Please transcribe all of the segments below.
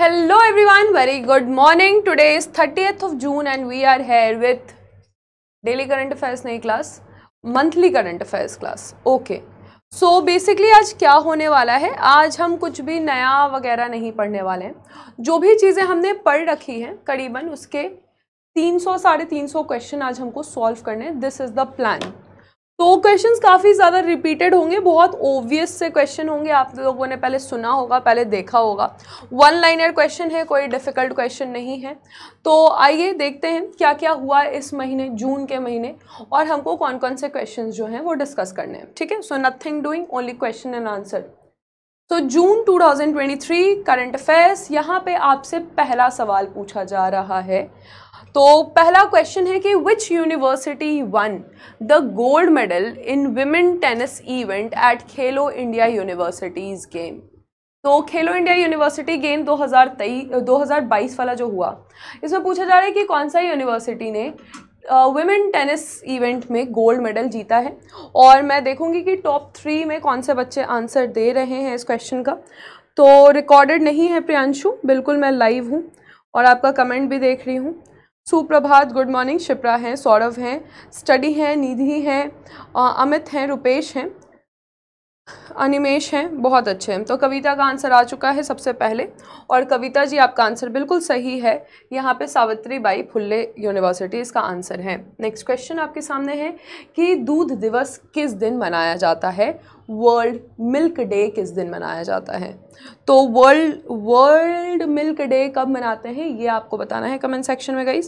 Hello everyone very good morning today is thirtieth of June and we are here with daily current affairs नई class monthly current affairs class okay so basically आज क्या होने वाला है आज हम कुछ भी नया वगैरह नहीं पढ़ने वाले हैं जो भी चीज़ें हमने पढ़ रखी हैं करीबन उसके 300 सौ साढ़े तीन क्वेश्चन आज हमको सॉल्व करने दिस इज़ द प्लान तो क्वेश्चन काफ़ी ज़्यादा रिपीटेड होंगे बहुत ओबियस से क्वेश्चन होंगे आप लोगों ने पहले सुना होगा पहले देखा होगा वन लाइनर क्वेश्चन है कोई डिफ़िकल्ट क्वेश्चन नहीं है तो आइए देखते हैं क्या क्या हुआ इस महीने जून के महीने और हमको कौन कौन से क्वेश्चन जो हैं वो डिस्कस करने हैं ठीक है so nothing doing only question and answer तो जून 2023 करंट अफेयर्स यहाँ पे आपसे पहला सवाल पूछा जा रहा है तो पहला क्वेश्चन है कि which university won the gold medal in women tennis event at Khelo India universities game तो खेलो इंडिया यूनिवर्सिटी गेम 2023 2022 वाला जो हुआ इसमें पूछा जा रहा है कि कौन सा यूनिवर्सिटी ने वुमेन टेनिस इवेंट में गोल्ड मेडल जीता है और मैं देखूंगी कि टॉप थ्री में कौन से बच्चे आंसर दे रहे हैं इस क्वेश्चन का तो रिकॉर्डेड नहीं है प्रियांशु बिल्कुल मैं लाइव हूँ और आपका कमेंट भी देख रही हूँ सुप्रभात गुड मॉर्निंग शिप्रा हैं सौरभ हैं स्टडी हैं निधि हैं अमित हैं रुपेश हैं अनिमेश हैं बहुत अच्छे हैं तो कविता का आंसर आ चुका है सबसे पहले और कविता जी आपका आंसर बिल्कुल सही है यहाँ पे सावित्री बाई फुल्ले यूनिवर्सिटी इसका आंसर है नेक्स्ट क्वेश्चन आपके सामने है कि दूध दिवस किस दिन मनाया जाता है वर्ल्ड मिल्क डे किस दिन मनाया जाता है तो वर्ल्ड वर्ल्ड मिल्क डे कब मनाते हैं ये आपको बताना है कमेंट सेक्शन में गई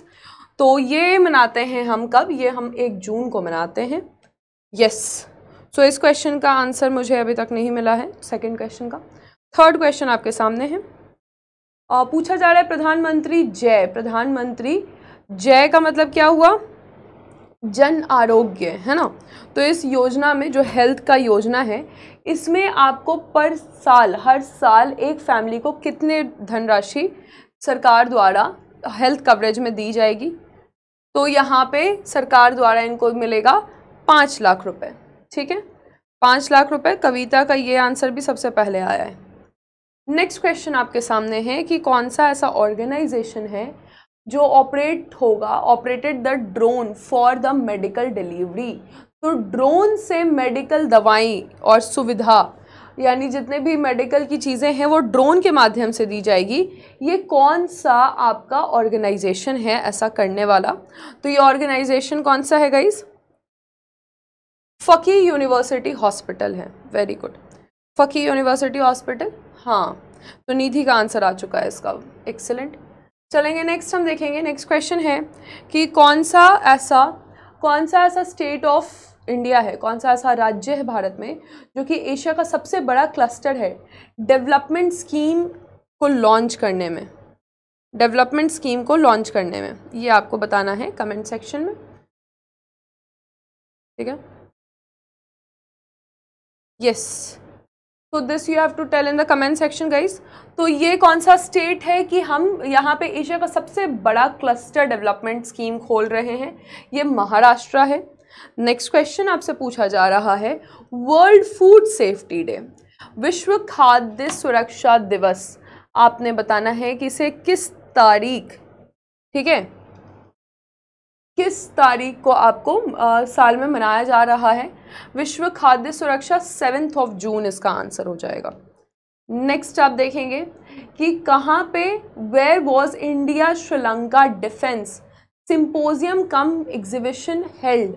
तो ये मनाते हैं हम कब ये हम एक जून को मनाते हैं यस सो so, इस क्वेश्चन का आंसर मुझे अभी तक नहीं मिला है सेकंड क्वेश्चन का थर्ड क्वेश्चन आपके सामने है पूछा जा रहा है प्रधानमंत्री जय प्रधानमंत्री जय का मतलब क्या हुआ जन आरोग्य है ना तो इस योजना में जो हेल्थ का योजना है इसमें आपको पर साल हर साल एक फैमिली को कितने धनराशि सरकार द्वारा हेल्थ कवरेज में दी जाएगी तो यहाँ पे सरकार द्वारा इनको मिलेगा पाँच लाख रुपए ठीक है पाँच लाख रुपए कविता का ये आंसर भी सबसे पहले आया है नेक्स्ट क्वेश्चन आपके सामने है कि कौन सा ऐसा ऑर्गेनाइजेशन है जो ऑपरेट होगा operated the drone for the medical delivery तो ड्रोन से मेडिकल दवाई और सुविधा यानी जितने भी मेडिकल की चीज़ें हैं वो ड्रोन के माध्यम से दी जाएगी ये कौन सा आपका ऑर्गेनाइजेशन है ऐसा करने वाला तो ये ऑर्गेनाइजेशन कौन सा है गाइज फ़की यूनिवर्सिटी हॉस्पिटल है very good Fakeeh university hospital हाँ तो निधि का आंसर आ चुका है इसका एक्सेलेंट चलेंगे नेक्स्ट हम देखेंगे नेक्स्ट क्वेश्चन है कि कौन सा ऐसा कौन सा ऐसा स्टेट ऑफ इंडिया है कौन सा ऐसा राज्य है भारत में जो कि एशिया का सबसे बड़ा क्लस्टर है डेवलपमेंट स्कीम को लॉन्च करने में डेवलपमेंट स्कीम को लॉन्च करने में ये आपको बताना है कमेंट सेक्शन में ठीक है यस तो this you have to tell in the comment section guys तो ये कौन सा स्टेट है कि हम यहाँ पे एशिया का सबसे बड़ा क्लस्टर डेवलपमेंट स्कीम खोल रहे हैं ये महाराष्ट्र है नेक्स्ट क्वेश्चन आपसे पूछा जा रहा है वर्ल्ड फूड सेफ्टी डे विश्व खाद्य सुरक्षा दिवस आपने बताना है कि इसे किस तारीख ठीक है किस तारीख को आपको आ, साल में मनाया जा रहा है विश्व खाद्य सुरक्षा सेवेंथ ऑफ जून इसका आंसर हो जाएगा नेक्स्ट आप देखेंगे कि कहाँ पे where was India Sri Lanka defence symposium cum exhibition held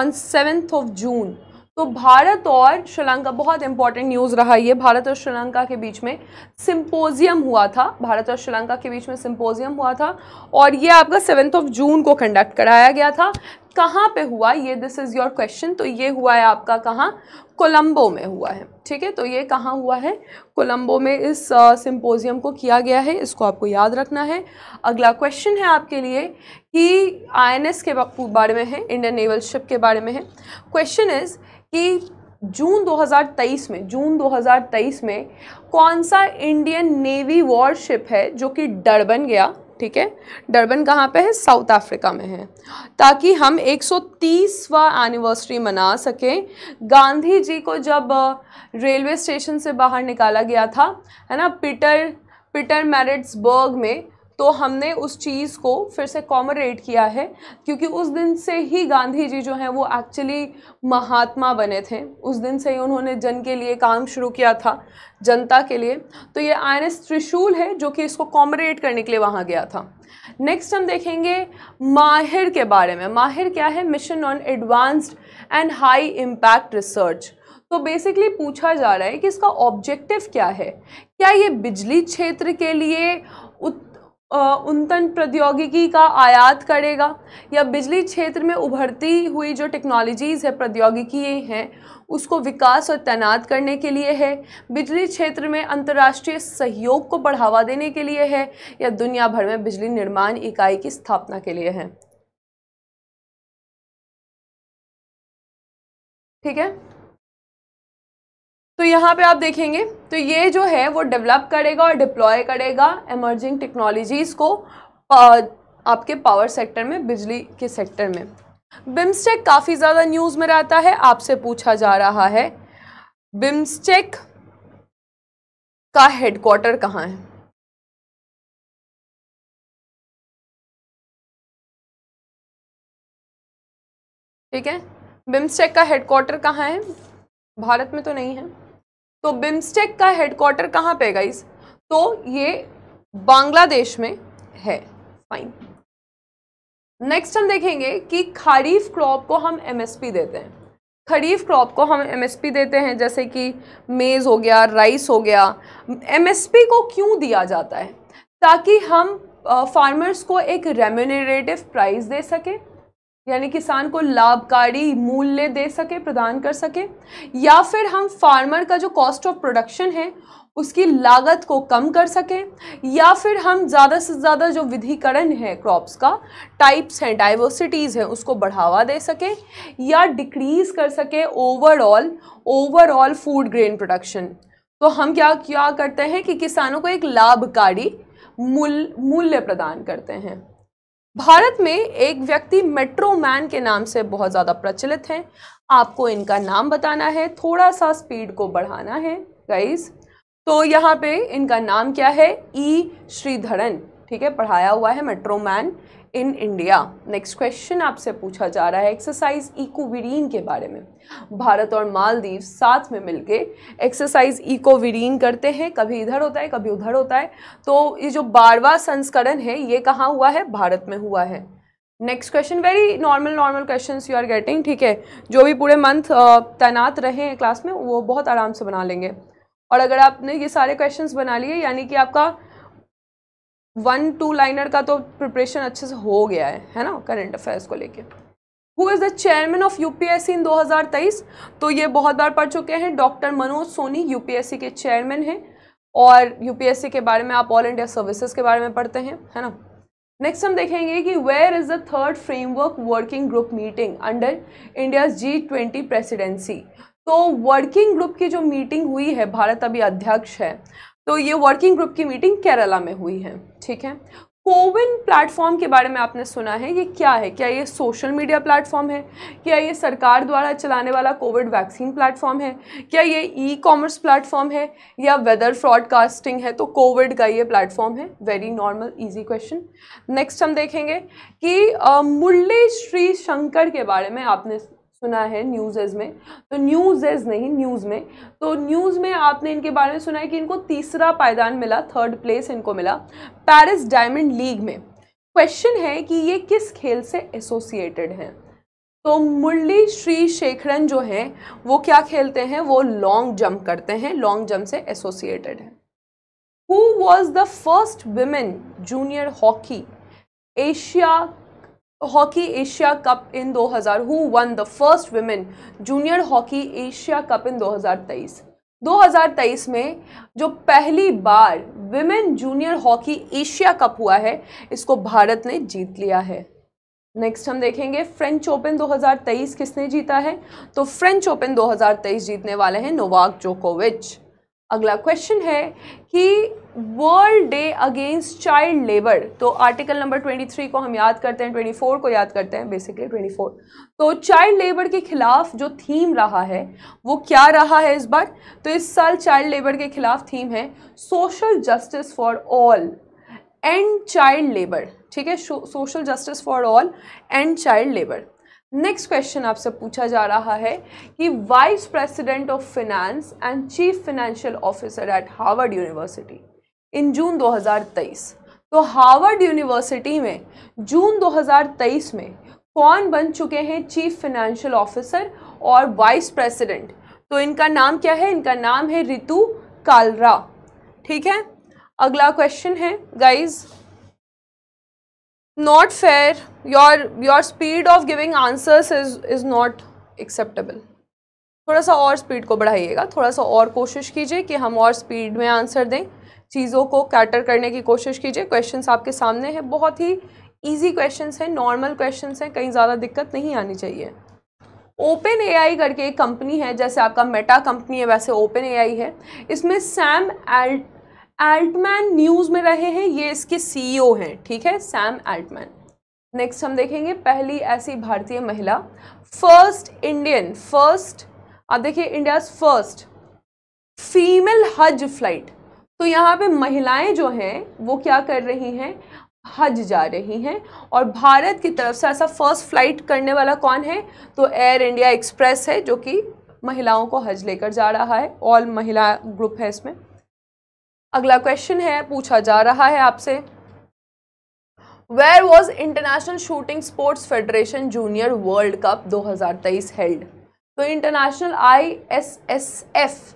on seventh of June तो भारत और श्रीलंका बहुत इंपॉर्टेंट न्यूज़ रहा ये भारत और श्रीलंका के बीच में सिंपोजियम हुआ था भारत और श्रीलंका के बीच में सिंपोजियम हुआ था और ये आपका सेवन्थ ऑफ जून को कंडक्ट कराया गया था कहाँ पे हुआ ये दिस इज़ योर क्वेश्चन तो ये हुआ है आपका कहाँ कोलंबो में हुआ है ठीक है तो ये कहाँ हुआ है कोलंबो में इस सिंपोजियम को किया गया है इसको आपको याद रखना है अगला क्वेश्चन है आपके लिए कि आईएनएस के बारे में है इंडियन नेवल शिप के बारे में है क्वेश्चन इज़ कि जून 2023 में जून 2023 में कौन सा इंडियन नेवी वॉरशिप है जो कि डरबन गया ठीक है डरबन कहाँ पे है साउथ अफ्रीका में है ताकि हम 130वां एनिवर्सरी मना सकें गांधी जी को जब रेलवे स्टेशन से बाहर निकाला गया था है ना पीटर पीटर मैरिट्सबर्ग में तो हमने उस चीज़ को फिर से कॉमरेट किया है क्योंकि उस दिन से ही गांधी जी जो हैं वो एक्चुअली महात्मा बने थे उस दिन से ही उन्होंने जन के लिए काम शुरू किया था जनता के लिए तो ये आई एन एस त्रिशूल है जो कि इसको कॉमरेट करने के लिए वहाँ गया था नेक्स्ट हम देखेंगे माहिर के बारे में माहिर क्या है mission on advanced and high impact research तो बेसिकली पूछा जा रहा है कि इसका ऑब्जेक्टिव क्या है क्या ये बिजली क्षेत्र के लिए उनतन प्रौद्योगिकी का आयात करेगा या बिजली क्षेत्र में उभरती हुई जो टेक्नोलॉजीज़ है प्रौद्योगिकी हैं उसको विकास और तैनात करने के लिए है बिजली क्षेत्र में अंतर्राष्ट्रीय सहयोग को बढ़ावा देने के लिए है या दुनिया भर में बिजली निर्माण इकाई की स्थापना के लिए है ठीक है तो यहाँ पे आप देखेंगे तो ये जो है वो डेवलप करेगा और डिप्लॉय करेगा एमर्जिंग टेक्नोलॉजीज़ को आपके पावर सेक्टर में बिजली के सेक्टर में बिम्सटेक काफ़ी ज़्यादा न्यूज़ में रहता है आपसे पूछा जा रहा है बिम्सटेक का हेडक्वार्टर कहाँ है ठीक है बिम्सटेक का हेडक्वार्टर कहाँ है भारत में तो नहीं है तो बिम्स्टेक का हेडक्वार्टर कहाँ पे गाइस तो ये बांग्लादेश में है फाइन नेक्स्ट हम देखेंगे कि खरीफ क्रॉप को हम एमएसपी देते हैं खरीफ क्रॉप को हम एमएसपी देते हैं जैसे कि मेज़ हो गया राइस हो गया एमएसपी को क्यों दिया जाता है ताकि हम फार्मर्स को एक रेम्यूनरेटिव प्राइस दे सकें यानी किसान को लाभकारी मूल्य दे सके प्रदान कर सके या फिर हम फार्मर का जो कॉस्ट ऑफ प्रोडक्शन है उसकी लागत को कम कर सकें या फिर हम ज़्यादा से ज़्यादा जो विधिकरण है क्रॉप्स का टाइप्स हैं डाइवर्सिटीज़ हैं उसको बढ़ावा दे सकें या डिक्रीज़ कर सकें overall overall food grain production तो हम क्या क्या करते हैं कि किसानों को एक लाभकारी मूल मूल्य प्रदान करते हैं भारत में एक व्यक्ति मेट्रो मैन के नाम से बहुत ज़्यादा प्रचलित हैं आपको इनका नाम बताना है थोड़ा सा स्पीड को बढ़ाना है गाइस तो यहाँ पे इनका नाम क्या है ई श्रीधरन ठीक है पढ़ाया हुआ है metro man in India next question आपसे पूछा जा रहा है एक्सरसाइज इकोविरीन के बारे में भारत और मालदीव साथ में मिलके एक्सरसाइज इकोविरीन करते हैं कभी इधर होता है कभी उधर होता है तो ये जो बारवा संस्करण है ये कहाँ हुआ है भारत में हुआ है next question very normal normal question you are getting ठीक है जो भी पूरे मंथ तैनात रहे हैं क्लास में वो बहुत आराम से बना लेंगे और अगर आपने ये सारे क्वेश्चंस बना लिए यानी कि आपका वन टू लाइनर का तो प्रिपरेशन अच्छे से हो गया है है ना करंट अफेयर्स को लेके who is the chairman of U P S C in दो हजार तेईस तो ये बहुत बार पढ़ चुके हैं doctor Manoj Soni U P S C के चेयरमैन हैं और यूपीएससी के बारे में आप ऑल इंडिया सर्विसेज के बारे में पढ़ते हैं है ना नेक्स्ट हम देखेंगे कि where is the third framework working group meeting under India G twenty presidency तो वर्किंग ग्रुप की जो मीटिंग हुई है भारत अभी अध्यक्ष है तो ये वर्किंग ग्रुप की मीटिंग केरला में हुई है ठीक है कोविन प्लेटफॉर्म के बारे में आपने सुना है ये क्या है क्या ये सोशल मीडिया प्लेटफॉर्म है क्या ये सरकार द्वारा चलाने वाला कोविड वैक्सीन प्लेटफॉर्म है क्या ये ई कॉमर्स प्लेटफॉर्म है या वेदर फ्रॉडकास्टिंग है तो कोविड का ये प्लेटफॉर्म है very normal easy question next हम देखेंगे कि मुरली श्री शंकर के बारे में आपने सुना है न्यूज़ेज़ में तो न्यूज़ेज़ नहीं न्यूज़ में तो न्यूज़ में आपने इनके बारे में सुना है कि इनको तीसरा पायदान मिला थर्ड प्लेस इनको मिला पेरिस डायमंड लीग में क्वेश्चन है कि ये किस खेल से एसोसिएटेड हैं तो मुरली श्री शेखरन जो हैं वो क्या खेलते हैं वो लॉन्ग जंप करते हैं लॉन्ग जंप से एसोसिएटेड है who was the first women junior hockey Asia hockey Asia cup in 2000 who won the first women junior hockey Asia cup in 2023 2023 में जो पहली बार women junior hockey Asia cup हुआ है इसको भारत ने जीत लिया है नेक्स्ट हम देखेंगे फ्रेंच ओपन 2023 किसने जीता है तो फ्रेंच ओपन 2023 जीतने वाले हैं नोवाक जोकोविच अगला क्वेश्चन है कि world day against child labour तो आर्टिकल नंबर 23 को हम याद करते हैं 24 को याद करते हैं बेसिकली 24 तो चाइल्ड लेबर के खिलाफ जो थीम रहा है वो क्या रहा है इस बार तो इस साल चाइल्ड लेबर के खिलाफ थीम है social justice for all and child labour ठीक है social justice for all and child labour next question आपसे पूछा जा रहा है कि vice president of finance and chief financial officer at Harvard university in June 2023 तो हार्वर्ड यूनिवर्सिटी में जून 2023 में कौन बन चुके हैं चीफ फिनेंशियल ऑफिसर और वाइस प्रेसिडेंट तो इनका नाम क्या है इनका नाम है रितु कालरा ठीक है अगला क्वेश्चन है guys not fair your your speed of giving answers is is not acceptable थोड़ा सा और स्पीड को बढ़ाइएगा थोड़ा सा और कोशिश कीजिए कि हम और स्पीड में आंसर दें चीज़ों को कैटर करने की कोशिश कीजिए क्वेश्चंस आपके सामने हैं बहुत ही इजी क्वेश्चंस हैं नॉर्मल क्वेश्चंस हैं कहीं ज़्यादा दिक्कत नहीं आनी चाहिए ओपन एआई करके एक कंपनी है जैसे आपका मेटा कंपनी है वैसे ओपन आई है इसमें सैम एल्ट एल्टमैन न्यूज़ में रहे हैं ये इसके सीईओ e हैं ठीक है सैम एल्टमैन नेक्स्ट हम देखेंगे पहली ऐसी भारतीय महिला फर्स्ट इंडियन फर्स्ट आप देखिए India first female Hajj flight तो यहाँ पे महिलाएं जो हैं वो क्या कर रही हैं हज जा रही हैं और भारत की तरफ से ऐसा फर्स्ट फ्लाइट करने वाला कौन है तो एयर इंडिया एक्सप्रेस है जो कि महिलाओं को हज लेकर जा रहा है ऑल महिला ग्रुप है इसमें अगला क्वेश्चन है पूछा जा रहा है आपसे where was international shooting sports federation junior world cup 2023 held तो international I S S F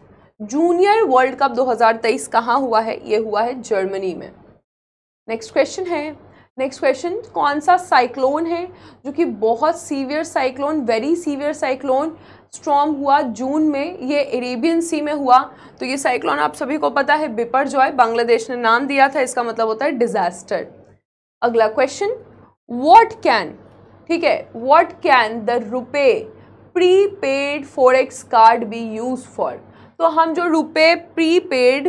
junior world cup 2023 कहाँ हुआ है ये हुआ है जर्मनी में नेक्स्ट क्वेश्चन है नेक्स्ट क्वेश्चन कौन सा साइक्लोन है जो कि बहुत severe cyclone very severe cyclone strong हुआ जून में ये अरेबियन सी में हुआ तो ये साइक्लोन आप सभी को पता है बिपर जॉय बांग्लादेश ने नाम दिया था इसका मतलब होता है डिजास्टर अगला क्वेश्चन वॉट कैन ठीक है what can the RuPay prepaid x card be use for तो हम जो RuPay prepaid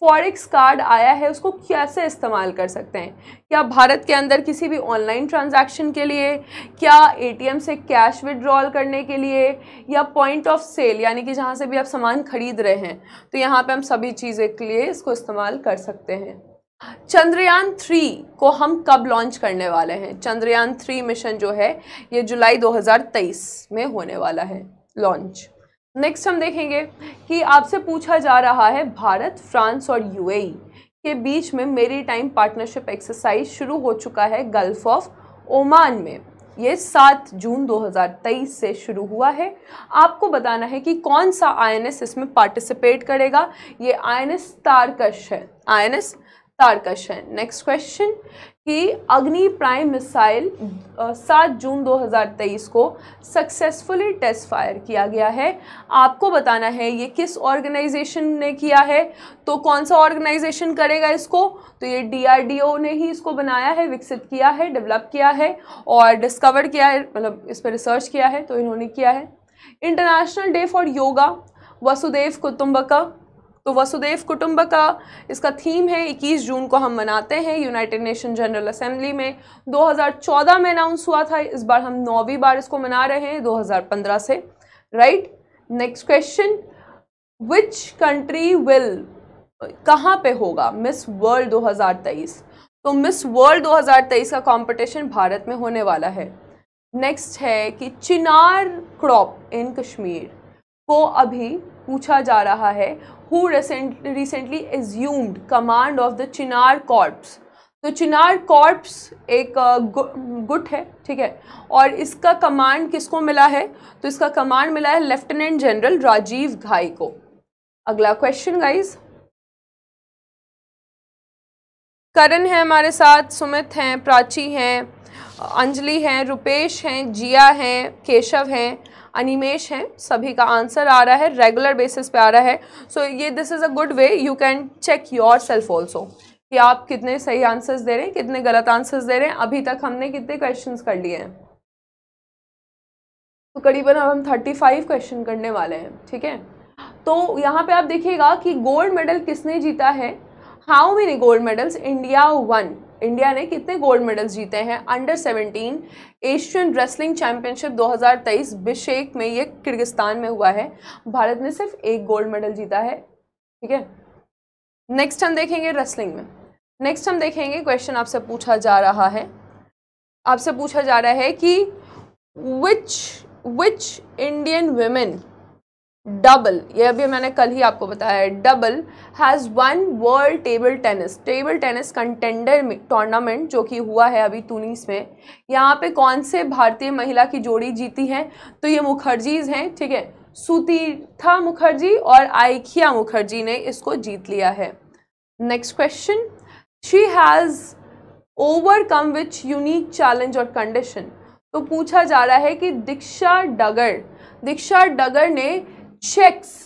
forex card आया है उसको कैसे इस्तेमाल कर सकते हैं क्या भारत के अंदर किसी भी ऑनलाइन ट्रांजैक्शन के लिए क्या एटीएम से कैश विड्रॉल करने के लिए या पॉइंट ऑफ सेल यानी कि जहाँ से भी आप सामान खरीद रहे हैं तो यहाँ पे हम सभी चीज़ें के लिए इसको इस्तेमाल कर सकते हैं चंद्रयान थ्री को हम कब लॉन्च करने वाले हैं चंद्रयान थ्री मिशन जो है ये जुलाई दो में होने वाला है लॉन्च नेक्स्ट हम देखेंगे कि आपसे पूछा जा रहा है भारत फ्रांस और यूएई e के बीच में मेरी टाइम पार्टनरशिप एक्सरसाइज शुरू हो चुका है गल्फ ऑफ ओमान में ये सात जून 2023 से शुरू हुआ है आपको बताना है कि कौन सा आईएनएस इसमें पार्टिसिपेट करेगा ये आईएनएस तारकश है आईएनएस तारकश है नेक्स्ट क्वेश्चन कि अग्नि प्राइम मिसाइल सात जून 2023 को सक्सेसफुली टेस्ट फायर किया गया है आपको बताना है ये किस ऑर्गेनाइजेशन ने किया है तो कौन सा ऑर्गेनाइजेशन करेगा इसको तो ये डीआरडीओ ने ही इसको बनाया है विकसित किया है डेवलप किया है और डिस्कवर किया है मतलब इस पर रिसर्च किया है तो इन्होंने किया है इंटरनेशनल डे फॉर योगा वसुदेव कुटुम्बका तो वसुदेव कुटुंब का इसका थीम है 21 जून को हम मनाते हैं यूनाइटेड नेशन जनरल असेंबली में 2014 में अनाउंस हुआ था इस बार हम नौवीं बार इसको मना रहे हैं 2015 से right next question which country will कहाँ पे होगा मिस वर्ल्ड 2023 तो मिस वर्ल्ड 2023 का कंपटीशन भारत में होने वाला है नेक्स्ट है कि चिनार क्रॉप इन कश्मीर को अभी पूछा जा रहा है who recent, recently assumed command of the Chinar corps तो चिनार कॉर्प्स एक uh, गुट है ठीक है और इसका कमांड किसको मिला है तो इसका कमांड मिला है लेफ्टिनेंट जनरल राजीव घाई को अगला क्वेश्चन गाइज करण है हमारे साथ सुमित हैं प्राची हैं अंजलि हैं रुपेश हैं जिया हैं केशव हैं अनिमेश हैं सभी का आंसर आ रहा है रेगुलर बेसिस पे आ रहा है सो so, ये this is a good way you can check yourself also कि आप कितने सही आंसर्स दे रहे हैं कितने गलत आंसर्स दे रहे हैं अभी तक हमने कितने क्वेश्चन कर लिए हैं तो करीबन अब हम थर्टी फाइव क्वेश्चन करने वाले हैं ठीक है तो यहाँ पे आप देखिएगा कि गोल्ड मेडल किसने जीता है how many gold medals India won India ने कितने गोल्ड मेडल्स जीते हैं under 17 Asian wrestling championship 2023 Bishkek में ये किर्गिस्तान में हुआ है भारत ने सिर्फ एक गोल्ड मेडल जीता है ठीक है नेक्स्ट हम देखेंगे रेसलिंग में नेक्स्ट हम देखेंगे क्वेश्चन आपसे पूछा जा रहा है आपसे पूछा जा रहा है कि which which Indian women double ये अभी मैंने कल ही आपको बताया है double has won world table tennis table tennis contender tournament जो कि हुआ है अभी तूनीस में यहाँ पे कौन से भारतीय महिला की जोड़ी जीती हैं तो ये मुखर्जीज हैं ठीक है सुतीर्था मुखर्जी और आइखिया मुखर्जी ने इसको जीत लिया है next question she has overcome which unique challenge और कंडीशन तो पूछा जा रहा है कि दीक्षा डगर दीक्षा डगर ने चेक्स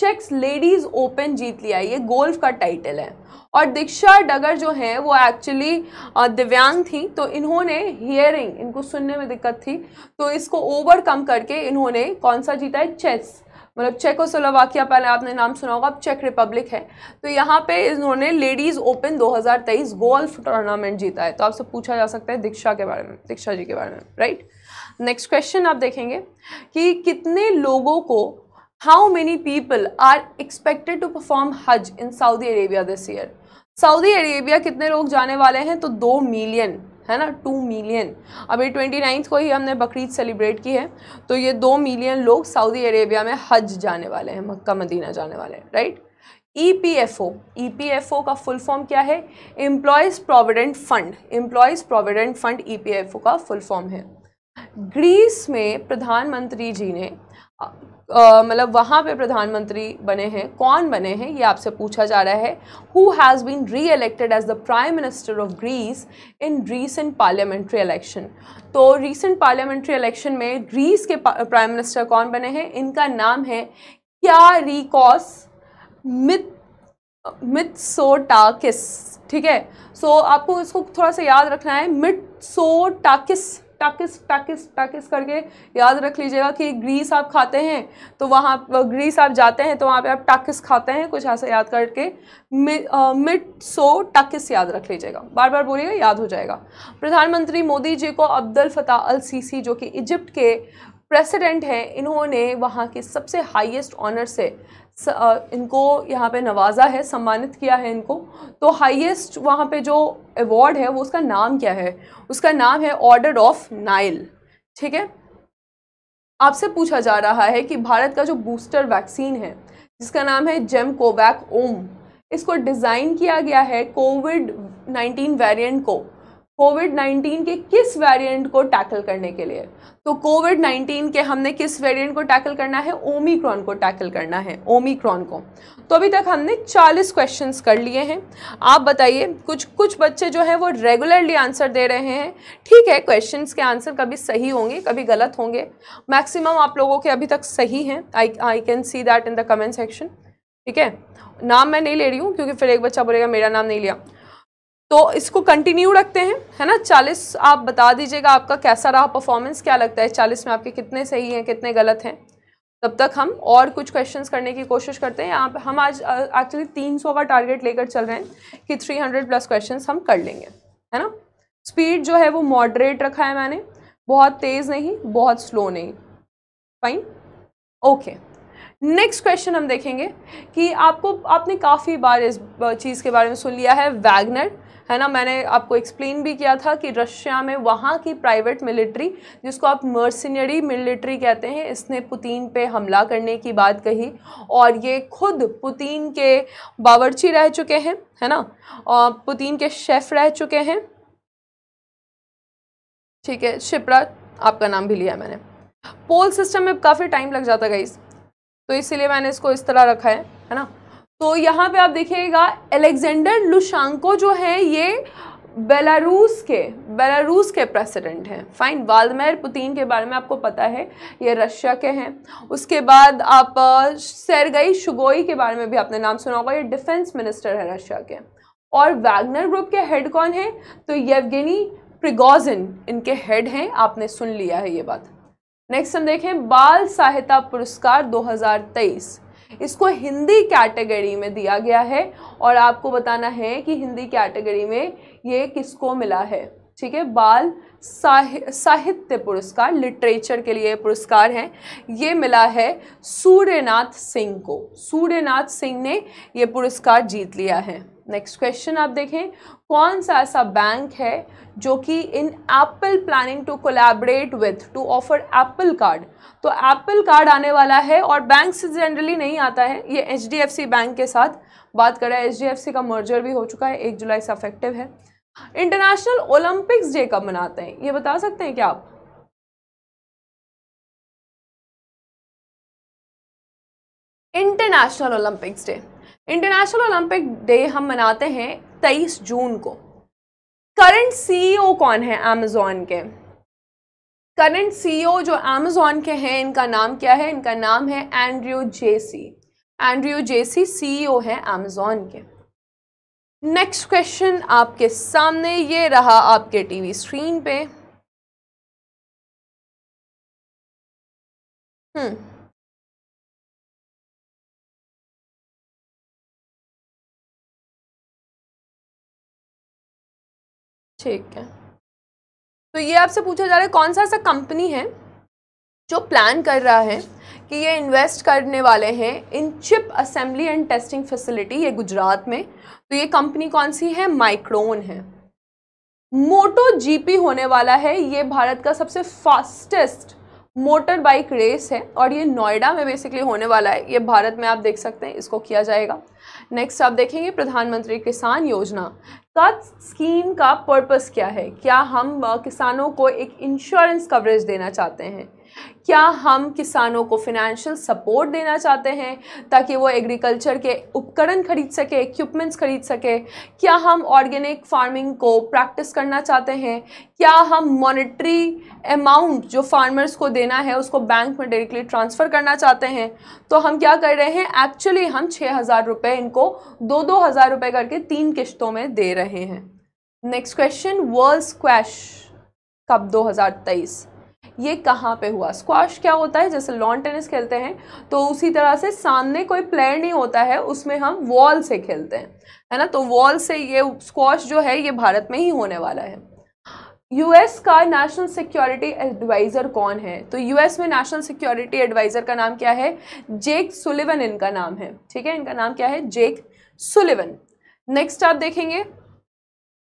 चेक्स लेडीज ओपन जीत लिया ये गोल्फ का टाइटल है और दीक्षा डगर जो है वो एक्चुअली uh, दिव्यांग थी तो इन्होंने हियरिंग इनको सुनने में दिक्कत थी तो इसको ओवरकम करके इन्होंने कौन सा जीता है चेस मतलब किया पहले आपने नाम सुना होगा अब चेक रिपब्लिक है तो यहाँ पे इन्होंने लेडीज़ ओपन 2023 गोल्फ टूर्नामेंट जीता है तो आपसे पूछा जा सकता है दीक्षा के बारे में दीक्षा जी के बारे में राइट नेक्स्ट क्वेश्चन आप देखेंगे कि कितने लोगों को how many people are expected to perform Hajj in Saudi Arabia this year Saudi Arabia कितने लोग जाने वाले हैं तो दो मिलियन है ना टू मिलियन अभी ट्वेंटी नाइन्थ को ही हमने बकरीद सेलिब्रेट की है तो ये दो मिलियन लोग सऊदी अरेबिया में हज जाने वाले हैं मक्का मदीना जाने वाले हैं right E P F O E P F O का फुल फॉर्म क्या है employees provident fund employees provident fund E P F O का फुल फॉर्म है ग्रीस में प्रधानमंत्री जी ने मतलब वहाँ पे प्रधानमंत्री बने हैं कौन बने हैं ये आपसे पूछा जा रहा है who has been reelected as the prime minister of Greece in recent parliamentary election तो रीसेंट पार्लियामेंट्री इलेक्शन में ग्रीस के प्राइम मिनिस्टर कौन बने हैं इनका नाम है क्या रिकॉस मित टाकिस ठीक है सो so, आपको इसको थोड़ा सा याद रखना है मिथसोटाकिस टाकिस टाकिस टाकिस करके याद रख लीजिएगा कि ग्रीस आप खाते हैं तो वहाँ ग्रीस आप जाते हैं तो वहाँ पे आप टाकिस खाते हैं कुछ ऐसा याद करके मिड सो टाकिस याद रख लीजिएगा बार बार बोलिएगा याद हो जाएगा प्रधानमंत्री मोदी जी को अब्दुल फताह अल सीसी जो कि इजिप्ट के प्रेसिडेंट हैं इन्होंने वहाँ के सबसे हाईएस्ट ऑनर से स, आ, इनको यहाँ पे नवाजा है सम्मानित किया है इनको तो हाईएस्ट वहाँ पे जो अवार्ड है वो उसका नाम क्या है उसका नाम है ऑर्डर ऑफ नाइल ठीक है आपसे पूछा जा रहा है कि भारत का जो बूस्टर वैक्सीन है जिसका नाम है जेम कोवैक ओम इसको डिज़ाइन किया गया है कोविड नाइन्टीन वेरियंट को कोविड नाइन्टीन के किस वेरियंट को टैकल करने के लिए तो कोविड 19 के हमने किस वेरिएंट को टैकल करना है ओमिक्रॉन को टैकल करना है ओमिक्रॉन को तो अभी तक हमने 40 क्वेश्चंस कर लिए हैं आप बताइए कुछ कुछ बच्चे जो हैं वो रेगुलरली आंसर दे रहे हैं ठीक है क्वेश्चंस के आंसर कभी सही होंगे कभी गलत होंगे मैक्सिमम आप लोगों के अभी तक सही हैं I I can see that in the comment section ठीक है नाम मैं नहीं ले रही हूँ क्योंकि फिर एक बच्चा बोलेगा मेरा नाम नहीं लिया तो इसको कंटिन्यू रखते हैं है ना चालीस आप बता दीजिएगा आपका कैसा रहा परफॉर्मेंस क्या लगता है चालीस में आपके कितने सही हैं कितने गलत हैं तब तक हम और कुछ क्वेश्चंस करने की कोशिश करते हैं आप हम आज एक्चुअली तीन सौ का टारगेट लेकर चल रहे हैं कि थ्री हंड्रेड प्लस क्वेश्चन हम कर लेंगे है ना स्पीड जो है वो मॉडरेट रखा है मैंने बहुत तेज़ नहीं बहुत स्लो नहीं फाइन ओके नेक्स्ट क्वेश्चन हम देखेंगे कि आपको आपने काफ़ी बार इस चीज़ के बारे में सुन लिया है वैगनर है ना मैंने आपको एक्सप्लेन भी किया था कि रशिया में वहाँ की प्राइवेट मिलिट्री जिसको आप मर्सिनरी मिलिट्री कहते हैं इसने पुतिन पे हमला करने की बात कही और ये खुद पुतिन के बावर्ची रह चुके हैं है ना और पुतिन के शेफ़ रह चुके हैं ठीक है शिप्रा आपका नाम भी लिया मैंने पोल सिस्टम में काफ़ी टाइम लग जाता गई तो इसीलिए मैंने इसको इस तरह रखा है है ना तो यहाँ पे आप देखिएगा एलेक्जेंडर लुशांको जो है ये बेलारूस के बेलारूस के प्रेसिडेंट हैं फाइन वालमेर पुतिन के बारे में आपको पता है ये रशिया के हैं उसके बाद आप सरगई शुगोई के बारे में भी आपने नाम सुना होगा ये डिफेंस मिनिस्टर है रशिया के और वैगनर ग्रुप के हेड कौन है तो येवगेनी प्रिगोजिन इनके हेड हैं आपने सुन लिया है ये बात नेक्स्ट हम देखें बाल सहायता पुरस्कार दो इसको हिंदी कैटेगरी में दिया गया है और आपको बताना है कि हिंदी कैटेगरी में ये किसको मिला है ठीक है बाल साह साहित्य पुरस्कार लिटरेचर के लिए पुरस्कार है ये मिला है सूर्यनाथ सिंह को सूर्यनाथ सिंह ने ये पुरस्कार जीत लिया है नेक्स्ट क्वेश्चन आप देखें कौन सा ऐसा बैंक है जो कि in Apple planning to collaborate with to offer Apple card तो एप्पल कार्ड आने वाला है और बैंक से जनरली नहीं आता है ये एच बैंक के साथ बात करें एच का मर्जर भी हो चुका है एक जुलाई से अफेक्टिव है इंटरनेशनल ओलंपिक्स डे कब मनाते हैं ये बता सकते हैं क्या आप international Olympics day international Olympic day हम मनाते हैं तेईस जून को करंट सीईओ e कौन है अमेजोन के करंट सीईओ e जो अमेजोन के हैं इनका नाम क्या है इनका नाम है Andrew Jassy Andrew Jassy CEO है अमेजोन के नेक्स्ट क्वेश्चन आपके सामने ये रहा आपके टीवी स्क्रीन पे हम्म ठीक है तो ये आपसे पूछा जा रहा है कौन सा ऐसा कंपनी है जो प्लान कर रहा है कि ये इन्वेस्ट करने वाले हैं in chip assembly and testing facility ये गुजरात में तो ये कंपनी कौन सी है माइक्रोन है मोटो जीपी होने वाला है ये भारत का सबसे फास्टेस्ट मोटर बाइक रेस है और ये नोएडा में बेसिकली होने वाला है ये भारत में आप देख सकते हैं इसको किया जाएगा नेक्स्ट आप देखेंगे प्रधानमंत्री किसान योजना कट स्कीम का पर्पस क्या है क्या हम किसानों को एक इंश्योरेंस कवरेज देना चाहते हैं क्या हम किसानों को फिनेंशियल सपोर्ट देना चाहते हैं ताकि वो एग्रीकल्चर के उपकरण खरीद सके इक्विपमेंट्स खरीद सके क्या हम ऑर्गेनिक फार्मिंग को प्रैक्टिस करना चाहते हैं क्या हम मॉनेटरी अमाउंट जो फार्मर्स को देना है उसको बैंक में डायरेक्टली ट्रांसफ़र करना चाहते हैं तो हम क्या कर रहे हैं एक्चुअली हम छः हज़ार रुपये इनको दो दो हज़ार रुपये करके तीन किश्तों में दे रहे हैं next question world squash cup दो ये कहाँ पे हुआ स्क्वाश क्या होता है जैसे लॉन टेनिस खेलते हैं तो उसी तरह से सामने कोई प्लेयर नहीं होता है उसमें हम वॉल से खेलते हैं है ना तो वॉल से ये स्क्वाश जो है ये भारत में ही होने वाला है यूएस का नेशनल सिक्योरिटी एडवाइज़र कौन है तो यूएस में नेशनल सिक्योरिटी एडवाइज़र का नाम क्या है जेक सुलिवन इनका नाम है ठीक है इनका नाम क्या है जेक सुलिवन नेक्स्ट आप देखेंगे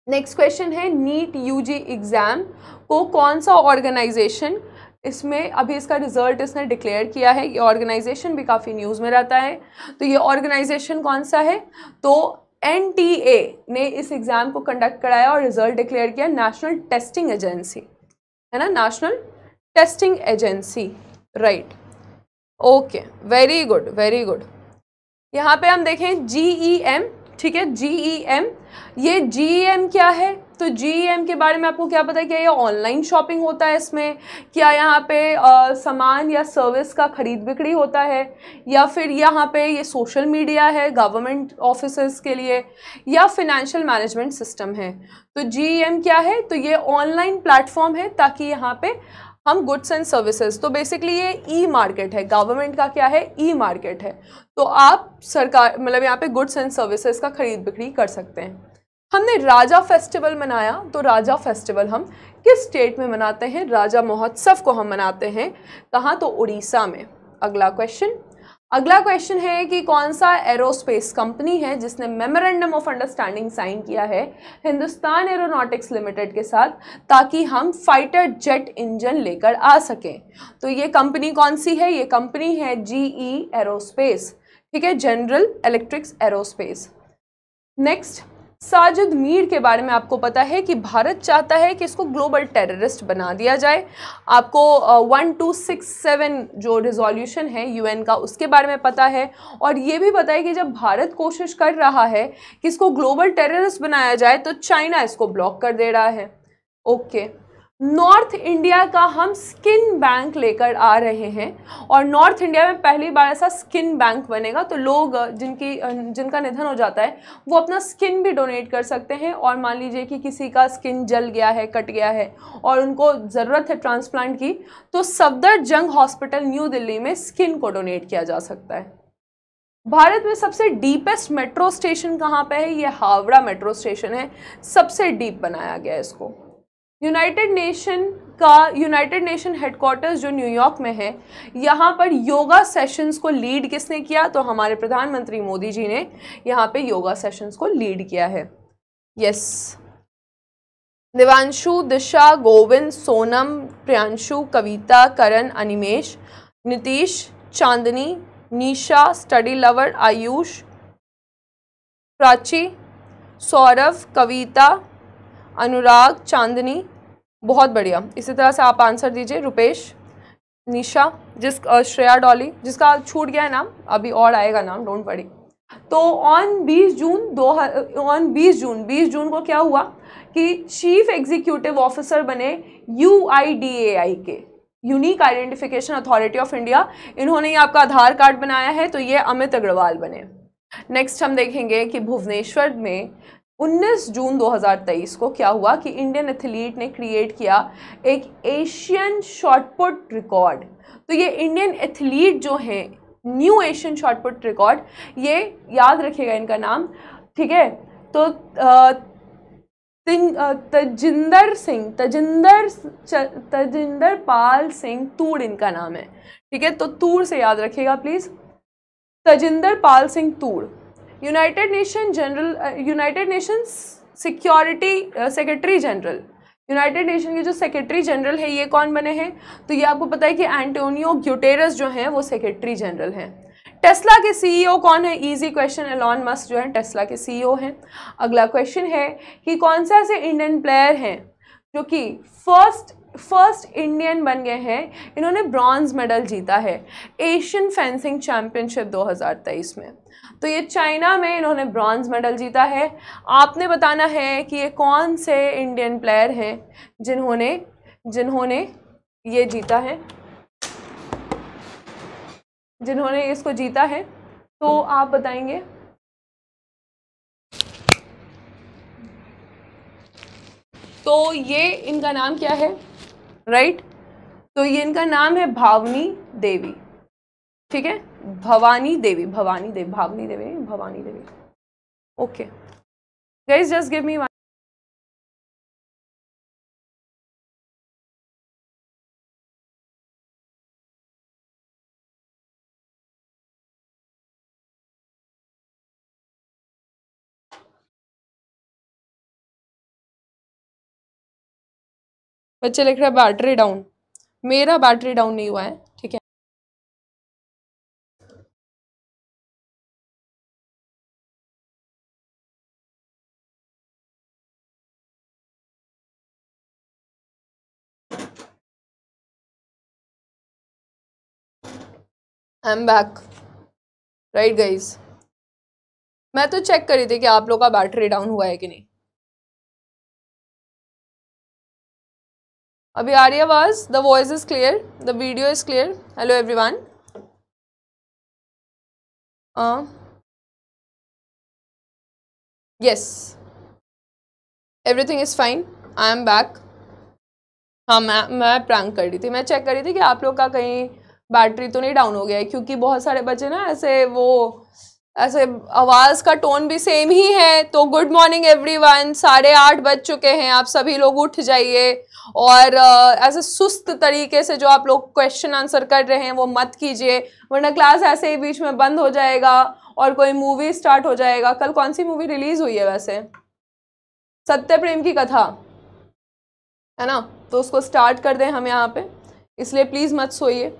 नेक्स्ट क्वेश्चन है नीट यूजी एग्ज़ाम को कौन सा ऑर्गेनाइजेशन इसमें अभी इसका रिजल्ट इसने डिक्लेयर किया है ये ऑर्गेनाइजेशन भी काफ़ी न्यूज़ में रहता है तो ये ऑर्गेनाइजेशन कौन सा है तो एन ने इस एग्ज़ाम को कंडक्ट कराया और रिजल्ट डिक्लेयर किया नेशनल टेस्टिंग एजेंसी है ना national testing agency right okay very good very good यहाँ पे हम देखें जी ई एम ठीक है जी ई एम ये जी e क्या है तो जी e के बारे में आपको क्या पता है क्या ये ऑनलाइन शॉपिंग होता है इसमें क्या यहाँ पे सामान या सर्विस का ख़रीद बिक्री होता है या फिर यहाँ पे ये सोशल मीडिया है गवर्नमेंट ऑफिस के लिए या फिनेंशियल मैनेजमेंट सिस्टम है तो जी e क्या है तो ये ऑनलाइन प्लेटफॉर्म है ताकि यहाँ पे हम गुड्स एंड सर्विसेज तो बेसिकली ये ई मार्केट है गवर्नमेंट का क्या है ई मार्केट है तो आप सरकार मतलब यहाँ पे गुड्स एंड सर्विसेज का खरीद बिक्री कर सकते हैं हमने राजा फेस्टिवल मनाया तो राजा फेस्टिवल हम किस स्टेट में मनाते हैं राजा महोत्सव को हम मनाते हैं कहाँ तो उड़ीसा में अगला क्वेश्चन अगला क्वेश्चन है कि कौन सा एरोस्पेस कंपनी है जिसने मेमोरेंडम ऑफ अंडरस्टैंडिंग साइन किया है हिंदुस्तान एरोनॉटिक्स लिमिटेड के साथ ताकि हम फाइटर जेट इंजन लेकर आ सकें तो ये कंपनी कौन सी है ये कंपनी है जीई एरोस्पेस e ठीक है general electrics aerospace next Sajid Mir के बारे में आपको पता है कि भारत चाहता है कि इसको ग्लोबल टेररिस्ट बना दिया जाए आपको वन टू सिक्स सेवन जो रिजोल्यूशन है यूएन का उसके बारे में पता है और ये भी पता है कि जब भारत कोशिश कर रहा है कि इसको ग्लोबल टेररिस्ट बनाया जाए तो चाइना इसको ब्लॉक कर दे रहा है ओके okay. नॉर्थ इंडिया का हम स्किन बैंक लेकर आ रहे हैं और नॉर्थ इंडिया में पहली बार ऐसा स्किन बैंक बनेगा तो लोग जिनकी जिनका निधन हो जाता है वो अपना स्किन भी डोनेट कर सकते हैं और मान लीजिए कि किसी का स्किन जल गया है कट गया है और उनको ज़रूरत है ट्रांसप्लांट की तो सफदर जंग हॉस्पिटल न्यू दिल्ली में स्किन को डोनेट किया जा सकता है भारत में सबसे डीपेस्ट मेट्रो स्टेशन कहाँ पर है ये हावड़ा मेट्रो स्टेशन है सबसे डीप बनाया गया है इसको यूनाइटेड नेशन का यूनाइटेड नेशन हेडक्वार्टर्स जो न्यूयॉर्क में है यहाँ पर योगा सेशंस को लीड किसने किया तो हमारे प्रधानमंत्री मोदी जी ने यहाँ पे योगा सेशंस को लीड किया है yes Divanshu Disha Govind Sonam Priyanshu Kavita Karan Animesh Nitish Chandni Nisha study lover Ayush Prachi Saurabh Kavita Anurag Chandni बहुत बढ़िया इसी तरह से आप आंसर दीजिए रुपेश निशा जिस श्रेया डॉली जिसका छूट गया है नाम अभी और आएगा नाम डोंट वरी तो ऑन 20 जून दो ऑन 20 जून 20 जून को क्या हुआ कि चीफ एग्जीक्यूटिव ऑफिसर बने यू के unique identification authority of India इन्होंने ये आपका आधार कार्ड बनाया है तो ये अमित अग्रवाल बने नेक्स्ट हम देखेंगे कि भुवनेश्वर में 19 जून 2023 को क्या हुआ कि इंडियन एथलीट ने क्रिएट किया एक एशियन शॉटपुट रिकॉर्ड तो ये इंडियन एथलीट जो है न्यू एशियन शॉटपुट रिकॉर्ड ये याद रखेगा इनका नाम ठीक है तो तजिंदर सिंह तजिंदर तजिंदर पाल सिंह तूड़ इनका नाम है ठीक है तो तूर से याद रखिएगा please Tajinder Pal Singh Toor united nation general united nation security secretary general united nation के जो सेक्रेटरी जनरल है ये कौन बने हैं तो ये आपको पता है कि एंटोनियो ग्यूटेरस जो हैं वो सेक्रेटरी जनरल हैं टेस्ला के सीईओ e कौन है इजी क्वेश्चन एलॉन मस्क जो है टेस्ला के सीईओ e हैं अगला क्वेश्चन है कि कौन से ऐसे इंडियन प्लेयर हैं जो कि फर्स्ट फर्स्ट इंडियन बन गए हैं इन्होंने ब्रॉन्ज मेडल जीता है एशियन फेंसिंग चैम्पियनशिप 2023 में तो ये चाइना में इन्होंने ब्रॉन्ज़ मेडल जीता है आपने बताना है कि ये कौन से इंडियन प्लेयर हैं जिन्होंने जिन्होंने ये जीता है जिन्होंने इसको जीता है तो आप बताएंगे तो ये इनका नाम क्या है राइट right? तो ये इनका नाम है भावनी देवी ठीक है Bhavani Devi Bhavani Devi Bhavani Devi Bhavani Devi okay guys just give me बच्चे लिख रहे हैं बैटरी डाउन मेरा बैटरी डाउन नहीं हुआ है I am back right guys मैं तो चेक करी थी कि आप लोग का बैटरी डाउन हुआ है कि नहीं अभी आ रही आवाज़ the voice is clear the video is clear hello everyone yes everything is fine I am back हाँ मैं मैं प्रैंक कर रही थी मैं चेक कर रही थी कि आप लोग का कहीं बैटरी तो नहीं डाउन हो गया है क्योंकि बहुत सारे बच्चे ना ऐसे वो ऐसे आवाज़ का टोन भी सेम ही है तो गुड मॉर्निंग एवरीवन साढ़े आठ बज चुके हैं आप सभी लोग उठ जाइए और ऐसे सुस्त तरीके से जो आप लोग क्वेश्चन आंसर कर रहे हैं वो मत कीजिए वरना क्लास ऐसे ही बीच में बंद हो जाएगा और कोई मूवी स्टार्ट हो जाएगा कल कौन सी मूवी रिलीज़ हुई है वैसे सत्य प्रेम की कथा है ना तो उसको स्टार्ट कर दें हम यहाँ पे इसलिए प्लीज़ मत सोइए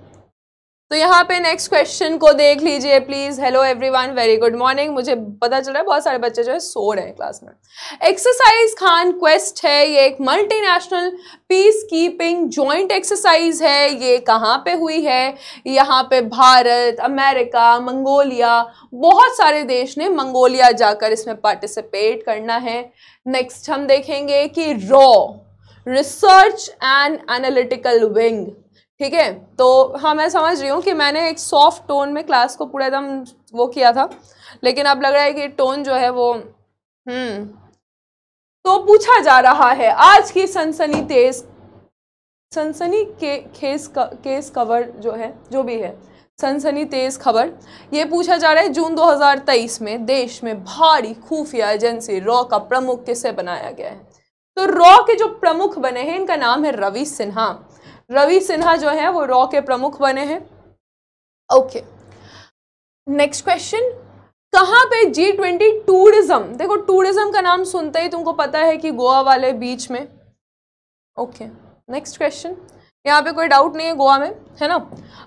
तो यहाँ पे नेक्स्ट क्वेश्चन को देख लीजिए please hello everyone very good morning मुझे पता चल रहा है बहुत सारे बच्चे जो है सो रहे हैं क्लास में एक्सरसाइज खान क्वेस्ट है ये एक multinational peace keeping joint exercise है ये कहाँ पे हुई है यहाँ पे भारत अमेरिका मंगोलिया बहुत सारे देश ने मंगोलिया जाकर इसमें पार्टिसिपेट करना है नेक्स्ट हम देखेंगे कि रॉ रिसर्च एंड एनालिटिकल विंग ठीक है तो हाँ मैं समझ रही हूँ कि मैंने एक सॉफ्ट टोन में क्लास को पूरा एकदम वो किया था लेकिन अब लग रहा है कि टोन जो है वो हम्म तो पूछा जा रहा है आज की सनसनी तेज सनसनी के केस क, केस कवर जो है जो भी है सनसनी तेज खबर ये पूछा जा रहा है जून 2023 में देश में भारी खुफिया एजेंसी रॉ का प्रमुख किसे बनाया गया है तो रॉ के जो प्रमुख बने हैं इनका नाम है रवि सिन्हा रवि सिन्हा जो है वो रॉ के प्रमुख बने हैं ओके नेक्स्ट क्वेश्चन कहाँ पे जी ट्वेंटी टूरिज्म देखो टूरिज्म का नाम सुनते ही तुमको पता है कि गोवा वाले बीच में ओके नेक्स्ट क्वेश्चन यहाँ पे कोई डाउट नहीं है गोवा में है ना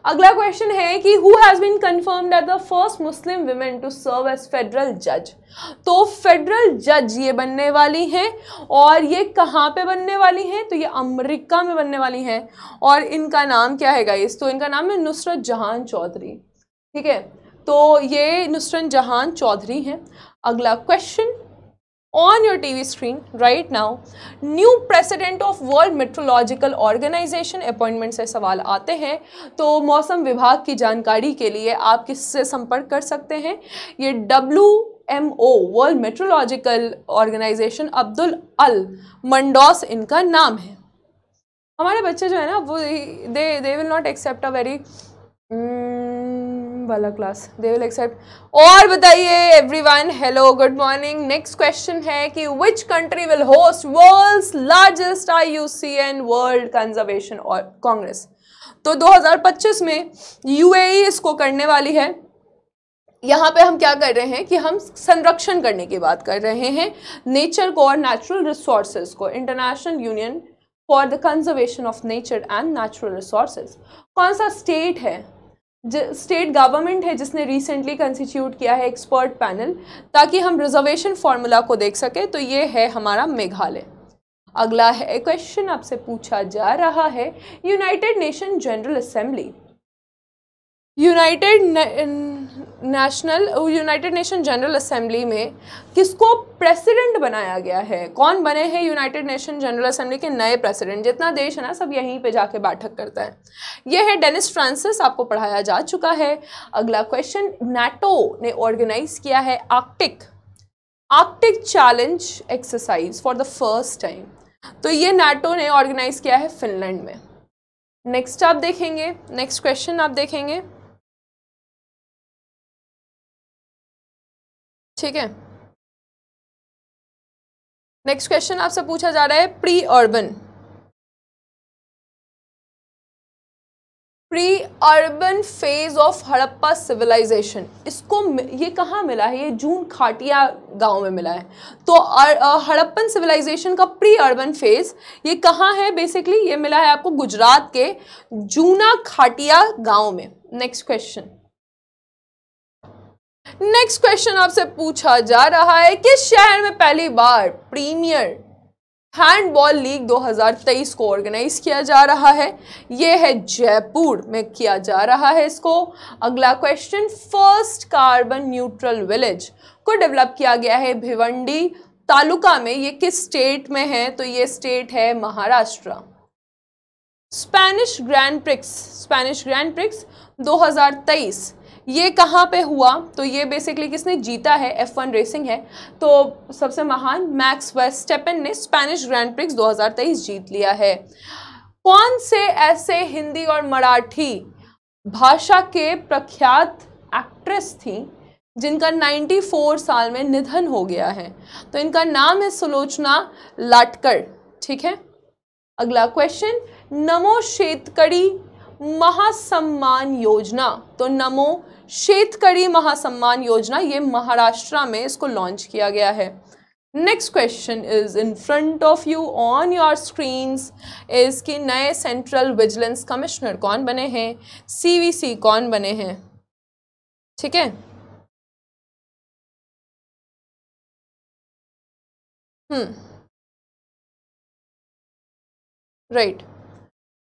अगला क्वेश्चन है कि who has been confirmed at the first Muslim women to serve as federal जज तो फेडरल जज ये बनने वाली हैं और ये कहाँ पे बनने वाली हैं तो ये अमेरिका में बनने वाली हैं और इनका नाम क्या है गाइस तो इनका नाम है नुसरत जहान चौधरी ठीक है तो ये नुसरत जहान चौधरी हैं अगला question on your TV screen right now. New president of World Meteorological Organization appointment से सवाल आते हैं तो मौसम विभाग की जानकारी के लिए आप किससे संपर्क कर सकते हैं ये W M O world meteorological organisation Abdul Al Mandous इनका नाम है हमारे बच्चे जो है ना वो they they will not accept a very वाला क्लास दे विल एक्सेप्ट और बताइए everyone hello good morning next question है कि which country will host world's largest IUCN world conservation और कांग्रेस तो 2025 में यूएई e इसको करने वाली है यहाँ पे हम क्या कर रहे हैं कि हम संरक्षण करने की बात कर रहे हैं नेचर को और नेचुरल रिसोर्सेज को international union for the conservation of nature and natural resources कौन सा स्टेट है स्टेट गवर्नमेंट है जिसने रिसेंटली कंस्टिट्यूट किया है एक्सपर्ट पैनल ताकि हम रिजर्वेशन फार्मूला को देख सकें तो ये है हमारा मेघालय अगला है क्वेश्चन आपसे पूछा जा रहा है United nation general assembly united national united nation general assembly में किसको प्रेसिडेंट बनाया गया है कौन बने हैं यूनाइटेड नेशन जनरल असेंबली के नए प्रेसिडेंट जितना देश है ना सब यहीं पे जाके बैठक करता है यह है डेनिस फ्रांसिस आपको पढ़ाया जा चुका है अगला क्वेश्चन नाटो ने ऑर्गेनाइज किया है arctic arctic challenge exercise for the first time तो ये नाटो ने ऑर्गेनाइज किया है फिनलैंड में नेक्स्ट आप देखेंगे नेक्स्ट क्वेश्चन आप देखेंगे ठीक है नेक्स्ट क्वेश्चन आपसे पूछा जा रहा है pre urban pre urban phase of Harappa civilisation इसको ये कहाँ मिला है ये जून खाटिया गांव में मिला है तो हड़प्पन सिविलाइजेशन का प्री अर्बन फेज ये कहाँ है बेसिकली ये मिला है आपको गुजरात के जूना खाटिया गांव में नेक्स्ट क्वेश्चन नेक्स्ट क्वेश्चन आपसे पूछा जा रहा है किस शहर में पहली बार प्रीमियर हैंडबॉल लीग 2023 को ऑर्गेनाइज किया जा रहा है यह है जयपुर में किया जा रहा है इसको अगला question first carbon neutral village को डेवलप किया गया है भिवंडी तालुका में ये किस स्टेट में है तो ये स्टेट है Maharashtra Spanish Grand Prix Spanish Grand Prix 2023 ये कहाँ पे हुआ तो ये बेसिकली किसने जीता है एफ वन रेसिंग है तो सबसे महान मैक्स वेस्ट स्टेपन ने स्पेनिश ग्रैंड प्रिक्स 2023 जीत लिया है कौन से ऐसे हिंदी और मराठी भाषा के प्रख्यात एक्ट्रेस थी जिनका 94 साल में निधन हो गया है तो इनका नाम है सुलोचना लाटकर ठीक है अगला क्वेश्चन नमो शेतकड़ी महासम्मान योजना तो नमो शेतकड़ी महासम्मान योजना ये महाराष्ट्र में इसको लॉन्च किया गया है next question is in front of you on your screens is कि नए सेंट्रल विजिलेंस कमिश्नर कौन बने हैं सीवीसी कौन बने हैं ठीक है हम्म राइट right.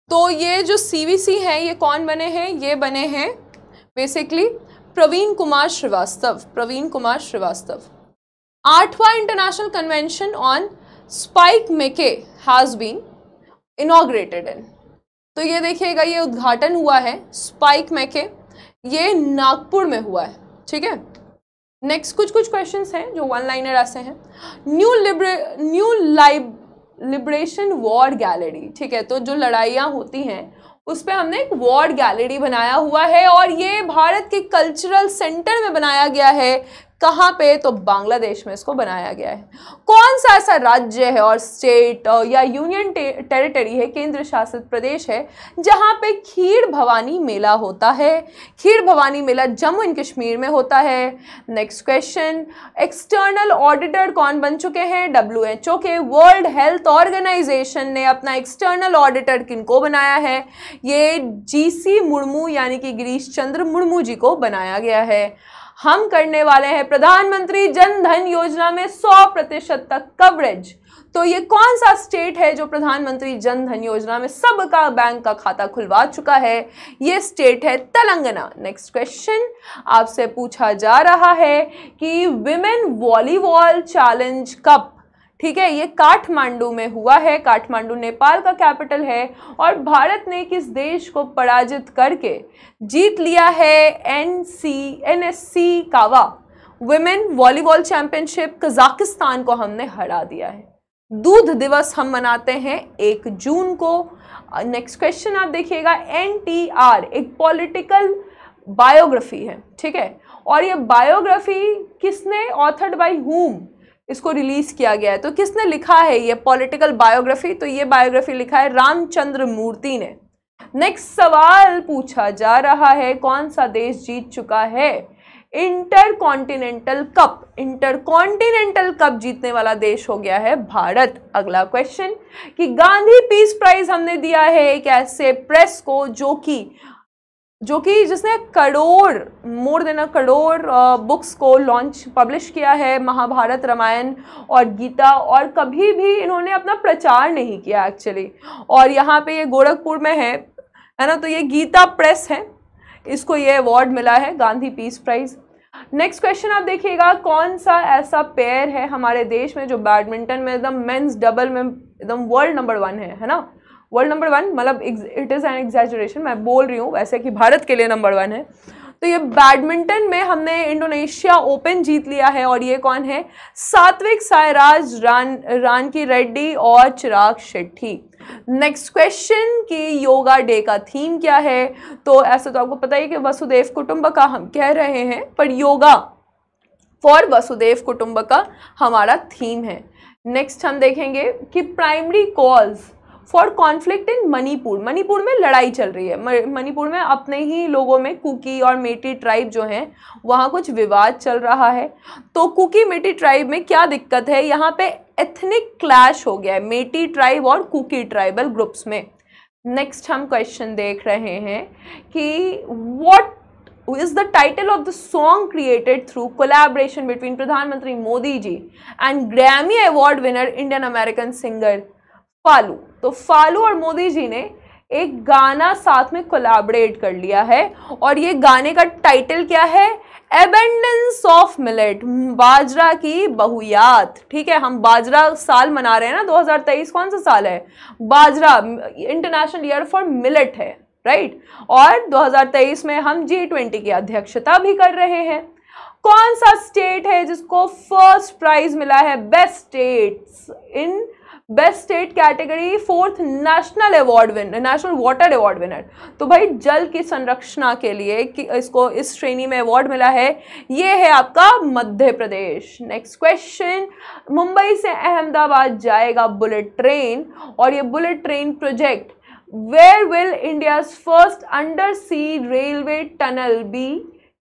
तो ये जो सीवीसी है ये कौन बने हैं ये बने हैं बेसिकली प्रवीण कुमार श्रीवास्तव प्रवीण कुमार श्रीवास्तव आठवां international convention on SPIC MACAY has been inaugurated in तो ये देखिएगा ये उद्घाटन हुआ है स्पाइक मेके ये नागपुर में हुआ है ठीक है नेक्स्ट कुछ कुछ क्वेश्चंस हैं जो वन लाइनर ऐसे हैं new libre new lib liberation war gallery ठीक है तो जो लड़ाइयाँ होती हैं उस पर हमने एक वॉर गैलरी बनाया हुआ है और ये भारत के कल्चरल सेंटर में बनाया गया है कहाँ पे तो बांग्लादेश में इसको बनाया गया है कौन सा ऐसा राज्य है और स्टेट uh, या यूनियन टेरिटरी है केंद्र शासित प्रदेश है जहाँ पे खीर भवानी मेला होता है खीर भवानी मेला जम्मू एंड कश्मीर में होता है नेक्स्ट क्वेश्चन एक्सटर्नल ऑडिटर कौन बन चुके हैं डब्ल्यू एच ओ के वर्ल्ड हेल्थ ऑर्गेनाइजेशन ने अपना एक्सटर्नल ऑडिटर को बनाया है ये जी सी मुर्मू यानी कि गिरीश चंद्र मुर्मू जी को बनाया गया है हम करने वाले हैं प्रधानमंत्री जन धन योजना में 100 प्रतिशत तक कवरेज तो ये कौन सा स्टेट है जो प्रधानमंत्री जन धन योजना में सबका बैंक का खाता खुलवा चुका है ये स्टेट है तेलंगाना नेक्स्ट क्वेश्चन आपसे पूछा जा रहा है कि विमेन वॉलीबॉल चैलेंज कप ठीक है ये काठमांडू में हुआ है काठमांडू नेपाल का कैपिटल है और भारत ने किस देश को पराजित करके जीत लिया है N C N S C CAVA women volleyball championship Kazakhstan को हमने हरा दिया है दूध दिवस हम मनाते हैं एक जून को नेक्स्ट क्वेश्चन आप देखिएगा एन टी आर एक पॉलिटिकल बायोग्राफी है ठीक है और ये बायोग्राफी किसने ऑथर्ड बाय हुम इसको रिलीज़ किया गया है तो किसने लिखा है ये पॉलिटिकल बायोग्राफी तो ये बायोग्राफी लिखा है रामचंद्र मूर्ति ने नेक्स्ट सवाल पूछा जा रहा है कौन सा देश जीत चुका है intercontinental cup intercontinental cup जीतने वाला देश हो गया है भारत अगला क्वेश्चन कि गांधी पीस प्राइज हमने दिया है एक ऐसे प्रेस को जो कि जो कि जिसने crore more than a crore books uh, को लॉन्च पब्लिश किया है महाभारत रामायण और गीता और कभी भी इन्होंने अपना प्रचार नहीं किया एक्चुअली और यहाँ पे ये गोरखपुर में है है ना तो ये गीता प्रेस है इसको ये अवार्ड मिला है Gandhi peace prize next question आप देखिएगा कौन सा ऐसा पेयर है हमारे देश में जो बैडमिंटन में एकदम मेन्स डबल में एकदम वर्ल्ड नंबर वन है है ना वर्ल्ड नंबर वन मतलब इट इज़ एन एग्जैजरेशन मैं बोल रही हूँ वैसे कि भारत के लिए नंबर वन है तो ये बैडमिंटन में हमने इंडोनेशिया ओपन जीत लिया है और ये कौन है सात्विक सायराज रान रानकी रेड्डी और चिराग शेट्टी नेक्स्ट क्वेश्चन कि योगा डे का थीम क्या है तो ऐसा तो आपको पता ही कि वसुदेव कुटुंब का हम कह रहे हैं पर योगा फॉर वसुदेव कुटुंब का हमारा थीम है नेक्स्ट हम देखेंगे कि primary cause for conflict in Manipur Manipur में लड़ाई चल रही है मणिपुर में अपने ही लोगों में कुकी और मेटी ट्राइब जो हैं वहाँ कुछ विवाद चल रहा है तो कुकी मेटी ट्राइब में क्या दिक्कत है यहाँ पे एथनिक क्लैश हो गया है मेटी ट्राइब और कुकी ट्राइबल ग्रुप्स में नेक्स्ट हम क्वेश्चन देख रहे हैं कि what is the title of the song created through collaboration between प्रधानमंत्री Modi ji and Grammy award winner Indian American singer Falu तो फालू और मोदी जी ने एक गाना साथ में कोलाबरेट कर लिया है और ये गाने का टाइटल क्या है एबेंडेंस ऑफ मिलेट बाजरा की बहुयात ठीक है हम बाजरा साल मना रहे हैं ना 2023 कौन सा साल है बाजरा इंटरनेशनल ईयर फॉर मिलेट है राइट और 2023 में हम जी ट्वेंटी की अध्यक्षता भी कर रहे हैं कौन सा स्टेट है जिसको फर्स्ट प्राइज मिला है best states in best state category fourth national award winner national water award winner तो भाई जल की संरक्षणा के लिए कि इसको इस श्रेणी में अवार्ड मिला है ये है आपका मध्य प्रदेश नेक्स्ट क्वेश्चन मुंबई से अहमदाबाद जाएगा बुलेट ट्रेन और ये bullet train project where will India's first under sea railway tunnel be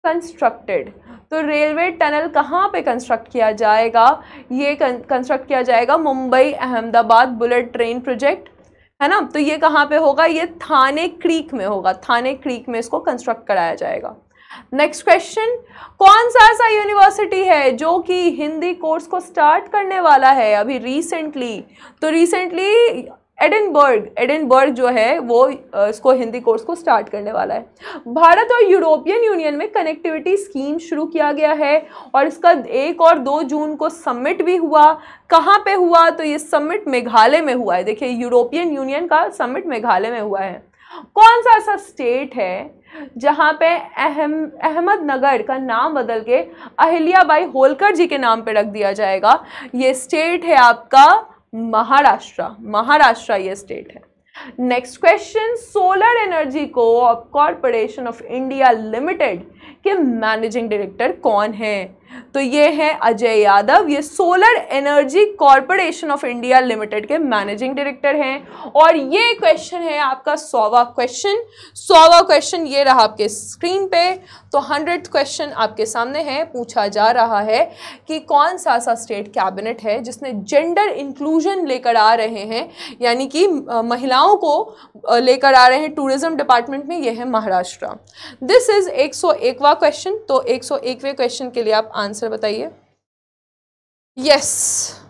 constructed तो रेलवे टनल कहाँ पे कंस्ट्रक्ट किया जाएगा ये कंस्ट्रक्ट किया जाएगा Mumbai Ahmedabad bullet train project है ना तो ये कहाँ पे होगा ये थाने क्रीक में होगा थाने क्रीक में इसको कंस्ट्रक्ट कराया जाएगा नेक्स्ट क्वेश्चन कौन सा ऐसा यूनिवर्सिटी है जो कि हिंदी कोर्स को स्टार्ट करने वाला है अभी रिसेंटली तो रिसेंटली एडनबर्ग एडनबर्ग जो है वो इसको हिंदी कोर्स को स्टार्ट करने वाला है भारत और यूरोपियन यूनियन में कनेक्टिविटी स्कीम शुरू किया गया है और इसका एक और दो जून को समिट भी हुआ कहाँ पे हुआ तो ये समिट मेघालय में हुआ है देखिए यूरोपियन यूनियन का समिट मेघालय में हुआ है कौन सा ऐसा स्टेट है जहाँ पे अहम अहमदनगर का नाम बदल के अहिल्याबाई होलकर जी के नाम पे रख दिया जाएगा ये स्टेट है आपका महाराष्ट्र महाराष्ट्र ये स्टेट है नेक्स्ट क्वेश्चन सोलर एनर्जी को कॉरपोरेशन ऑफ इंडिया लिमिटेड के मैनेजिंग डायरेक्टर कौन है तो ये है अजय यादव ये solar energy corporation of India limited के मैनेजिंग डायरेक्टर हैं और ये क्वेश्चन है आपका सोवा क्वेश्चन सोवा क्वेश्चन ये रहा आपके स्क्रीन पे तो हंड्रेड क्वेश्चन आपके सामने है पूछा जा रहा है कि कौन सा सा स्टेट कैबिनेट है जिसने जेंडर इंक्लूजन लेकर आ रहे हैं यानी कि महिलाओं को लेकर आ रहे हैं टूरिज्म डिपार्टमेंट में यह है महाराष्ट्र दिस इज़ एक सौ क्वेश्चन तो एक सौ क्वेश्चन के लिए आप आंसर आंसर बताइए yes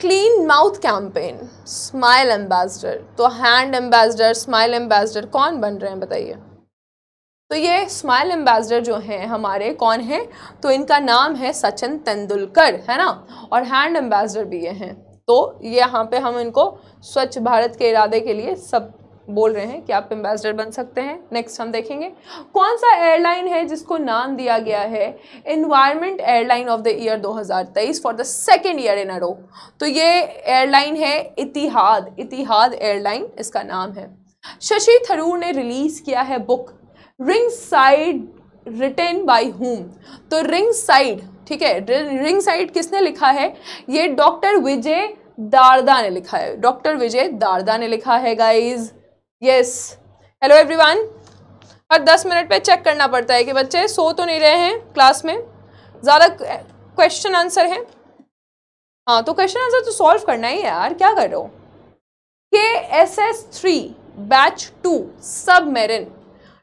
clean mouth campaign smile ambassador तो हैंड एम्बेसडर स्माइल एम्बेसडर कौन बन रहे हैं बताइए तो ये स्माइल एम्बेसडर जो हैं हमारे कौन हैं तो इनका नाम है सचिन तेंदुलकर है ना और हैंड एम्बेसडर भी ये हैं तो ये यहाँ पे हम इनको स्वच्छ भारत के इरादे के लिए सब बोल रहे हैं कि आप एम्बेसडर बन सकते हैं नेक्स्ट हम देखेंगे कौन सा एयरलाइन है जिसको नाम दिया गया है environment airline of the year 2023 for the second year in a row तो ये एयरलाइन है इतिहाद इतिहाद एयरलाइन इसका नाम है शशि थरूर ने रिलीज़ किया है book ringside return by home तो रिंग साइड ठीक है रिंग साइड किसने लिखा है ये डॉक्टर विजय दारदा ने लिखा है डॉक्टर विजय दारदा ने लिखा है गाइज़ यस हेलो एवरीवन हर दस मिनट पे चेक करना पड़ता है कि बच्चे सो तो नहीं रहे हैं क्लास में ज़्यादा क्वेश्चन आंसर है हाँ तो क्वेश्चन आंसर तो सॉल्व करना ही है यार क्या कर रहे हो K S S three batch two submarine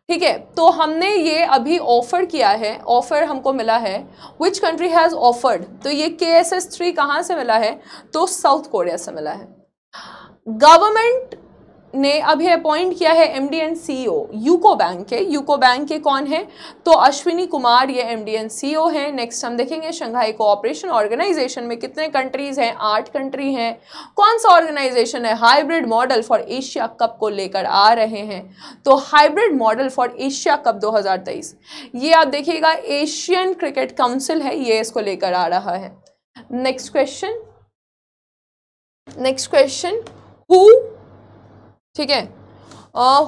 ठीक है तो हमने ये अभी ऑफ़र किया है ऑफ़र हमको मिला है विच कंट्री हैज़ ऑफर्ड तो ये के एस एस थ्री कहाँ से मिला है तो साउथ कोरिया से मिला है गवर्नमेंट ने अभी अपॉइंट किया है MD and CEO UCO bank के यूको बैंक के कौन है तो अश्विनी कुमार ये एमडी एंड सीईओ हैं नेक्स्ट हम देखेंगे शंघाई कोऑपरेशन ऑर्गेनाइजेशन में कितने कंट्रीज़ हैं आठ कंट्री हैं कौन सा ऑर्गेनाइजेशन है hybrid model for Asia cup को लेकर आ रहे हैं तो hybrid model for Asia cup दो ये आप देखिएगा एशियन क्रिकेट काउंसिल है ये इसको लेकर आ रहा है next question next question who ठीक है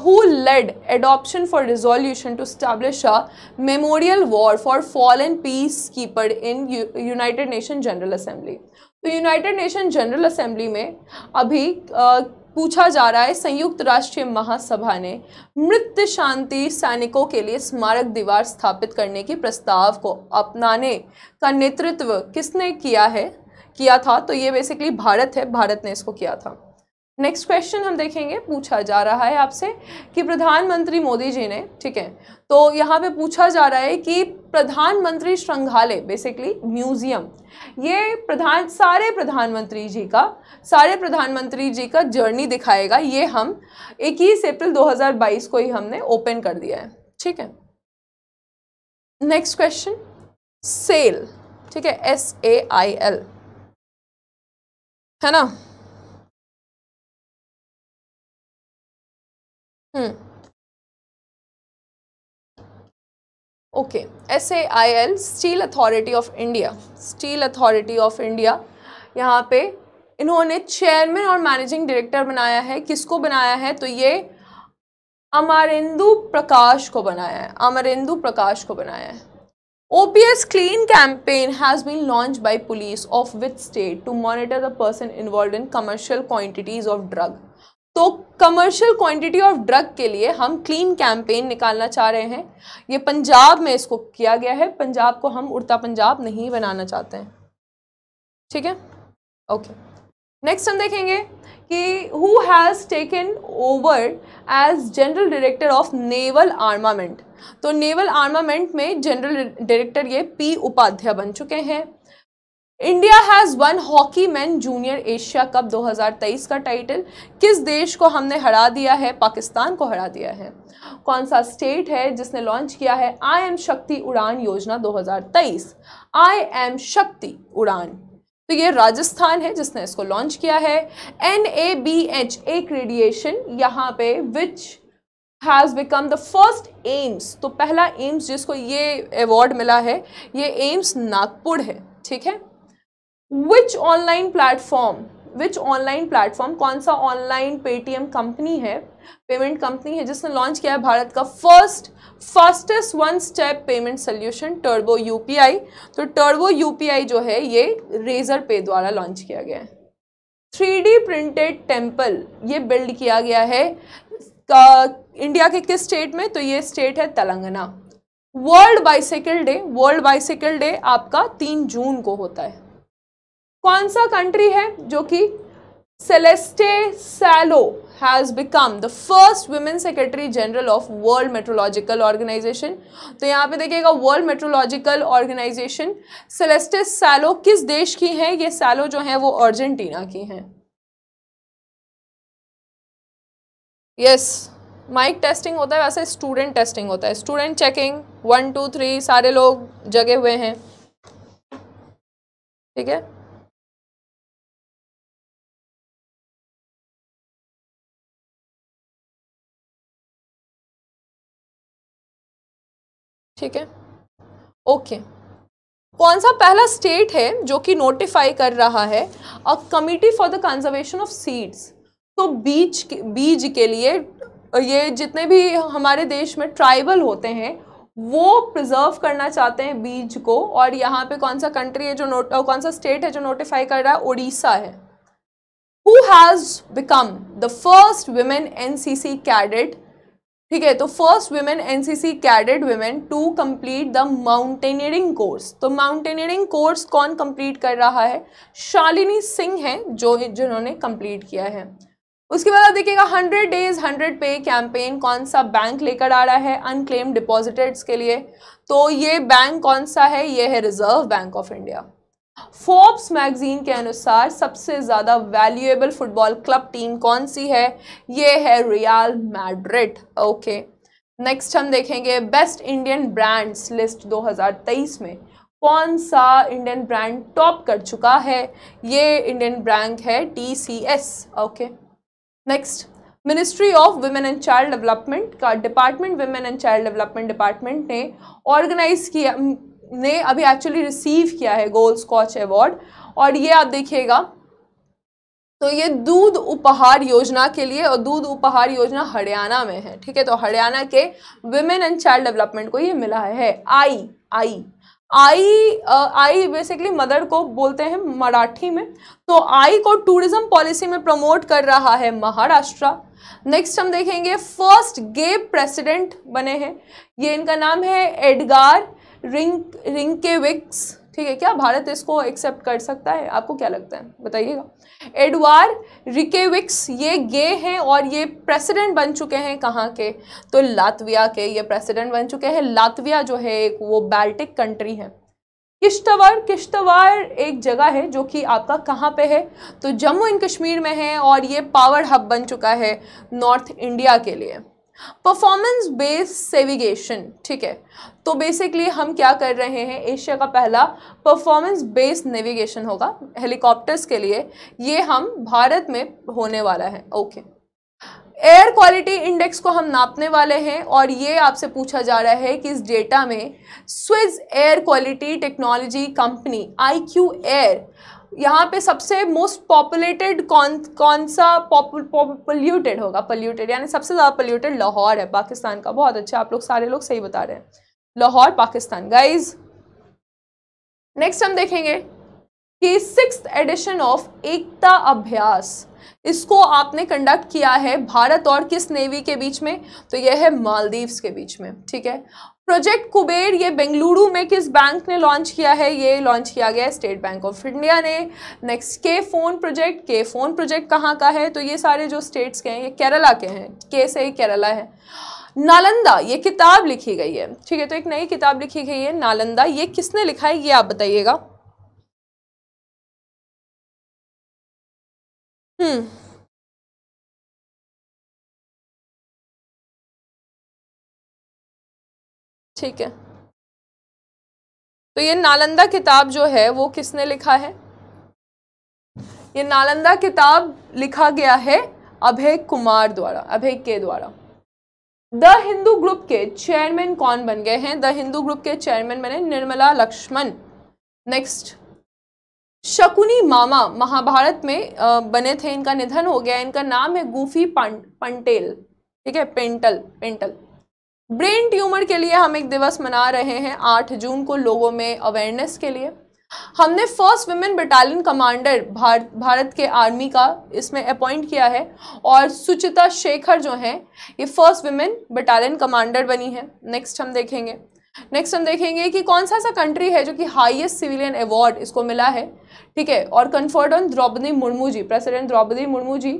who led adoption for resolution to establish a memorial war for and peace keeper in united nation general assembly तो यूनाइटेड नेशन जनरल असेंबली में अभी uh, पूछा जा रहा है संयुक्त राष्ट्रीय महासभा ने मृत शांति सैनिकों के लिए स्मारक दीवार स्थापित करने के प्रस्ताव को अपनाने का नेतृत्व किसने किया है किया था तो ये बेसिकली भारत है भारत ने इसको किया था नेक्स्ट क्वेश्चन हम देखेंगे पूछा जा रहा है आपसे कि प्रधानमंत्री मोदी जी ने ठीक है तो यहाँ पे पूछा जा रहा है कि प्रधानमंत्री श्रृंगालय बेसिकली म्यूज़ियम ये प्रधान सारे प्रधानमंत्री जी का सारे प्रधानमंत्री जी का जर्नी दिखाएगा ये हम इक्कीस अप्रैल 2022 को ही हमने ओपन कर दिया है ठीक है नेक्स्ट क्वेश्चन सेल ठीक है एस ए आई एल है ना okay S A I L steel authority of India steel authority of India यहाँ पे इन्होंने चेयरमैन और मैनेजिंग डायरेक्टर बनाया है किसको बनाया है तो ये अमरिंदु प्रकाश को बनाया है अमरिंदु प्रकाश को बनाया है O P S clean campaign has been launched by police of with state to monitor the person involve in commercial quantities of drugs तो कमर्शियल क्वांटिटी ऑफ ड्रग के लिए हम क्लीन कैंपेन निकालना चाह रहे हैं ये पंजाब में इसको किया गया है पंजाब को हम उड़ता पंजाब नहीं बनाना चाहते हैं ठीक है ओके नेक्स्ट हम देखेंगे कि who has taken over as general director of naval armament तो नेवल आर्मामेंट में जनरल डायरेक्टर ये पी उपाध्याय बन चुके हैं India has won hockey man junior Asia cup 2023 का टाइटल किस देश को हमने हरा दिया है पाकिस्तान को हरा दिया है कौन सा स्टेट है जिसने लॉन्च किया है आई एम शक्ति उड़ान योजना 2023 आई एम शक्ति उड़ान तो ये राजस्थान है जिसने इसको लॉन्च किया है N A B H accreditation यहाँ पे which has become the first AIIMS तो पहला एम्स जिसको ये अवार्ड मिला है ये एम्स नागपुर है ठीक है which online platform which online platform कौन सा ऑनलाइन पेटीएम कंपनी है पेमेंट कंपनी है जिसने लॉन्च किया है भारत का first fastest one step payment solution turbo UPI तो टर्बो आई जो है ये रेजर पे द्वारा लॉन्च किया गया है थ्री डी प्रिंटेड टेम्पल ये बिल्ड किया गया है इंडिया के किस स्टेट में तो ये स्टेट है Telangana world bicycle day world bicycle day आपका तीन जून को होता है कौन सा कंट्री है जो कि Celeste Saulo has become the first women secretary general of world meteorological organisation तो यहाँ पे देखिएगा world meteorological organisation Celeste Saulo किस देश की है ये सैलो जो है वो अर्जेंटीना की हैं यस माइक टेस्टिंग होता है वैसे स्टूडेंट टेस्टिंग होता है student checking one two three सारे लोग जगे हुए हैं ठीक है ठीक है ओके कौन सा पहला स्टेट है जो कि नोटिफाई कर रहा है a committee for the conservation of seeds तो बीज बीज के लिए ये जितने भी हमारे देश में ट्राइबल होते हैं वो प्रिजर्व करना चाहते हैं बीज को और यहाँ पे कौन सा कंट्री है जो नोट कौन सा स्टेट है जो नोटिफाई कर रहा है उड़ीसा है who has become the first women NCC cadet ठीक है तो first women NCC cadet women to complete the mountaineering course तो माउंटेनियरिंग कोर्स कौन कंप्लीट कर रहा है शालिनी सिंह है जो जिन्होंने कंप्लीट किया है उसके बाद आप देखिएगा hundred days hundred pay campaign कौन सा बैंक लेकर आ रहा है अनक्लेम डिपॉजिटर्स के लिए तो ये बैंक कौन सा है ये है reserve bank of India Forbes magazine के अनुसार सबसे ज़्यादा वैल्यूएबल फुटबॉल क्लब टीम कौन सी है ये है रियाल मैड्रिड ओके नेक्स्ट हम देखेंगे बेस्ट इंडियन ब्रांड्स लिस्ट 2023 में कौन सा इंडियन ब्रांड टॉप कर चुका है ये इंडियन ब्रांड है T C S okay next ministry of women and child development का department women and child development department ने ऑर्गेनाइज किया ने अभी एक्चुअली रिसीव किया है गोल्ड स्कॉच अवार्ड और ये आप देखिएगा तो ये दूध उपहार योजना के लिए और दूध उपहार योजना हरियाणा में है ठीक है तो हरियाणा के वुमेन एंड चाइल्ड डेवलपमेंट को ये मिला है आई आई आई आई बेसिकली मदर को बोलते हैं मराठी में तो आई को टूरिज्म पॉलिसी में प्रमोट कर रहा है महाराष्ट्र नेक्स्ट हम देखेंगे फर्स्ट गे प्रेसिडेंट बने हैं ये इनका नाम है Edgars Rink Rinkevics ठीक है क्या भारत इसको एक्सेप्ट कर सकता है आपको क्या लगता है बताइएगा एडवार रिकेविक्स ये गे हैं और ये प्रेसिडेंट बन चुके हैं कहाँ के तो लातविया के ये प्रेसिडेंट बन चुके हैं लातविया जो है एक वो बाल्टिक कंट्री है किश्तवाड़ किश्तवाड़ एक जगह है जो कि आपका कहाँ पे है तो जम्मू एंड कश्मीर में है और ये पावर हब बन चुका है नॉर्थ इंडिया के लिए परफॉर्मेंस बेस्ड सेविगेशन ठीक है तो बेसिकली हम क्या कर रहे हैं एशिया का पहला परफॉर्मेंस बेस्ड नेविगेशन होगा हेलीकॉप्टर्स के लिए ये हम भारत में होने वाला है ओके एयर क्वालिटी इंडेक्स को हम नापने वाले हैं और ये आपसे पूछा जा रहा है कि इस डेटा में Swiss air quality technology company I Q Air यहाँ पे सबसे मोस्ट पॉपुलेटेड कौन कौन सा पोल्यूटेड होगा पोल्यूटेड यानी सबसे ज़्यादा पोल्यूटेड लाहौर है पाकिस्तान का बहुत अच्छा आप लोग सारे लोग सही बता रहे हैं लाहौर पाकिस्तान गाइज नेक्स्ट हम देखेंगे कि सिक्स एडिशन ऑफ एकता अभ्यास इसको आपने कंडक्ट किया है भारत और किस नेवी के बीच में तो यह है मालदीव्स के बीच में ठीक है प्रोजेक्ट कुबेर ये बेंगलुरु में किस बैंक ने लॉन्च किया है ये लॉन्च किया गया है स्टेट बैंक ऑफ इंडिया ने next K FON project K FON project कहाँ का है तो ये सारे जो स्टेट्स के हैं ये केरला के हैं के से ही केरला है नालंदा ये किताब लिखी गई है ठीक है तो एक नई किताब लिखी गई है नालंदा ये किसने लिखा है ये आप बताइएगा हम्म ठीक है तो ये नालंदा किताब जो है वो किसने लिखा है ये नालंदा किताब लिखा गया है अभय कुमार द्वारा अभय के द्वारा द हिंदू ग्रुप के चेयरमैन कौन बन गए हैं द हिंदू ग्रुप के चेयरमैन बने निर्मला लक्ष्मण नेक्स्ट शकुनी मामा महाभारत में बने थे इनका निधन हो गया इनका नाम है गूफी पंटेल ठीक है पेंटल पेंटल ब्रेन ट्यूमर के लिए हम एक दिवस मना रहे हैं आठ जून को लोगों में अवेयरनेस के लिए हमने first women battalion commander Bharat Bharat के आर्मी का इसमें अपॉइंट किया है और सुचिता शेखर जो हैं ये फर्स्ट वुमेन बटालियन कमांडर बनी है नेक्स्ट हम देखेंगे नेक्स्ट हम देखेंगे कि कौन सा सा कंट्री है जो कि हाईएस्ट सिविलियन अवार्ड इसको मिला है ठीक है और conferred on Draupadi Murmu ji president Draupadi Murmu ji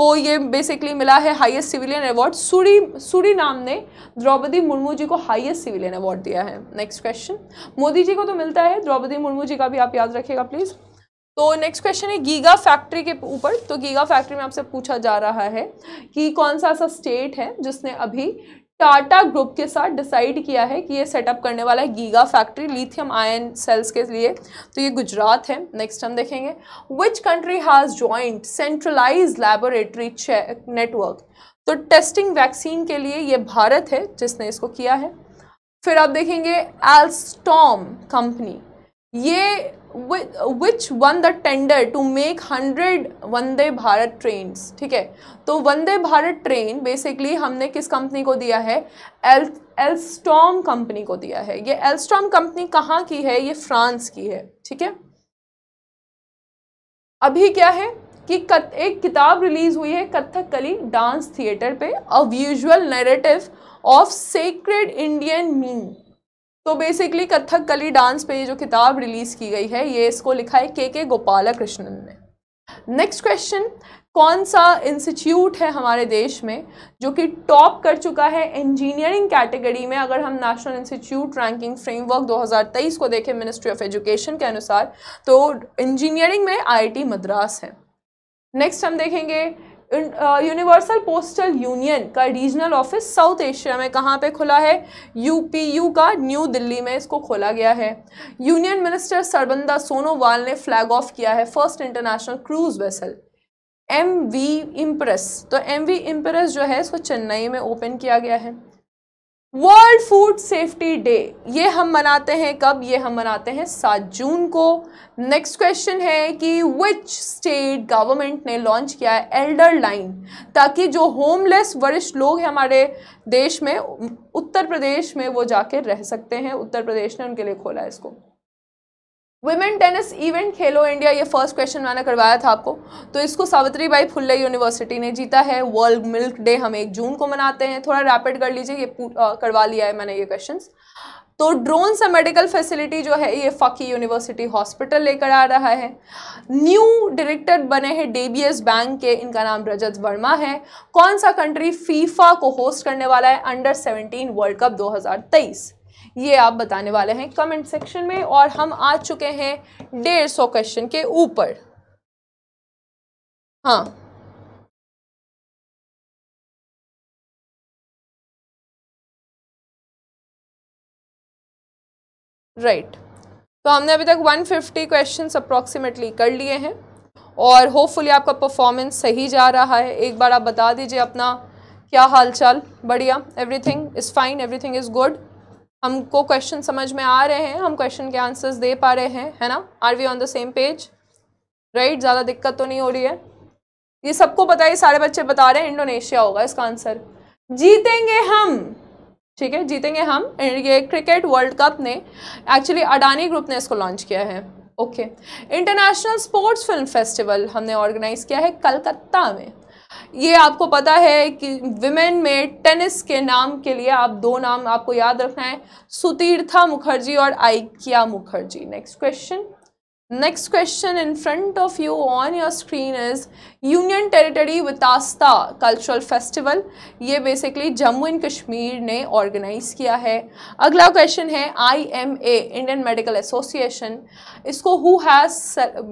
को ये बेसिकली मिला है highest civilian award sorry sorry नाम ने द्रौपदी मुर्मू जी को हाईएस्ट सिविलियन अवार्ड दिया है नेक्स्ट क्वेश्चन मोदी जी को तो मिलता है द्रौपदी मुर्मू जी का भी आप याद रखेगा प्लीज़ तो नेक्स्ट क्वेश्चन है गीगा फैक्ट्री के ऊपर तो गीगा फैक्ट्री में आपसे पूछा जा रहा है कि कौन सा ऐसा स्टेट है जिसने अभी टाटा ग्रुप के साथ डिसाइड किया है कि ये सेटअप करने वाला है giga factory lithium ion cells के लिए तो ये गुजरात है नेक्स्ट हम देखेंगे which country has joint centralise laboratory network तो टेस्टिंग वैक्सीन के लिए ये भारत है जिसने इसको किया है फिर आप देखेंगे एल्स्टॉम कंपनी ये which won the tender to make hundred Vande Bharat train ठीक है तो वंदे भारत ट्रेन बेसिकली हमने किस कंपनी को दिया है एल एल्स्टॉम कंपनी को दिया है ये एल्स्टॉम कंपनी कहाँ की है ये फ्रांस की है ठीक है अभी क्या है कि कत, एक किताब रिलीज हुई है कथकली डांस थिएटर पे a visual narrative of sacred Indian mean तो बेसिकली कथक कली डांस पे ये जो किताब रिलीज़ की गई है ये इसको लिखा है के के गोपाला कृष्णन ने नेक्स्ट क्वेश्चन कौन सा इंस्टीट्यूट है हमारे देश में जो कि टॉप कर चुका है इंजीनियरिंग कैटेगरी में अगर हम नेशनल इंस्टीट्यूट रैंकिंग फ्रेमवर्क 2023 को देखें मिनिस्ट्री ऑफ एजुकेशन के अनुसार तो इंजीनियरिंग में आई मद्रास है नेक्स्ट हम देखेंगे यूनिवर्सल पोस्टल यूनियन का रीजनल ऑफिस साउथ एशिया में कहाँ पे खुला है यूपीयू का न्यू दिल्ली में इसको खोला गया है यूनियन मिनिस्टर सरबंदा सोनोवाल ने फ्लैग ऑफ किया है first international cruise vessel M V Empress तो एम वी इम्प्रेस जो है इसको चेन्नई में ओपन किया गया है वर्ल्ड फूड सेफ्टी डे ये हम मनाते हैं कब ये हम मनाते हैं सात जून को नेक्स्ट क्वेश्चन है कि विच स्टेट गवर्नमेंट ने लॉन्च किया है एल्डर लाइन ताकि जो होमलेस वरिष्ठ लोग हैं हमारे देश में उत्तर प्रदेश में वो जाके रह सकते हैं उत्तर प्रदेश ने उनके लिए खोला है इसको women tennis event Khelo India ये फर्स्ट क्वेश्चन मैंने करवाया था आपको तो इसको सावित्री बाई फुल्ले यूनिवर्सिटी ने जीता है वर्ल्ड मिल्क डे हम एक जून को मनाते हैं थोड़ा रैपिड कर लीजिए ये आ, करवा लिया है मैंने ये क्वेश्चन तो ड्रोन से मेडिकल फैसिलिटी जो है ये फ़की यूनिवर्सिटी हॉस्पिटल लेकर आ रहा है न्यू डायरेक्टर बने हैं डेबीएस बैंक के इनका नाम रजत वर्मा है कौन सा कंट्री फीफा को होस्ट करने वाला है अंडर 17 वर्ल्ड कप 2023 ये आप बताने वाले हैं कमेंट सेक्शन में और हम आ चुके हैं डेढ़ सौ क्वेश्चन के ऊपर हाँ राइट right. तो हमने अभी तक 150 फिफ्टी क्वेश्चन अप्रॉक्सीमेटली कर लिए हैं और होपफुली आपका परफॉर्मेंस सही जा रहा है एक बार आप बता दीजिए अपना क्या हालचाल बढ़िया everything is fine everything is good हमको क्वेश्चन समझ में आ रहे हैं हम क्वेश्चन के आंसर्स दे पा रहे हैं है ना are we on the same page right ज़्यादा दिक्कत तो नहीं हो रही है ये सबको पता है सारे बच्चे बता रहे हैं इंडोनेशिया होगा इसका आंसर जीतेंगे हम ठीक है जीतेंगे हम ये क्रिकेट वर्ल्ड कप ने एक्चुअली अडानी ग्रुप ने इसको लॉन्च किया है okay international sports film festival हमने ऑर्गेनाइज़ किया है कलकत्ता में ये आपको पता है कि विमेन में टेनिस के नाम के लिए आप दो नाम आपको याद रखना है सुतीर्था मुखर्जी और Ayhika Mukherjee next question Next question in front of you on your screen is Union Territory Vitasta Cultural Festival. ये basically जम्मू एंड कश्मीर ने organize किया है अगला question है IMA Indian Medical Association. इसको who has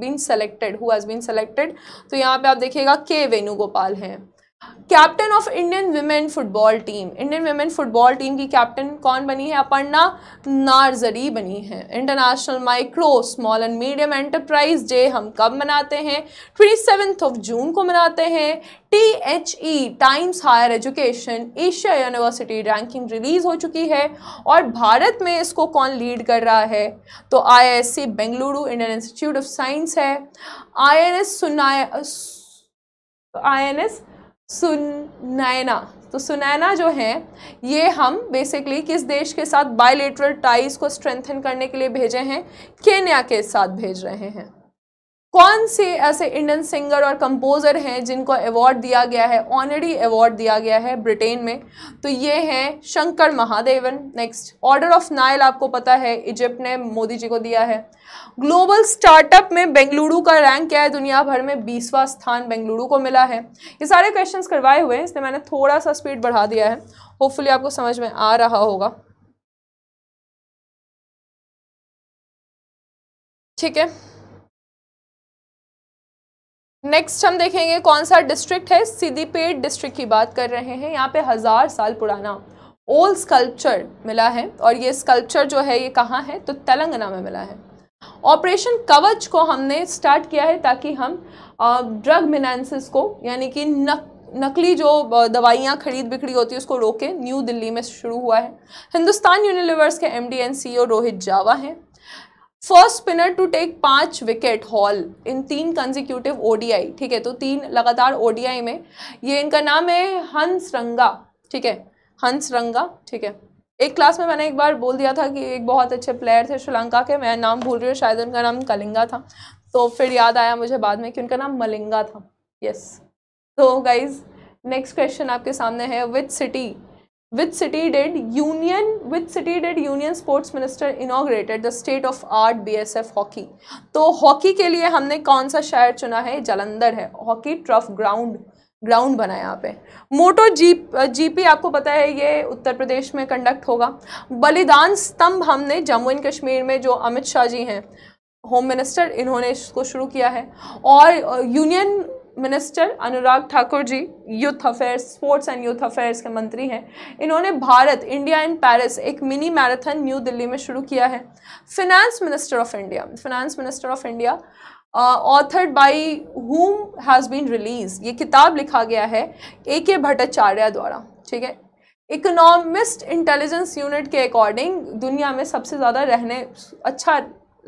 been selected? Who has been selected? तो यहाँ पे आप देखिएगा K वेणुगोपाल हैं captain of Indian women football team Indian women football team की कैप्टन कौन बनी है अपर्णा नारजरी बनी है international micro small and medium enterprise day हम कब मनाते हैं ट्वेंटी सेवन्थ ऑफ जून को मनाते हैं T H E Times higher education Asia university ranking release हो चुकी है और भारत में इसको कौन लीड कर रहा है तो I S C Bengaluru Indian institute of science है आई एन एस सुनाया आई एन एस सुनैना तो सुनैना जो है ये हम बेसिकली किस देश के साथ बायोलिटरल टाइज को स्ट्रेंथन करने के लिए भेजे हैं केन्या के साथ भेज रहे हैं कौन से ऐसे इंडियन सिंगर और कंपोज़र हैं जिनको अवार्ड दिया गया है ऑनरी अवार्ड दिया गया है ब्रिटेन में तो ये हैं Shankar Mahadevan next order of Nile आपको पता है इजिप्ट ने मोदी जी को दिया है ग्लोबल स्टार्टअप में बेंगलुरु का रैंक क्या है दुनिया भर में बीसवा स्थान बेंगलुरु को मिला है ये सारे क्वेश्चन करवाए हुए हैं इसलिए मैंने थोड़ा सा स्पीड बढ़ा दिया है होपफुली आपको समझ में आ रहा होगा ठीक है नेक्स्ट हम देखेंगे कौन सा डिस्ट्रिक्ट है सिद्दीपेट डिस्ट्रिक्ट की बात कर रहे हैं यहाँ पे हज़ार साल पुराना ओल्ड स्कल्पचर मिला है और ये स्कल्पचर जो है ये कहाँ है तो तेलंगाना में मिला है ऑपरेशन कवच को हमने स्टार्ट किया है ताकि हम ड्रग मिनानसिस को यानी कि नक नकली जो दवाइयाँ खरीद बिक्री होती है उसको रोके न्यू दिल्ली में शुरू हुआ है हिंदुस्तान यूनिवर्स के M D and CEO Rohit Jawa हैं फर्स्ट स्पिनर टू टेक पांच विकेट हॉल इन तीन कंजिक्यूटिव ओडीआई ठीक है तो तीन लगातार ओडीआई में ये इनका नाम है हंस रंगा ठीक है हंस रंगा ठीक है एक क्लास में मैंने एक बार बोल दिया था कि एक बहुत अच्छे प्लेयर थे श्रीलंका के मैं नाम भूल रही हूँ शायद उनका नाम कलिंगा था तो फिर याद आया मुझे बाद में कि उनका नाम मलिंगा था यस तो गाइज नेक्स्ट क्वेश्चन आपके सामने है which city Which city did Union which city did Union Sports Minister inaugurated the state of art BSF hockey? तो हॉकी के लिए हमने कौन सा शहर चुना है जलंधर है हॉकी ट्रफ ग्राउंड ग्राउंड बना यहाँ पे मोटो जीप जीपी आपको पता है ये उत्तर प्रदेश में कंडक्ट होगा बलिदान स्तंभ हमने जम्मू एंड कश्मीर में जो अमित शाह जी हैं होम मिनिस्टर इन्होंने इसको शुरू किया है और union minister Anurag Thakur ji youth affairs sports and youth affairs के मंत्री हैं इन्होंने भारत इंडिया इन पेरिस एक मिनी मैराथन न्यू दिल्ली में शुरू किया है finance minister of India finance minister of India authored by whom has been release ये किताब लिखा गया है ए के भट्टाचार्य द्वारा ठीक है इकोनॉमिस्ट इंटेलिजेंस यूनिट के अकॉर्डिंग दुनिया में सबसे ज़्यादा रहने अच्छा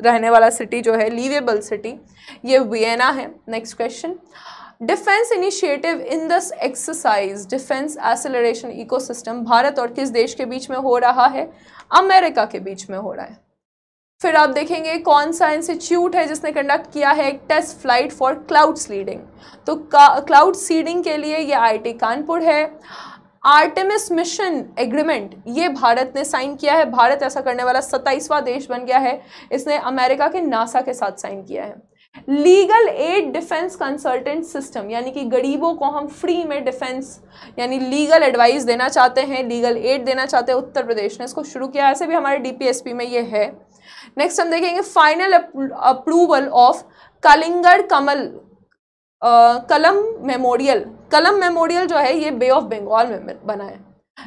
रहने वाला सिटी जो है लीवेबल सिटी ये वियना है next question defence initiative in this exercise defence acceleration ecosystem Bharat और किस देश के बीच में हो रहा है अमेरिका के बीच में हो रहा है फिर आप देखेंगे कौन सा इंस्टीट्यूट है जिसने कंडक्ट किया है एक test flight for cloud seeding तो क्लाउड सीडिंग के लिए ये आई कानपुर है आर्टेमिस मिशन एग्रीमेंट ये भारत ने साइन किया है भारत ऐसा करने वाला सत्ताईसवां देश बन गया है इसने अमेरिका के नासा के साथ साइन किया है legal aid defence consultant system यानी कि गरीबों को हम फ्री में डिफेंस यानी लीगल एडवाइस देना चाहते हैं लीगल एड देना चाहते हैं उत्तर प्रदेश ने इसको शुरू किया ऐसे भी हमारे डीपीएसपी में ये है नेक्स्ट हम देखेंगे फाइनल अप्रूवल ऑफ कलिंगड़ कमल कलम मेमोरियल कलम मेमोरियल जो है ये बे ऑफ बंगाल में बना है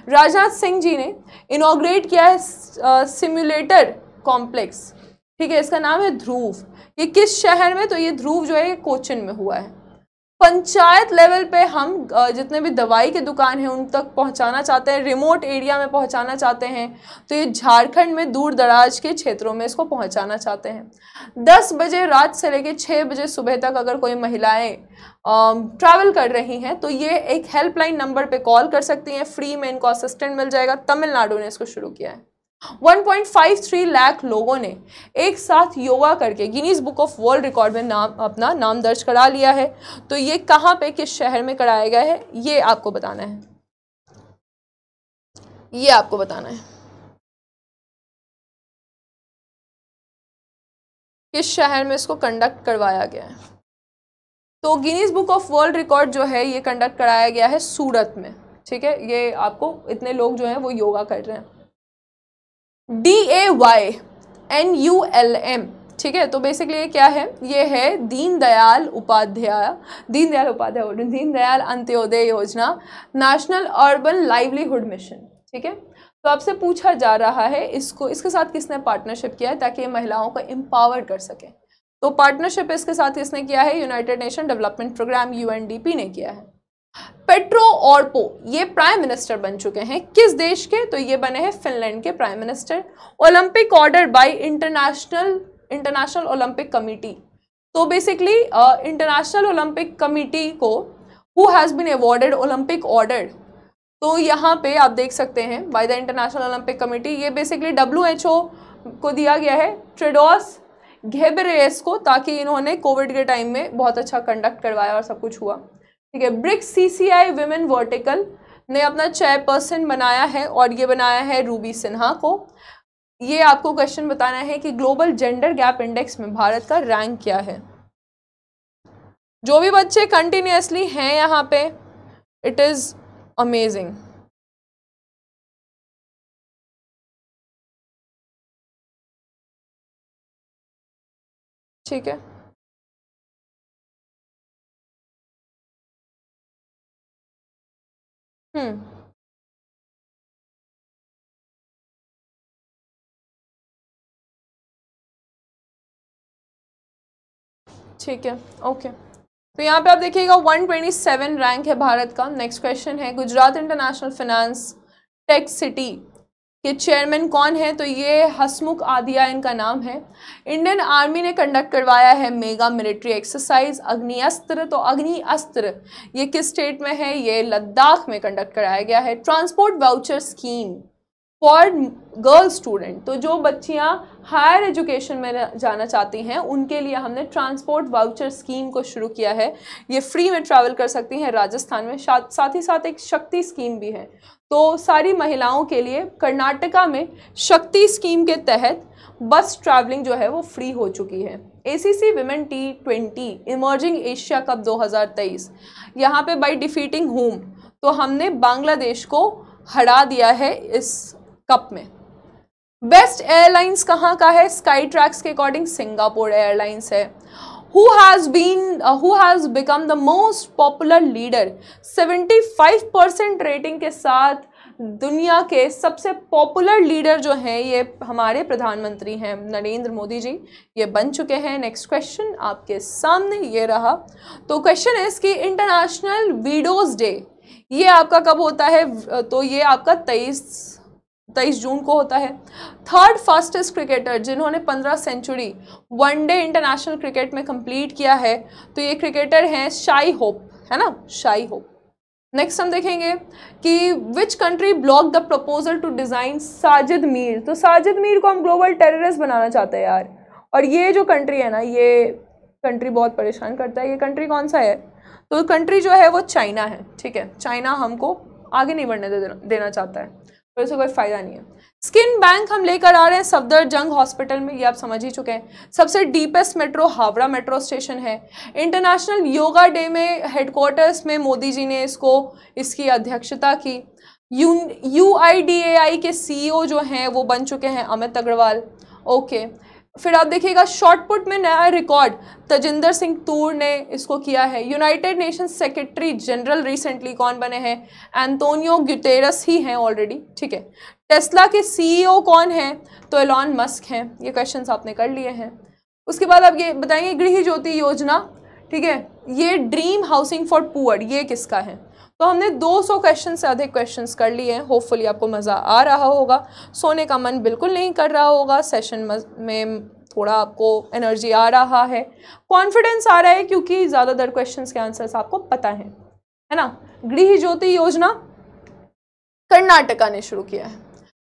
राजनाथ सिंह जी ने इनोग्रेट किया है सिम्युलेटर कॉम्प्लेक्स ठीक है इसका नाम है ध्रुव ये किस शहर में तो ये ध्रुव जो है कोचिन में हुआ है पंचायत लेवल पे हम जितने भी दवाई के दुकान हैं उन तक पहुंचाना चाहते हैं रिमोट एरिया में पहुंचाना चाहते हैं तो ये झारखंड में दूर दराज के क्षेत्रों में इसको पहुंचाना चाहते हैं 10 बजे रात से लेकर 6 बजे सुबह तक अगर कोई महिलाएं ट्रैवल कर रही हैं तो ये एक हेल्पलाइन नंबर पे कॉल कर सकती हैं फ्री में इनको असिस्टेंट मिल जाएगा तमिलनाडु ने इसको शुरू किया है 1.53 लाख लोगों ने एक साथ योगा करके Guinness book of world record में नाम अपना नाम दर्ज करा लिया है तो ये कहाँ पे किस शहर में कराया गया है ये आपको बताना है ये आपको बताना है किस शहर में इसको कंडक्ट करवाया गया है तो Guinness book of world record जो है ये कंडक्ट कराया गया है सूरत में ठीक है ये आपको इतने लोग जो हैं वो योगा कर रहे हैं D A Y N U L M ठीक है तो बेसिकली ये क्या है ये है दीनदयाल उपाध्याय दीनदयाल उपाध्याय दीनदयाल अंत्योदय योजना नेशनल अर्बन लाइवलीहुड मिशन ठीक है तो आपसे पूछा जा रहा है इसको इसके साथ किसने पार्टनरशिप किया है ताकि ये महिलाओं को एम्पावर कर सकें तो पार्टनरशिप इसके साथ किसने किया है United Nation development programme UNDP ने किया है पेट्रो ऑर्पो ये प्राइम मिनिस्टर बन चुके हैं किस देश के तो ये बने हैं फिनलैंड के prime minister Olympic order by international international Olympic committee तो बेसिकली इंटरनेशनल ओलंपिक कमेटी को who has been awarded Olympic order तो यहाँ पे आप देख सकते हैं by the international Olympic committee ये बेसिकली डब्ल्यू एच ओ को दिया गया है ट्रेडोस घेबरेस को ताकि इन्होंने कोविड के टाइम में बहुत अच्छा कंडक्ट करवाया और सब कुछ हुआ ठीक है ब्रिक्स सीसीआई वुमेन वर्टिकल ने अपना चेयरपर्सन बनाया है और ये बनाया है रूबी सिन्हा को ये आपको क्वेश्चन बताना है कि ग्लोबल जेंडर गैप इंडेक्स में भारत का रैंक क्या है जो भी बच्चे कंटिन्यूसली हैं यहाँ पे इट इज़ अमेजिंग ठीक है Hmm. ठीक है ओके तो यहाँ पे आप देखिएगा 127 रैंक है भारत का नेक्स्ट क्वेश्चन है Gujarat international finance tech city के चेयरमैन कौन है तो ये हसमुख आदिया इनका नाम है इंडियन आर्मी ने कंडक्ट करवाया है मेगा मिलिट्री एक्सरसाइज अग्नि अस्त्र तो अग्नि अस्त्र ये किस स्टेट में है ये लद्दाख में कंडक्ट कराया गया है transport voucher scheme for girl student तो जो बच्चियां हायर एजुकेशन में जाना चाहती हैं उनके लिए हमने ट्रांसपोर्ट वाउचर स्कीम को शुरू किया है ये फ्री में ट्रैवल कर सकती हैं राजस्थान में साथ ही साथ एक शक्ति स्कीम भी है तो सारी महिलाओं के लिए कर्नाटका में शक्ति स्कीम के तहत बस ट्रैवलिंग जो है वो फ्री हो चुकी है A C C women T twenty emerging Asia cup 2023 यहाँ पे बाई डिफीटिंग होम तो हमने बांग्लादेश को हरा दिया है इस कप में बेस्ट एयरलाइंस कहाँ का है स्काई ट्रैक्स के अकॉर्डिंग सिंगापुर एयरलाइंस है who has been uh, who has become the most popular leader 75% rating के साथ दुनिया के सबसे पॉपुलर लीडर जो हैं ये हमारे प्रधानमंत्री हैं नरेंद्र मोदी जी ये बन चुके हैं नेक्स्ट क्वेश्चन आपके सामने ये रहा तो क्वेश्चन है इसकी इंटरनेशनल वीडोज़ डे ये आपका कब होता है तो ये आपका तेईस तेईस जून को होता है थर्ड फास्टेस्ट क्रिकेटर जिन्होंने पंद्रह सेंचुरी वनडे इंटरनेशनल क्रिकेट में कंप्लीट किया है तो ये क्रिकेटर हैं शाई होप है ना शाई होप नेक्स्ट हम देखेंगे कि which country block the proposal to design Sajid Mir तो साजिद मीर को हम ग्लोबल टेररिस्ट बनाना चाहते हैं यार और ये जो कंट्री है ना ये कंट्री बहुत परेशान करता है ये कंट्री कौन सा है तो कंट्री जो है वो चाइना है ठीक है चाइना हमको आगे नहीं बढ़ने देना चाहता है तो इससे कोई फ़ायदा नहीं है स्किन बैंक हम लेकर आ रहे हैं सफदर जंग हॉस्पिटल में ये आप समझ ही चुके हैं सबसे deepest metro Howrah metro station है इंटरनेशनल योगा डे में हेडक्वार्टर्स में मोदी जी ने इसको इसकी अध्यक्षता की यू यू के सीईओ e जो हैं वो बन चुके हैं अमित अग्रवाल ओके फिर आप देखिएगा शॉर्टपुट में नया रिकॉर्ड तजिंदर सिंह तूर ने इसको किया है United Nation secretary general recently कौन बने हैं एंटोनियो ग्यूटेरस ही हैं ऑलरेडी ठीक है टेस्ला के सीईओ e कौन हैं तो एलॉन मस्क हैं ये क्वेश्चंस आपने कर लिए हैं उसके बाद आप ये बताएंगे गृह ज्योति योजना ठीक है ये ड्रीम हाउसिंग फॉर पुअर ये किसका है तो हमने 200 क्वेश्चन से अधिक क्वेश्चन कर लिए हैं होपफुली आपको मज़ा आ रहा होगा सोने का मन बिल्कुल नहीं कर रहा होगा सेशन में थोड़ा आपको एनर्जी आ रहा है कॉन्फिडेंस आ रहा है क्योंकि ज़्यादातर क्वेश्चन के आंसर्स आपको पता हैं है ना गृह ज्योति योजना कर्नाटका ने शुरू किया है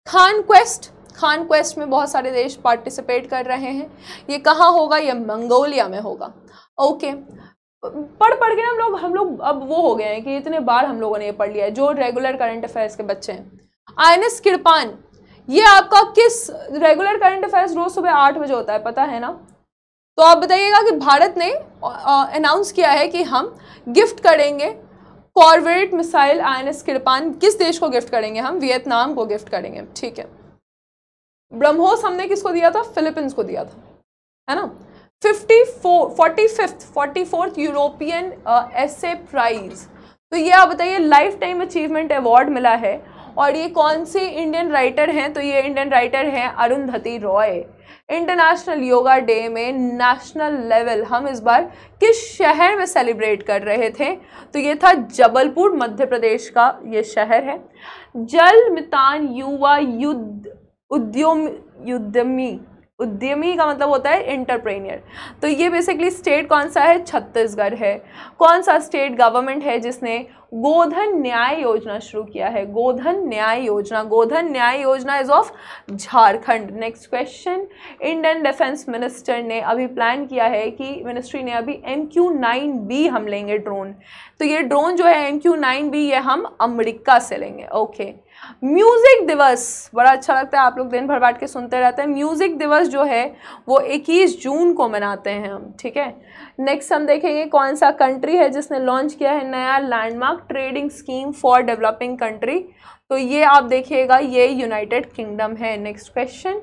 खान क्वेस्ट खान क्वेस्ट में बहुत सारे देश पार्टिसिपेट कर रहे हैं ये कहाँ होगा ये मंगोलिया में होगा ओके okay. पढ़ पढ़ के ना हम लोग हम लोग अब वो हो गए हैं कि इतने बार हम लोगों ने ये पढ़ लिया है जो रेगुलर करंट अफेयर्स के बच्चे हैं आई एस किरपान ये आपका किस रेगुलर करंट अफेयर्स रोज़ सुबह आठ बजे होता है पता है ना तो आप बताइएगा कि भारत ने अनाउंस किया है कि हम गिफ्ट करेंगे corvette missile I S Kirpan किस देश को गिफ्ट करेंगे हम वियतनाम को गिफ्ट करेंगे ठीक है ब्रह्मोस हमने किसको दिया था फिलीपींस को दिया था है ना fifty forty fifth forty fourth European S prize तो ये आप बताइए लाइफ टाइम अचीवमेंट अवार्ड मिला है और ये कौन से इंडियन राइटर हैं तो ये इंडियन राइटर हैं अरुंधति रॉय इंटरनेशनल योगा डे में नेशनल लेवल हम इस बार किस शहर में सेलिब्रेट कर रहे थे तो ये था जबलपुर मध्य प्रदेश का ये शहर है जल मितान युवा युद्ध उद्यम उद्यमी उद्यमी का मतलब होता है इंटरप्रेन्यर तो ये बेसिकली स्टेट कौन सा है छत्तीसगढ़ है कौन सा स्टेट गवर्नमेंट है जिसने गोधन न्याय योजना शुरू किया है गोधन न्याय योजना Godhan Nyay Yojana is of Jharkhand next question Indian defence minister ने अभी प्लान किया है कि मिनिस्ट्री ने अभी एम क्यू नाइन बी हम लेंगे ड्रोन तो ये ड्रोन जो है एम क्यू नाइन बी ये हम अमेरिका से लेंगे ओके okay. म्यूज़िक दिवस बड़ा अच्छा लगता है आप लोग दिन भर बैठ के सुनते रहते हैं म्यूज़िक दिवस जो है वो 21 जून को मनाते हैं हम ठीक है नेक्स्ट हम देखेंगे कौन सा कंट्री है जिसने लॉन्च किया है नया landmark trading scheme for developing country तो ये आप देखिएगा ये यूनाइटेड किंगडम है नेक्स्ट क्वेश्चन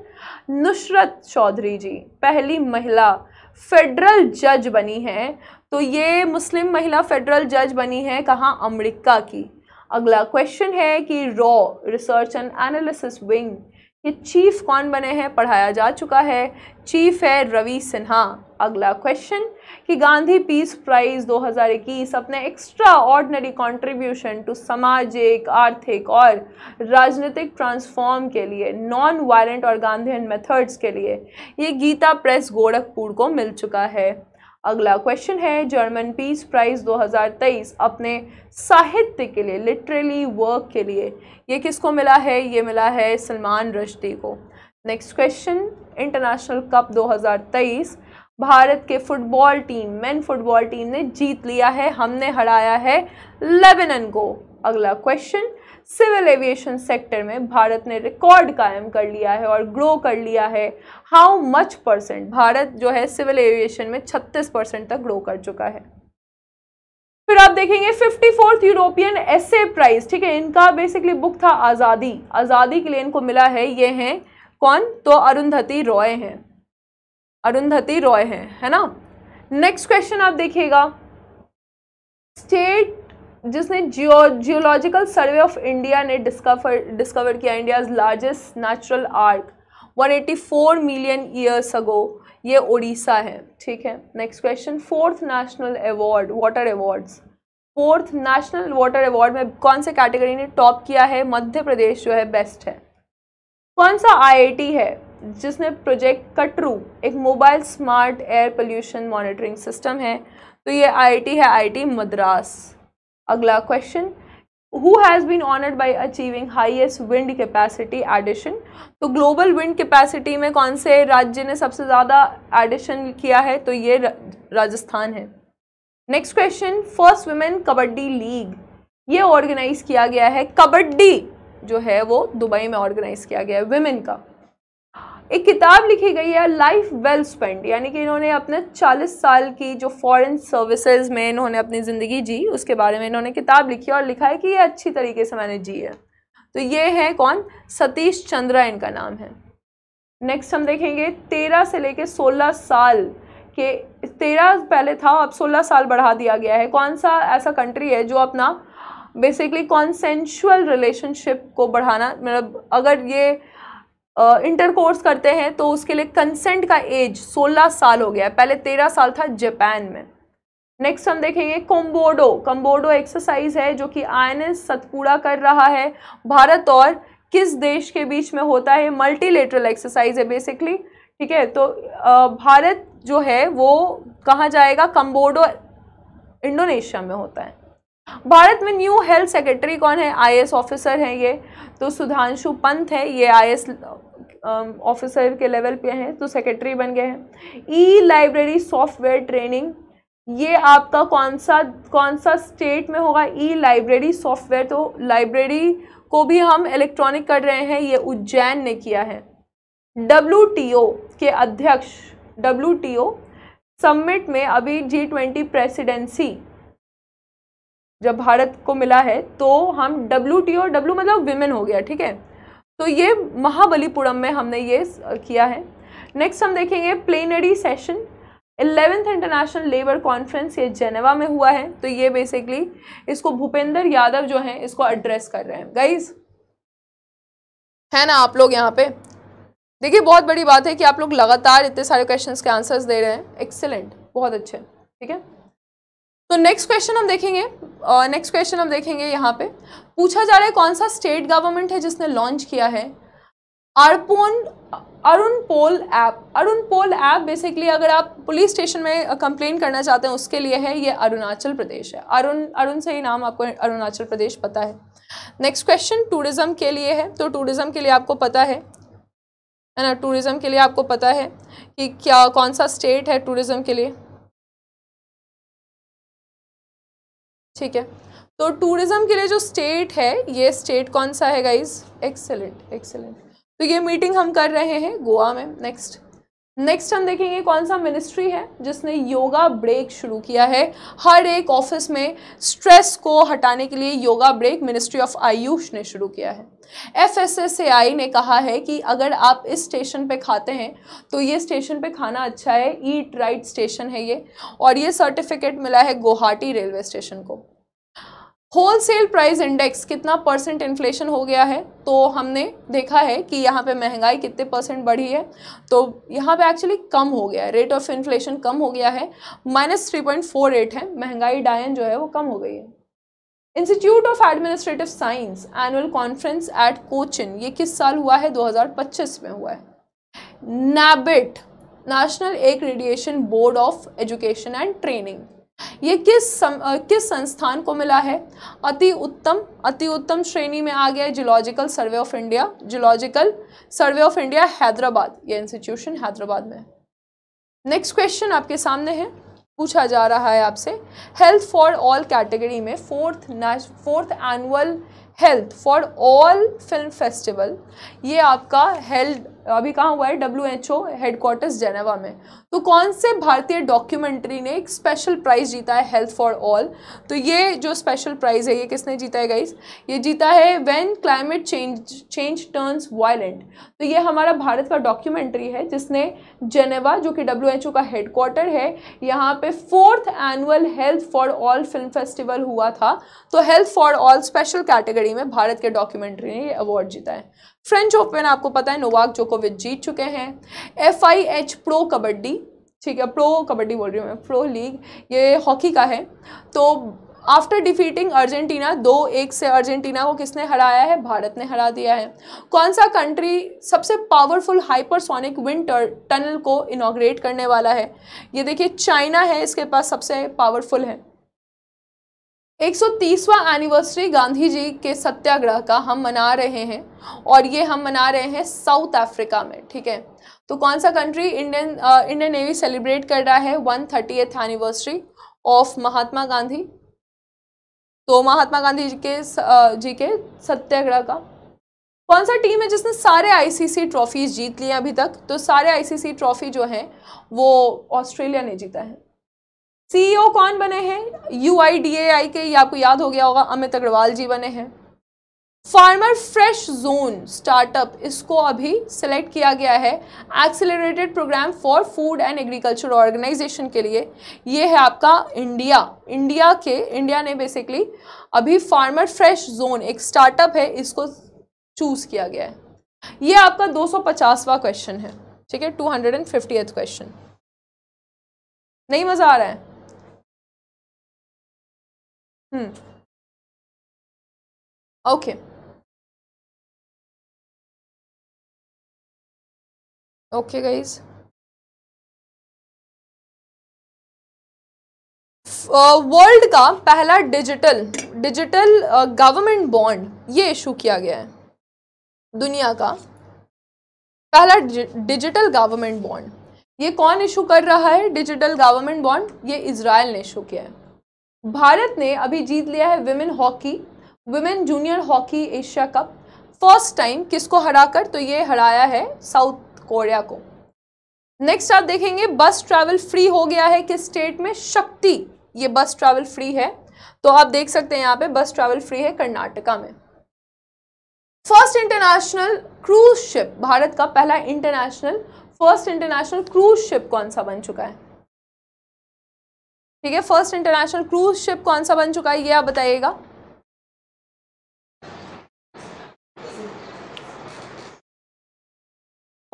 नुसरत चौधरी जी पहली महिला फेडरल जज बनी है तो ये मुस्लिम महिला फेडरल जज बनी है कहाँ अमेरिका की अगला क्वेश्चन है कि रॉ रिसर्च एंड एनालिसिस विंग ये चीफ कौन बने हैं पढ़ाया जा चुका है चीफ है रवि सिन्हा अगला क्वेश्चन कि गांधी पीस प्राइज 2021 अपने एक्स्ट्रा ऑर्डनरी कॉन्ट्रीब्यूशन टू सामाजिक आर्थिक और राजनीतिक ट्रांसफॉर्म के लिए नॉन वायलेंट और गांधी मेथड्स के लिए ये गीता प्रेस गोरखपुर को मिल चुका है अगला क्वेश्चन है जर्मन पीस प्राइज़ 2023 अपने साहित्य के लिए लिटरेली वर्क के लिए ये किसको मिला है ये मिला है सलमान रश्दी को नेक्स्ट क्वेश्चन इंटरनेशनल कप 2023 भारत के football team men football team ने जीत लिया है हमने हराया है लेबनन को अगला क्वेश्चन सिविल एविएशन सेक्टर में भारत ने रिकॉर्ड कायम कर लिया है और ग्रो कर लिया है हाउ मच परसेंट भारत जो है सिविल एविएशन में 36 परसेंट तक ग्रो कर चुका है फिर आप देखेंगे fifty fourth European essay prize ठीक है इनका बेसिकली बुक था आज़ादी आज़ादी के लिए इनको मिला है ये हैं कौन तो अरुंधति रॉय हैं अरुंधति रॉय हैं है ना नेक्स्ट क्वेश्चन आप देखिएगा स्टेट जिसने geo geological survey of India ने डिस्कवर डिस्कवर किया India's largest natural arch 184 million years ago ये उड़ीसा है ठीक है next question fourth national award water awards fourth national water award में कौन से कैटेगरी ने टॉप किया है मध्य प्रदेश जो है बेस्ट है कौन सा आई है जिसने प्रोजेक्ट कटरू एक mobile smart air pollution monitoring system है तो ये आई है आई मद्रास अगला question who has been honoured by achieving highest wind capacity addition तो ग्लोबल विंड कैपेसिटी में कौन से राज्य ने सबसे ज़्यादा एडिशन किया है तो ये राजस्थान है next question first women kabaddi league ये ऑर्गेनाइज किया गया है कबड्डी जो है वो दुबई में ऑर्गेनाइज किया गया है वुमेन का एक किताब लिखी गई है लाइफ वेल स्पेंड यानी कि इन्होंने अपने 40 साल की जो फॉरेन सर्विसेज में इन्होंने अपनी ज़िंदगी जी उसके बारे में इन्होंने किताब लिखी और लिखा है कि ये अच्छी तरीके से मैंने जी है तो ये है कौन सतीश चंद्रा इनका नाम है नेक्स्ट हम देखेंगे तेरह से लेके सोलह साल के तेरह पहले था अब सोलह साल बढ़ा दिया गया है कौन सा ऐसा कंट्री है जो अपना बेसिकली कॉन्सेंशुअल रिलेशनशिप को बढ़ाना मतलब अगर ये इंटरकोर्स करते हैं तो उसके लिए कंसेंट का एज 16 साल हो गया पहले 13 साल था जापान में नेक्स्ट हम देखेंगे कोम्बोडो कम्बोडो एक्सरसाइज है जो कि आई सतपुड़ा कर रहा है भारत और किस देश के बीच में होता है मल्टीलेटरल एक्सरसाइज है बेसिकली ठीक है तो भारत जो है वो कहाँ जाएगा कम्बोडो इंडोनेशिया में होता है भारत में न्यू हेल्थ सेक्रेटरी कौन है आईएएस ऑफिसर हैं ये तो सुधांशु पंत है ये आईएएस ऑफिसर um, के लेवल पे हैं तो सेक्रेटरी बन गए हैं ई लाइब्रेरी सॉफ्टवेयर ट्रेनिंग ये आपका कौन सा कौन सा स्टेट में होगा ई लाइब्रेरी सॉफ्टवेयर तो लाइब्रेरी को भी हम इलेक्ट्रॉनिक कर रहे हैं ये उज्जैन ने किया है डब्ल्यू के अध्यक्ष डब्ल्यू समिट में अभी जी ट्वेंटी प्रेसिडेंसी जब भारत को मिला है तो हम डब्ल्यू टी ओ डब्ल्यू मतलब विमेन हो गया ठीक है तो ये महाबलीपुरम में हमने ये किया है नेक्स्ट हम देखेंगे plenary session eleventh international labour conference ये जेनेवा में हुआ है तो ये बेसिकली इसको भूपेंद्र यादव जो हैं इसको एड्रेस कर रहे हैं गाइज है ना आप लोग यहाँ पे देखिए बहुत बड़ी बात है कि आप लोग लगातार इतने सारे क्वेश्चंस के आंसर्स दे रहे हैं एक्सेलेंट बहुत अच्छे ठीक है तो नेक्स्ट क्वेश्चन हम देखेंगे नेक्स्ट क्वेश्चन हम देखेंगे यहाँ पे पूछा जा रहा है कौन सा स्टेट गवर्नमेंट है जिसने लॉन्च किया है अरपोन Arun Pol app Arun Pol app basically अगर आप पुलिस स्टेशन में कंप्लेन करना चाहते हैं उसके लिए है ये अरुणाचल प्रदेश है अरुण अरुण से ही नाम आपको अरुणाचल प्रदेश पता है नेक्स्ट क्वेश्चन टूरिज़्म के लिए है तो टूरिज़्म के लिए आपको पता है है ना टूरिज़्म के लिए आपको पता है कि क्या कौन सा स्टेट है टूरिज़्म के लिए ठीक है तो टूरिज़म के लिए जो स्टेट है ये स्टेट कौन सा है गाइज एक्सेलेंट एक्सेलेंट तो ये मीटिंग हम कर रहे हैं गोवा में नेक्स्ट नेक्स्ट हम देखेंगे कौन सा मिनिस्ट्री है जिसने योगा ब्रेक शुरू किया है हर एक ऑफिस में स्ट्रेस को हटाने के लिए yoga break ministry of Ayush ने शुरू किया है एफ ने कहा है कि अगर आप इस स्टेशन पे खाते हैं तो ये स्टेशन पे खाना अच्छा है ईट राइट स्टेशन है ये और ये सर्टिफिकेट मिला है गुवाहाटी रेलवे स्टेशन को होलसेल प्राइस इंडेक्स कितना परसेंट इन्फ्लेशन हो गया है तो हमने देखा है कि यहाँ पे महंगाई कितने परसेंट बढ़ी है तो यहाँ पे एक्चुअली कम हो गया है रेट ऑफ इन्फ्लेशन कम हो गया है minus three point four eight है महंगाई डायन जो है वो कम हो गई है institute of administrative science annual conference at Cochin ये किस साल हुआ है दो में हुआ है नैबिट नेशनल एक radiation board of education and training ये किस सम, किस संस्थान को मिला है अति उत्तम अति उत्तम श्रेणी में आ गया है geological survey of India geological survey of India Hyderabad ये इंस्टीट्यूशन हैदराबाद में नेक्स्ट क्वेश्चन आपके सामने है पूछा जा रहा है आपसे हेल्थ फॉर ऑल कैटेगरी में fourth fourth annual health for all film festival ये आपका हेल्थ अभी कहाँ हुआ है W H O headquarters Geneva में तो कौन से भारतीय डॉक्यूमेंट्री ने एक स्पेशल प्राइज़ जीता है हेल्थ फॉर ऑल तो ये जो स्पेशल प्राइज़ है ये किसने जीता है गाइज ये जीता है when climate change change turns violent तो ये हमारा भारत का डॉक्यूमेंट्री है जिसने जेनेवा जो कि डब्ल्यू का क्वार्टर है यहाँ पे fourth annual health for all film festival हुआ था तो health for all special category में भारत के डॉक्यूमेंट्री ने ये अवार्ड जीता है फ्रेंच ओपन आपको पता है नोवाक जोकोविच जीत चुके हैं F I H pro kabaddi ठीक है प्रो कबड्डी बोल रही हूँ मैं प्रो लीग ये हॉकी का है तो आफ्टर डिफीटिंग अर्जेंटीना दो एक से अर्जेंटीना को किसने हराया है भारत ने हरा दिया है कौन सा कंट्री सबसे पावरफुल हाइपरसोनिक विंड टनल को इनाग्रेट करने वाला है ये देखिए चाइना है इसके पास सबसे पावरफुल है 130वां एनिवर्सरी गांधी जी के सत्याग्रह का हम मना रहे हैं और ये हम मना रहे हैं साउथ अफ्रीका में ठीक है तो कौन सा country Indian Indian navy celebrate कर रहा है one thirty eighth anniversary of Mahatma Gandhi तो महात्मा गांधी जी के uh, जी के सत्याग्रह का कौन सा टीम है जिसने सारे आईसीसी ट्रॉफीज जीत लिए अभी तक तो सारे आईसीसी ट्रॉफी जो हैं वो ऑस्ट्रेलिया ने जीता है सीईओ e कौन बने हैं यू आई डी ए आई के ये आपको याद हो गया होगा अमित अग्रवाल जी बने हैं फार्मर फ्रेश जोन स्टार्टअप इसको अभी सेलेक्ट किया गया है accelerated program for food and agriculture organization के लिए ये है आपका इंडिया इंडिया के इंडिया ने बेसिकली अभी फार्मर फ्रेश जोन एक स्टार्टअप है इसको चूज़ किया गया है ये आपका 250वां क्वेश्चन है ठीक है टू हंड्रेड क्वेश्चन नहीं मज़ा आ रहा है hmm okay okay guys world का पहला डिजिटल डिजिटल गवर्नमेंट बॉन्ड ये इशू किया गया है दुनिया का पहला डिजिटल गवर्नमेंट बॉन्ड ये कौन इशू कर रहा है डिजिटल गवर्नमेंट बॉन्ड ये इसराइल ने इशू किया है भारत ने अभी जीत लिया है women hockey women junior hockey Asia cup first time किसको हराकर तो ये हराया है साउथ कोरिया को नेक्स्ट आप देखेंगे बस ट्रैवल फ्री हो गया है किस स्टेट में शक्ति ये बस ट्रैवल फ्री है तो आप देख सकते हैं यहाँ पे बस ट्रैवल फ्री है कर्नाटका में first international cruise ship Bharat का पहला international first international cruise ship कौन सा बन चुका है ठीक है फर्स्ट इंटरनेशनल क्रूज शिप कौन सा बन चुका है ये आप बताइएगा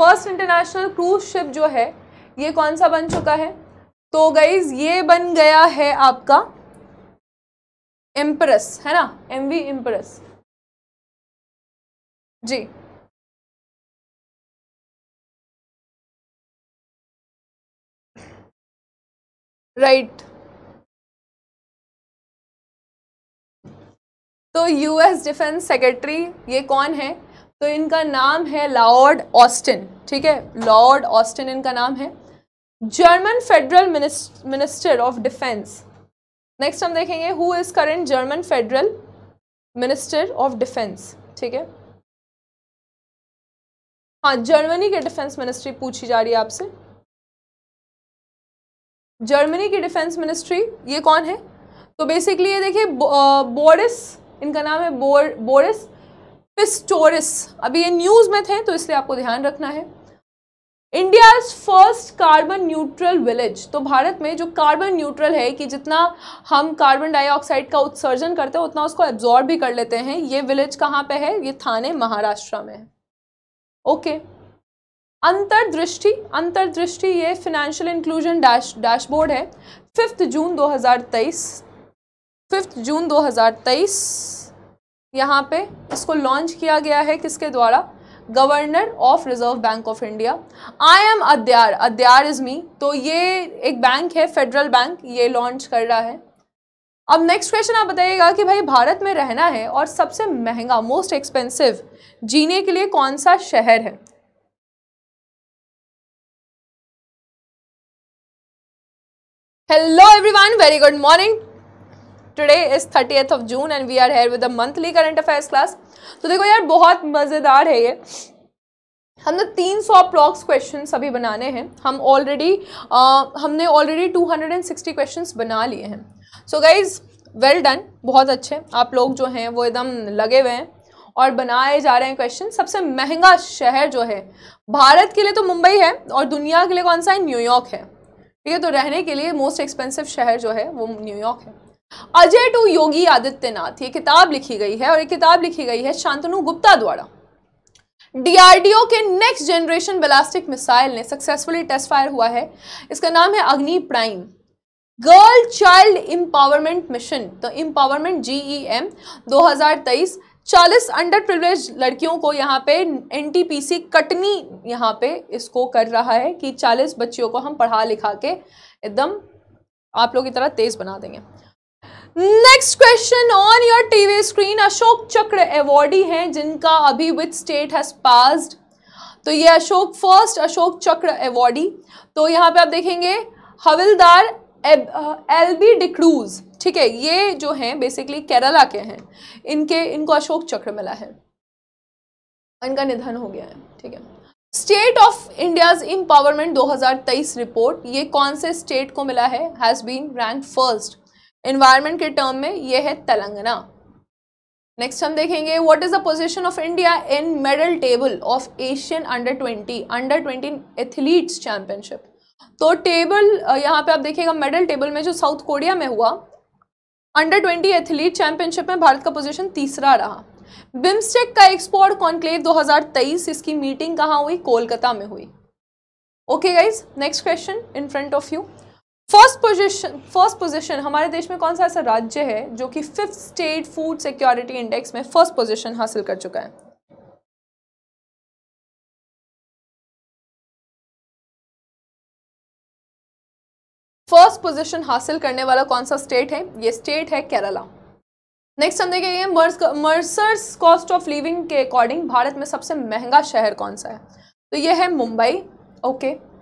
फर्स्ट इंटरनेशनल क्रूज शिप जो है ये कौन सा बन चुका है तो गाइज ये बन गया है आपका एम्प्रेस है ना एम वी एम्प्रेस जी राइट तो यूएस डिफेंस सेक्रेटरी ये कौन है तो इनका नाम है लॉर्ड ऑस्टिन ठीक है लॉर्ड ऑस्टिन इनका नाम है German federal minister of defence next हम देखेंगे who is current German federal minister of defence ठीक है हाँ जर्मनी के डिफेंस मिनिस्ट्री पूछी जा रही है आपसे जर्मनी की डिफेंस मिनिस्ट्री ये कौन है तो बेसिकली ये देखिए बोरिस इनका नाम है बोर बोरिस पिस्टोरिस अभी ये न्यूज़ में थे तो इसलिए आपको ध्यान रखना है India first carbon neutral village तो भारत में जो कार्बन न्यूट्रल है कि जितना हम कार्बन डाइऑक्साइड का उत्सर्जन करते हैं उतना उसको एब्जॉर्ब भी कर लेते हैं ये विलेज कहाँ पे है ये थाने महाराष्ट्र में है ओके अंतर्दृष्टि अंतर्दृष्टि ये फिनेंशियल इंक्लूजन डैश डैशबोर्ड है फिफ्थ जून तेईस फिफ्थ जून तेईस यहाँ पे इसको लॉन्च किया गया है किसके द्वारा governor of reserve bank of India I am Adyar Adyar is me तो ये एक बैंक है फेडरल बैंक ये लॉन्च कर रहा है अब नेक्स्ट क्वेश्चन आप बताइएगा कि भाई भारत में रहना है और सबसे महंगा मोस्ट एक्सपेंसिव जीने के लिए कौन सा शहर है hello everyone very good morning today is thirtieth of June and we are here with a monthly current affairs class तो देखो यार बहुत मज़ेदार है ये हमने 300 सौ अप्रॉक्स क्वेश्चन अभी बनाने हैं हम ऑलरेडी हमने ऑलरेडी 260 क्वेश्चन बना लिए हैं सो गाइज़ वेल डन बहुत अच्छे आप लोग जो हैं वो एकदम लगे हुए हैं और बनाए जा रहे हैं क्वेश्चन सबसे महंगा शहर जो है भारत के लिए तो मुंबई है और दुनिया के लिए कौन सा है न्यूयॉर्क है ठीक है तो रहने के लिए मोस्ट एक्सपेंसिव शहर जो है वो न्यूयॉर्क है अजय टू योगी आदित्यनाथ ये किताब लिखी गई है और ये किताब लिखी गई है शांतनु गुप्ता द्वारा डीआरडीओ के नेक्स्ट जनरेशन बेलास्टिक मिसाइल ने सक्सेसफुली टेस्ट फायर हुआ है इसका नाम है Agni prime girl child empowerment mission तो एम्पावरमेंट जीईएम 2023 40 अंडर प्रिवलेज लड़कियों को यहाँ पे एनटीपीसी कटनी यहाँ पे इसको कर रहा है कि 40 बच्चियों को हम पढ़ा लिखा के एकदम आप लोग की तरह तेज़ बना देंगे next question on your TV screen Ashok Chakra awardee हैं जिनका अभी विच स्टेट हैज़ पास्ड तो ये अशोक फर्स्ट अशोक चक्र अवॉर्डी तो यहाँ पे आप देखेंगे हवलदार एल बी डिक्रूज ठीक है ये जो हैं बेसिकली केरला के हैं इनके इनको अशोक चक्र मिला है इनका निधन हो गया है ठीक है state of India's empowerment 2023 report ये कौन से स्टेट को मिला है has been rank first environment के टर्म में यह है तेलंगाना नेक्स्ट हम देखेंगे what is the position of India in medal table of Asian under twenty under twenty athletes championship तो टेबल यहाँ पे आप देखिएगा मेडल टेबल में जो साउथ कोरिया में हुआ अंडर ट्वेंटी एथलीट चैंपियनशिप में भारत का पोजीशन तीसरा रहा बिम्स्टेक का एक्सपोर्ट कॉन्क्लेव 2023 इसकी मीटिंग कहाँ हुई कोलकाता में हुई okay guys next question in front of you first position first position हमारे देश में कौन सा ऐसा राज्य है जो कि fifth state food security index में फर्स्ट पोजीशन हासिल कर चुका है फर्स्ट पोजीशन हासिल करने वाला कौन सा स्टेट है ये स्टेट है केरला नेक्स्ट हम देखेंगे मर्सर्स कॉस्ट ऑफ लिविंग के अकॉर्डिंग भारत में सबसे महंगा शहर कौन सा है तो ये है Mumbai okay okay.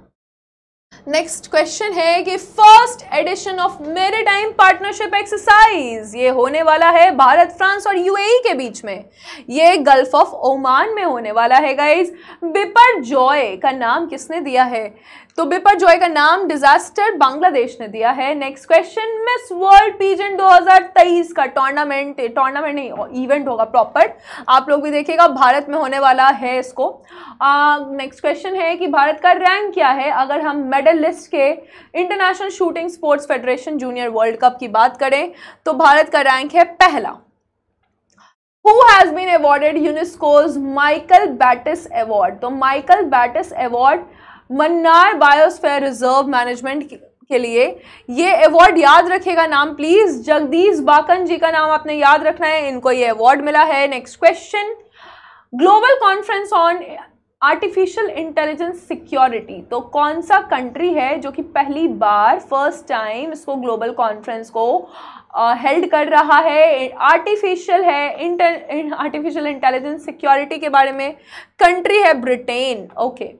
Next question है कि first edition of maritime partnership exercise ये होने वाला है भारत फ्रांस और यूएई e के बीच में ये गल्फ ऑफ ओमान में होने वाला है गाइज बिपर जॉय का नाम किसने दिया है तो बिपर जॉय का नाम डिजास्टर बांग्लादेश ने दिया है next question miss world pageant 2023 का टूर्नामेंट टूर्नामेंट नहीं इवेंट होगा प्रॉपर आप लोग भी देखिएगा भारत में होने वाला है इसको नेक्स्ट क्वेश्चन है कि भारत का रैंक क्या है अगर हम मेडल लिस्ट के international shooting sports federation junior world cup की बात करें तो भारत का रैंक है पहला Who has been awarded UNESCO's Michael Batisse Award? तो Michael Batisse award Mannar biosphere reserve management के लिए ये अवार्ड याद रखेगा नाम प्लीज़ जगदीश बाकन जी का नाम आपने याद रखना है इनको ये अवार्ड मिला है next question global conference on artificial intelligence security तो कौन सा कंट्री है जो कि पहली बार फर्स्ट टाइम इसको ग्लोबल कॉन्फ्रेंस को हेल्ड uh, कर रहा है आर्टिफिशियल है आर्टिफिशियल इंटेलिजेंस सिक्योरिटी के बारे में कंट्री है ब्रिटेन ओके okay.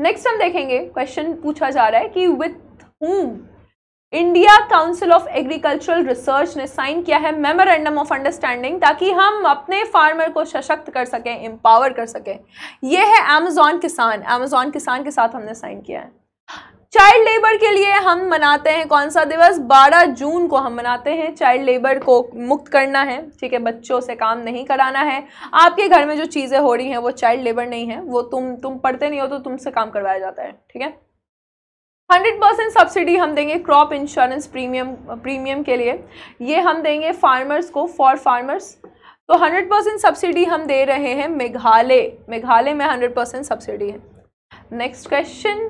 नेक्स्ट हम देखेंगे क्वेश्चन पूछा जा रहा है कि with whom India council of agricultural research ने साइन किया है मेमोरेंडम ऑफ अंडरस्टैंडिंग ताकि हम अपने फार्मर को सशक्त कर सकें एम्पावर कर सकें यह है अमेजॉन किसान अमेजॉन किसान के साथ हमने साइन किया है चाइल्ड लेबर के लिए हम मनाते हैं कौन सा दिवस 12 जून को हम मनाते हैं चाइल्ड लेबर को मुक्त करना है ठीक है बच्चों से काम नहीं कराना है आपके घर में जो चीज़ें हो रही हैं वो चाइल्ड लेबर नहीं है वो तुम तुम पढ़ते नहीं हो तो तुमसे काम करवाया जाता है ठीक है हंड्रेड परसेंट सब्सिडी हम देंगे क्रॉप इंश्योरेंस प्रीमियम प्रीमियम के लिए ये हम देंगे फार्मर्स को फॉर फार्मर्स तो हंड्रेड परसेंट सब्सिडी हम दे रहे हैं मेघालय मेघालय में हंड्रेड परसेंट सब्सिडी है नेक्स्ट क्वेश्चन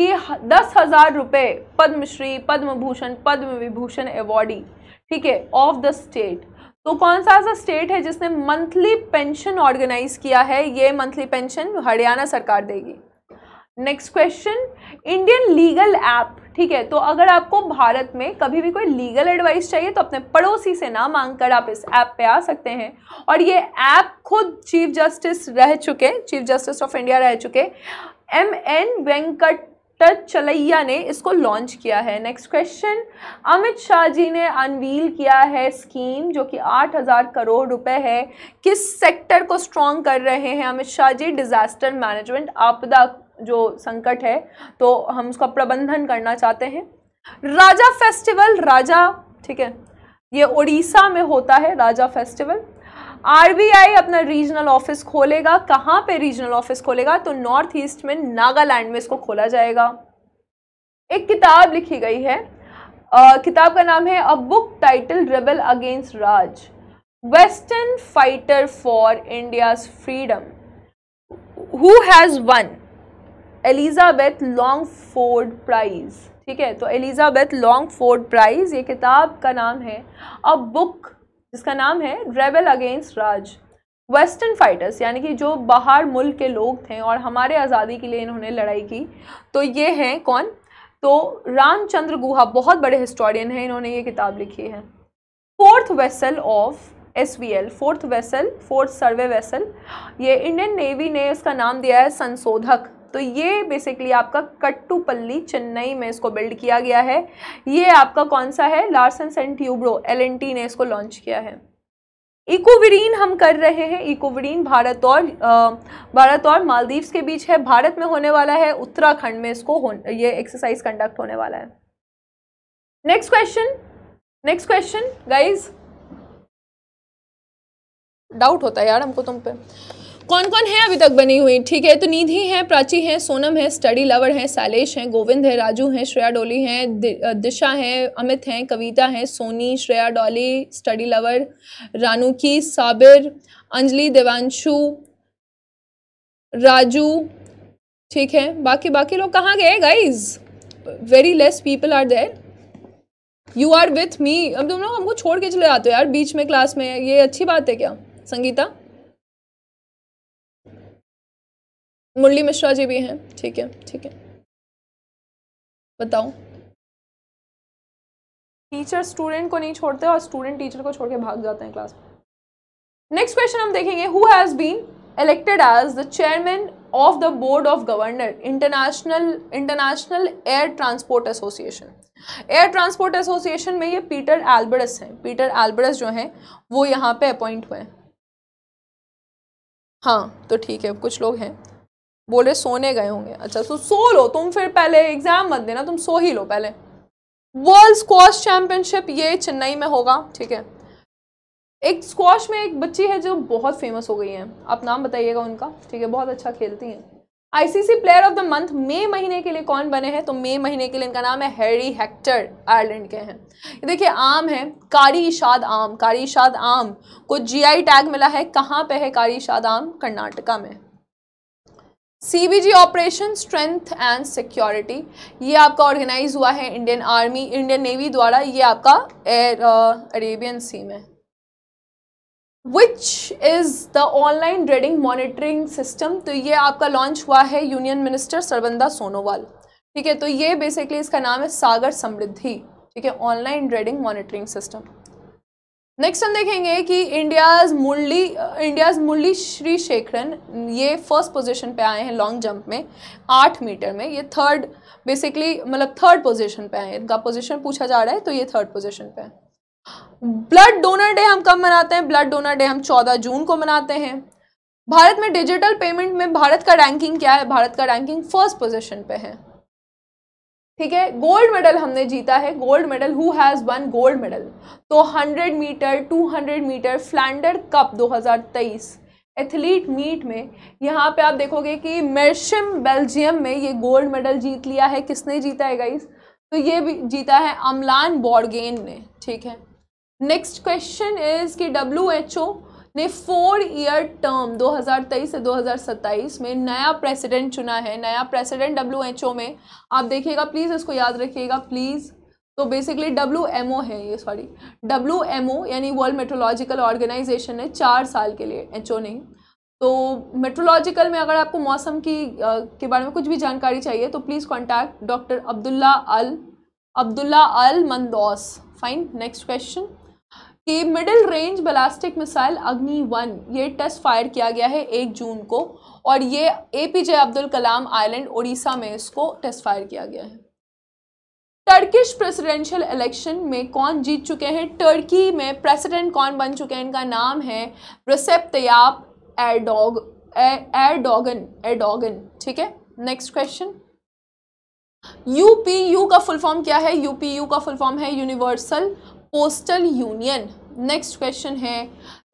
कि दस हजार रुपये पद्मश्री पद्म भूषण पद्म विभूषण अवॉर्डी ठीक है ऑफ द स्टेट तो कौन सा ऐसा स्टेट है जिसने मंथली पेंशन ऑर्गेनाइज किया है ये मंथली पेंशन हरियाणा सरकार देगी next question Indian legal app ठीक है तो अगर आपको भारत में कभी भी कोई लीगल एडवाइस चाहिए तो अपने पड़ोसी से ना मांग कर आप इस ऐप पे आ सकते हैं और ये ऐप खुद चीफ जस्टिस रह चुके चीफ जस्टिस ऑफ इंडिया रह चुके एम एन वेंकट टच चलैया ने इसको लॉन्च किया है नेक्स्ट क्वेश्चन अमित शाह जी ने अनवील किया है स्कीम जो कि 8000 करोड़ रुपए है किस सेक्टर को स्ट्रॉन्ग कर रहे हैं अमित शाह जी डिज़ास्टर मैनेजमेंट आपदा जो संकट है तो हम उसका प्रबंधन करना चाहते हैं राजा फेस्टिवल राजा ठीक है ये उड़ीसा में होता है राजा फेस्टिवल आरबीआई अपना रीजनल ऑफिस खोलेगा कहाँ पे रीजनल ऑफिस खोलेगा तो नॉर्थ ईस्ट में नागालैंड में इसको खोला जाएगा एक किताब लिखी गई है आ, किताब का नाम है a book title rebel against Raj western fighter for India's freedom who has won Elizabeth Longford prize ठीक है तो एलिजाबेथ लॉन्ग फोर्ड प्राइज़ ये किताब का नाम है अ बुक जिसका नाम है rebel against Raj western fighters यानी कि जो बाहर मुल्क के लोग थे और हमारे आज़ादी के लिए इन्होंने लड़ाई की तो ये हैं कौन तो रामचंद्र गुहा बहुत बड़े हिस्टोरियन हैं इन्होंने ये किताब लिखी है fourth vessel of S V L fourth vessel fourth survey vessel ये इंडियन नेवी ने इसका नाम दिया है संशोधक तो ये बेसिकली आपका कट्टूपल्ली चेन्नई में इसको बिल्ड किया गया है ये आपका कौन सा है लार्सन सेंट ट्यूब्रो एल ने इसको लॉन्च किया है इकोविरीन हम कर रहे हैं इकोविरीन भारत और आ, भारत और मालदीव्स के बीच है भारत में होने वाला है उत्तराखंड में इसको हो, ये एक्सरसाइज कंडक्ट होने वाला है next question next question guys doubt होता है यार हमको तुम पे कौन कौन है अभी तक बनी हुई ठीक है तो निधि है प्राची है सोनम है स्टडी लवर है सालेश हैं गोविंद है राजू हैं श्रेया डोली हैं दिशा है अमित हैं कविता है सोनी श्रेया डोली स्टडी लवर रानूकी साबिर अंजलि देवांशु राजू ठीक है बाकी बाकी लोग कहाँ गए guys very less people are there you are with me अब तुम लोग हमको छोड़ के चले जाते हो यार बीच में क्लास में ये अच्छी बात है क्या संगीता मुरली मिश्रा जी भी हैं ठीक है ठीक है बताओ टीचर स्टूडेंट को नहीं छोड़ते और स्टूडेंट टीचर को छोड़ के भाग जाते हैं क्लास में नेक्स्ट क्वेश्चन हम देखेंगे who has been elected as the chairman of the board of governor international international air transport association air transport association में ये पीटर एल्बर्डस हैं पीटर एल्बर्डस जो हैं वो यहाँ पे अपॉइंट हुए हैं हाँ तो ठीक है कुछ लोग हैं बोल रहे सोने गए होंगे अच्छा सो तो सो लो तुम फिर पहले एग्ज़ाम मत देना तुम सो ही लो पहले वर्ल्ड स्क्वाश चैंपियनशिप ये चेन्नई में होगा ठीक है एक स्क्वाश में एक बच्ची है जो बहुत फेमस हो गई है आप नाम बताइएगा उनका ठीक है बहुत अच्छा खेलती हैं ICC player of the month मई महीने के लिए कौन बने हैं तो मई महीने के लिए इनका नाम है हैरी हेक्टर आयरलैंड के हैं देखिए आम है कारी इशाद आम कारी इशाद आम को जीआई टैग मिला है कहाँ पे है कारी इशाद आम कर्नाटका में CBG operation strength and security ये आपका ऑर्गेनाइज हुआ है इंडियन आर्मी इंडियन नेवी द्वारा ये आपका एयर अरेबियन सी में which is the online trading monitoring system तो ये आपका लॉन्च हुआ है यूनियन मिनिस्टर सरबंदा सोनोवाल ठीक है तो ये बेसिकली इसका नाम है सागर समृद्धि ठीक है online trading monitoring system next हम देखेंगे कि India's Murali India's Murali Sreeshankar ये फर्स्ट पोजीशन पे आए हैं लॉन्ग जंप में आठ मीटर में ये थर्ड बेसिकली मतलब थर्ड पोजीशन पे आए हैं इनका पोजीशन पूछा जा रहा है तो ये थर्ड पोजीशन पे है ब्लड डोनर डे हम कब मनाते हैं ब्लड डोनर डे हम चौदह जून को मनाते हैं भारत में डिजिटल पेमेंट में भारत का रैंकिंग क्या है भारत का रैंकिंग फर्स्ट पोजिशन पर है ठीक है गोल्ड मेडल हमने जीता है gold medal who has won gold medal तो 100 metre 200 metre Flanders cup 2023 athlete meet में यहाँ पे आप देखोगे कि मेरशम बेल्जियम में ये गोल्ड मेडल जीत लिया है किसने जीता है गाइस तो ये भी जीता है अमलान बॉर्गेन ने ठीक है नेक्स्ट क्वेश्चन इज़ कि डब्ल्यू एच ओ ने फोर ईयर टर्म 2023 से 2027 में नया प्रेसिडेंट चुना है नया प्रेसिडेंट डब्ल्यू में आप देखिएगा प्लीज़ इसको याद रखिएगा प्लीज़ तो बेसिकली डब्ल्यू है ये सॉरी डब्ल्यू यानी वर्ल्ड मेट्रोलॉजिकल ऑर्गेनाइजेशन है चार साल के लिए एच नहीं तो मेट्रोलॉजिकल में अगर आपको मौसम की आ, के बारे में कुछ भी जानकारी चाहिए तो please contact doctor Abdullah Al Abdullah Al Mandous fine next question कि middle range ballistic missile Agni one ये टेस्ट फायर किया गया है एक जून को और ये A P J Abdul Kalam island Orissa में इसको टेस्ट फायर किया गया है टर्किश प्रेसिडेंशियल इलेक्शन में कौन जीत चुके हैं टर्की में प्रेसिडेंट कौन बन चुके हैं इनका नाम है रसेप तैयाब एडोग एडोगन एडोगन ठीक है नेक्स्ट क्वेश्चन यूपीयू का फुल फॉर्म क्या है यूपीयू का फुल फॉर्म है universal postal union next question है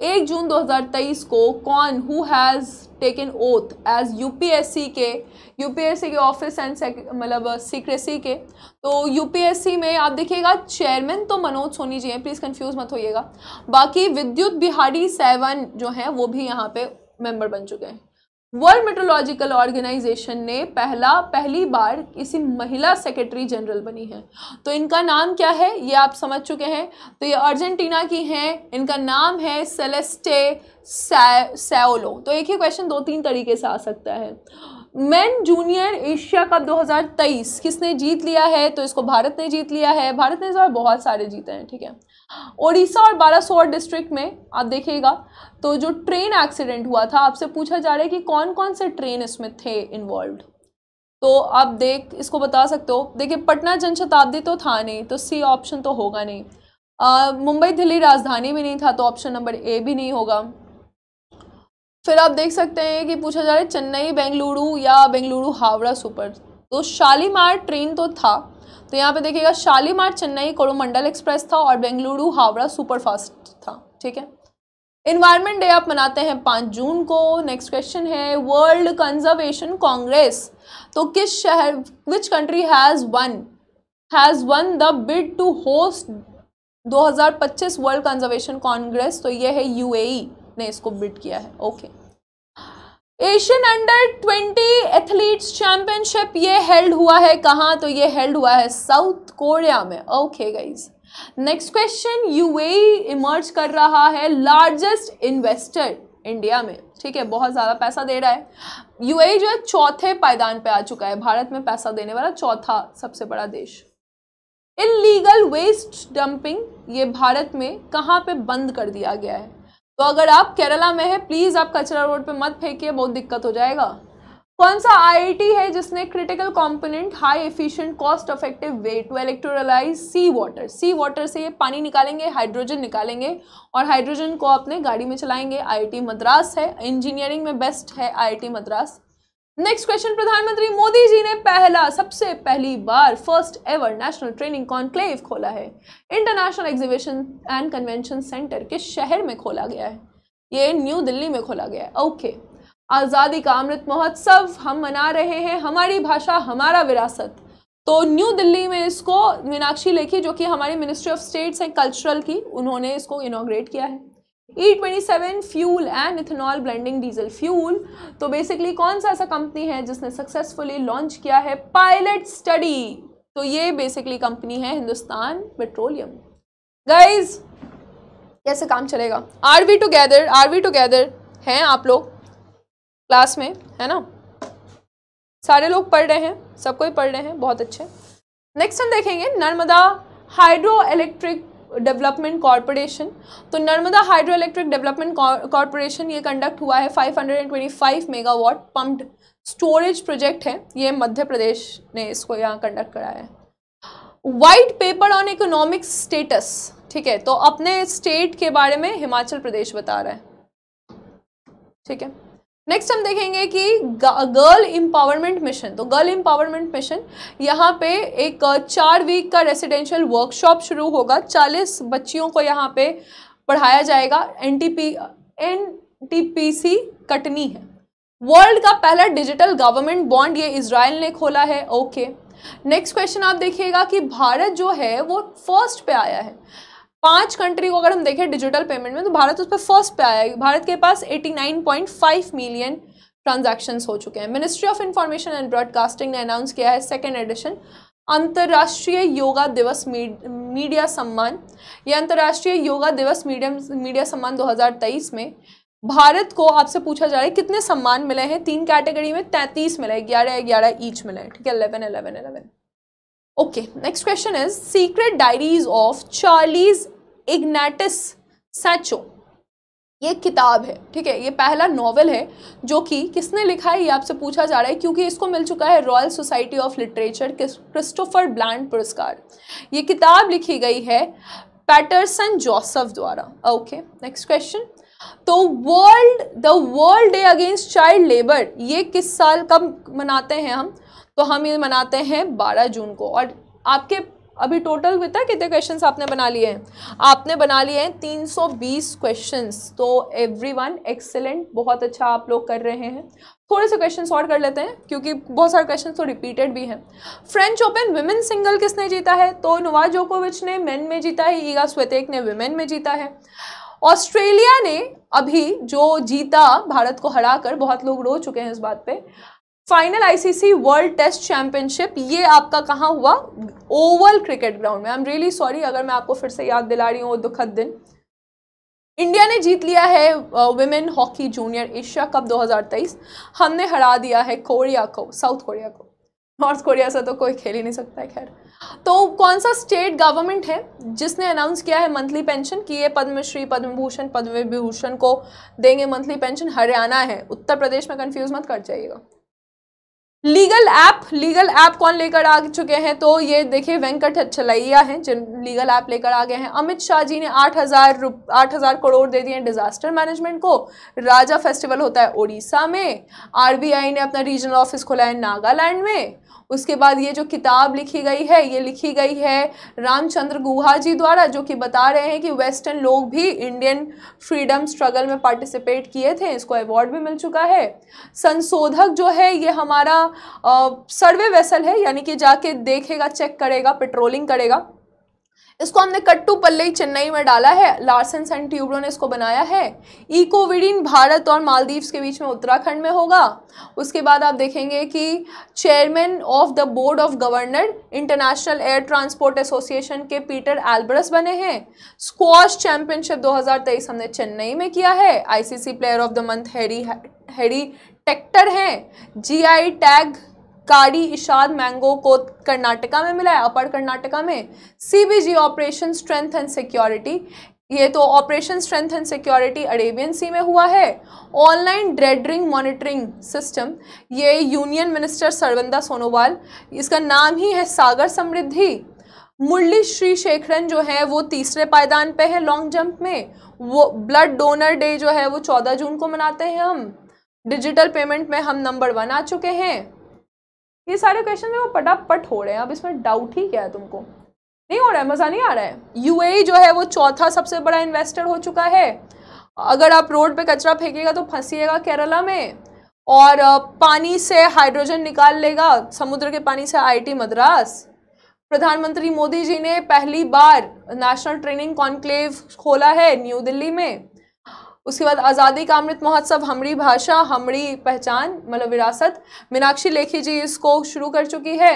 एक जून 2023 को कौन who has taken oath as UPSC के यूपीएससी के ऑफिस एंड मतलब सीक्रेसी uh, के तो यूपीएससी में आप देखिएगा चेयरमैन तो मनोज सोनी जी हैं प्लीज़ कंफ्यूज मत होइएगा बाकी विद्युत बिहारी सेवन जो हैं वो भी यहाँ पे मेंबर बन चुके हैं वर्ल्ड मेट्रोलॉजिकल ऑर्गेनाइजेशन ने पहला पहली बार किसी महिला सेक्रेटरी जनरल बनी है तो इनका नाम क्या है ये आप समझ चुके हैं तो ये अर्जेंटीना की हैं इनका नाम है सेलेस्टे सैलो तो एक ही क्वेश्चन दो तीन तरीके से आ सकता है मैन जूनियर एशिया कप 2023 किसने जीत लिया है तो इसको भारत ने जीत लिया है भारत ने इस बार बहुत सारे जीते हैं ठीक है ओडिशा और बारह डिस्ट्रिक्ट में आप देखिएगा तो जो ट्रेन एक्सीडेंट हुआ था आपसे पूछा जा रहा है कि कौन कौन से ट्रेन इसमें थे इन्वॉल्व तो आप देख इसको बता सकते हो देखिए पटना जनशताब्दी तो था नहीं तो सी ऑप्शन तो होगा नहीं मुंबई दिल्ली राजधानी भी नहीं था तो ऑप्शन नंबर ए भी नहीं होगा फिर आप देख सकते हैं कि पूछा जा रहा है चेन्नई बेंगलुरु या बेंगलुरु हावड़ा सुपर तो शालीमार ट्रेन तो था तो यहाँ पे देखिएगा शालीमार चेन्नई कोरोमंडल एक्सप्रेस था और बेंगलुरु हावड़ा सुपरफास्ट था ठीक है इन्वायरमेंट डे आप मनाते हैं पाँच जून को नेक्स्ट क्वेश्चन है वर्ल्ड कंजर्वेशन कांग्रेस तो किस शहर which country has won has won the bid to host 2025 world conservation congress तो ये है यूएई e ने इसको बिड किया है okay Asian under 20 athletes championship ये हेल्ड हुआ है कहाँ तो ये हेल्ड हुआ है साउथ कोरिया में okay guys next question UAE emerge कर रहा है लार्जेस्ट इन्वेस्टर इंडिया में ठीक है बहुत ज़्यादा पैसा दे रहा है यूएई जो है चौथे पायदान पे आ चुका है भारत में पैसा देने वाला चौथा सबसे बड़ा देश इलीगल वेस्ट डंपिंग ये भारत में कहाँ पे बंद कर दिया गया है तो अगर आप केरला में है प्लीज़ आप कचरा रोड पे मत फेंकिए बहुत दिक्कत हो जाएगा कौन सा आईआईटी है जिसने critical component high efficient cost effective way to electrolyse sea water sea water से ये पानी निकालेंगे हाइड्रोजन निकालेंगे और हाइड्रोजन को अपने गाड़ी में चलाएंगे आईआईटी मद्रास है इंजीनियरिंग में बेस्ट है आईआईटी मद्रास नेक्स्ट क्वेश्चन प्रधानमंत्री मोदी जी ने पहला सबसे पहली बार first ever national training conclave खोला है international exhibition and convention centre किस शहर में खोला गया है ये न्यू दिल्ली में खोला गया है ओके okay. आज़ादी का अमृत महोत्सव हम मना रहे हैं हमारी भाषा हमारा विरासत तो न्यू दिल्ली में इसको मीनाक्षी लेखी जो कि हमारी मिनिस्ट्री ऑफ स्टेट्स हैं कल्चरल की उन्होंने इसको इनाग्रेट किया है E twenty seven fuel and ethanol blending diesel fuel तो बेसिकली कौन सा ऐसा कंपनी है जिसने सक्सेसफुली लॉन्च किया है पायलट स्टडी तो ये बेसिकली कंपनी है हिंदुस्तान पेट्रोलियम गाइज कैसे काम चलेगा are we together are we together हैं आप लोग क्लास में है ना सारे लोग पढ़ रहे हैं सब कोई पढ़ रहे हैं बहुत अच्छे नेक्स्ट हम देखेंगे Narmada hydro electric development corporation तो Narmada hydro electric development corporation ये कंडक्ट हुआ है 525 मेगावाट पम्प्ड स्टोरेज प्रोजेक्ट है ये मध्य प्रदेश ने इसको यहाँ कंडक्ट कराया है white paper on economic status ठीक है तो अपने स्टेट के बारे में हिमाचल प्रदेश बता रहा है ठीक है नेक्स्ट हम देखेंगे कि गर्ल इम्पावरमेंट मिशन तो गर्ल इम्पावरमेंट मिशन यहाँ पे एक uh, चार वीक का रेसिडेंशियल वर्कशॉप शुरू होगा चालीस बच्चियों को यहाँ पे पढ़ाया जाएगा N T P N T P C Katni है वर्ल्ड का पहला डिजिटल गवर्नमेंट बॉन्ड ये इसराइल ने खोला है ओके नेक्स्ट क्वेश्चन आप देखिएगा कि भारत जो है वो फर्स्ट पे आया है पांच कंट्री को अगर हम देखें डिजिटल पेमेंट में तो भारत उस पर फर्स्ट पे आया है भारत के पास 89.5 मिलियन ट्रांजैक्शंस हो चुके हैं ministry of information and broadcasting ने अनाउंस किया है सेकेंड एडिशन अंतर्राष्ट्रीय योगा दिवस मीडिया सम्मान या अंतर्राष्ट्रीय योगा दिवस मीडियम मीडिया सम्मान 2023 में भारत को आपसे पूछा जा रहा है कितने सम्मान मिले हैं तीन कैटेगरी में तैंतीस मिले ग्यारह ग्यारह ईच मिले ठीक है eleven eleven eleven okay next question is secret diaries of Charles Ignatius सैचो ये किताब है ठीक है ये पहला नॉवल है जो कि किसने लिखा है ये आपसे पूछा जा रहा है क्योंकि इसको मिल चुका है royal society of literature Christopher Bland पुरस्कार ये किताब लिखी गई है पैटरसन जोसफ द्वारा ओके नेक्स्ट क्वेश्चन तो world the world day against child labour ये किस साल कब मनाते हैं हम तो हम ये मनाते हैं 12 जून को और आपके अभी टोटल कितना कितने क्वेश्चन आपने बना लिए हैं आपने बना लिए हैं 320 सौ बीस क्वेश्चन तो एवरी वन एक्सेलेंट बहुत अच्छा आप लोग कर रहे हैं थोड़े से क्वेश्चन सॉल्व कर लेते हैं क्योंकि बहुत सारे क्वेश्चन तो रिपीटेड भी हैं फ्रेंच ओपन वुमेन सिंगल किसने जीता है तो नोवा जोकोविच ने मेन में जीता है ईगा स्वेतेक ने वुमेन में जीता है ऑस्ट्रेलिया ने अभी जो जीता भारत को हराकर बहुत लोग रो चुके हैं इस बात पे final ICC world test championship ये आपका कहाँ हुआ ओवल क्रिकेट ग्राउंड में आई एम रियली सॉरी अगर मैं आपको फिर से याद दिला रही हूँ दुखद दिन इंडिया ने जीत लिया है women hockey junior Asia cup 2023 हमने हरा दिया है कोरिया को साउथ कोरिया को नॉर्थ कोरिया से तो कोई खेल ही नहीं सकता है खैर तो कौन सा स्टेट गवर्नमेंट है जिसने अनाउंस किया है मंथली पेंशन कि ये पद्मश्री पद्म भूषण पद्म विभूषण को देंगे मंथली पेंशन हरियाणा है उत्तर प्रदेश में कन्फ्यूज़ मत कर जाइएगा लीगल ऐप लीगल ऐप कौन लेकर आ चुके हैं तो ये देखिए वेंकट अच्छलैया हैं जिन लीगल ऐप लेकर आ गए हैं अमित शाह जी ने आठ हज़ार रुप आठ हज़ार करोड़ दे दिए हैं डिज़ास्टर मैनेजमेंट को राजा फेस्टिवल होता है उड़ीसा में आरबीआई ने अपना रीजनल ऑफिस खोला है नागालैंड में उसके बाद ये जो किताब लिखी गई है ये लिखी गई है रामचंद्र गुहा जी द्वारा जो कि बता रहे हैं कि वेस्टर्न लोग भी इंडियन फ्रीडम स्ट्रगल में पार्टिसिपेट किए थे इसको अवार्ड भी मिल चुका है संशोधक जो है ये हमारा सर्वे वेसल है यानी कि जाके देखेगा चेक करेगा पेट्रोलिंग करेगा इसको हमने कट्टू पल्लई चेन्नई में डाला है लार्सन एंड ट्यूब्रो ने इसको बनाया है इकोविडिन भारत और मालदीव्स के बीच में उत्तराखंड में होगा उसके बाद आप देखेंगे कि chairman of the board of governor international air transport association के पीटर एल्बरस बने हैं स्क्वाश चैंपियनशिप दो हमने चेन्नई में किया है I player of the month Harry Harry Tector हैं जी टैग कारी इशाद मैंगो को कर्नाटका में मिला है अपर कर्नाटका में CBG operation strength and security ये तो operation strength and security Arabian sea में हुआ है ऑनलाइन ड्रेडरिंग मॉनिटरिंग सिस्टम ये यूनियन मिनिस्टर सरवंदा सोनोवाल इसका नाम ही है सागर समृद्धि मुरली श्री शेखरन जो है वो तीसरे पायदान पे है लॉन्ग जंप में वो ब्लड डोनर डे जो है वो चौदह जून को मनाते हैं हम डिजिटल पेमेंट में हम नंबर वन आ चुके हैं ये सारे क्वेश्चन वो पटापट हो रहे हैं अब इसमें डाउट ही क्या है तुमको नहीं हो रहा है मज़ा नहीं आ रहा है यूएई जो है वो चौथा सबसे बड़ा इन्वेस्टर हो चुका है अगर आप रोड पे कचरा फेंकेगा तो फंसीएगा केरला में और पानी से हाइड्रोजन निकाल लेगा समुद्र के पानी से आई मद्रास प्रधानमंत्री मोदी जी ने पहली बार नेशनल ट्रेनिंग कॉन्क्लेव खोला है न्यू दिल्ली में उसके बाद आज़ादी का अमृत महोत्सव हमारी भाषा हमरी पहचान मतलब विरासत मीनाक्षी लेखी जी इसको शुरू कर चुकी है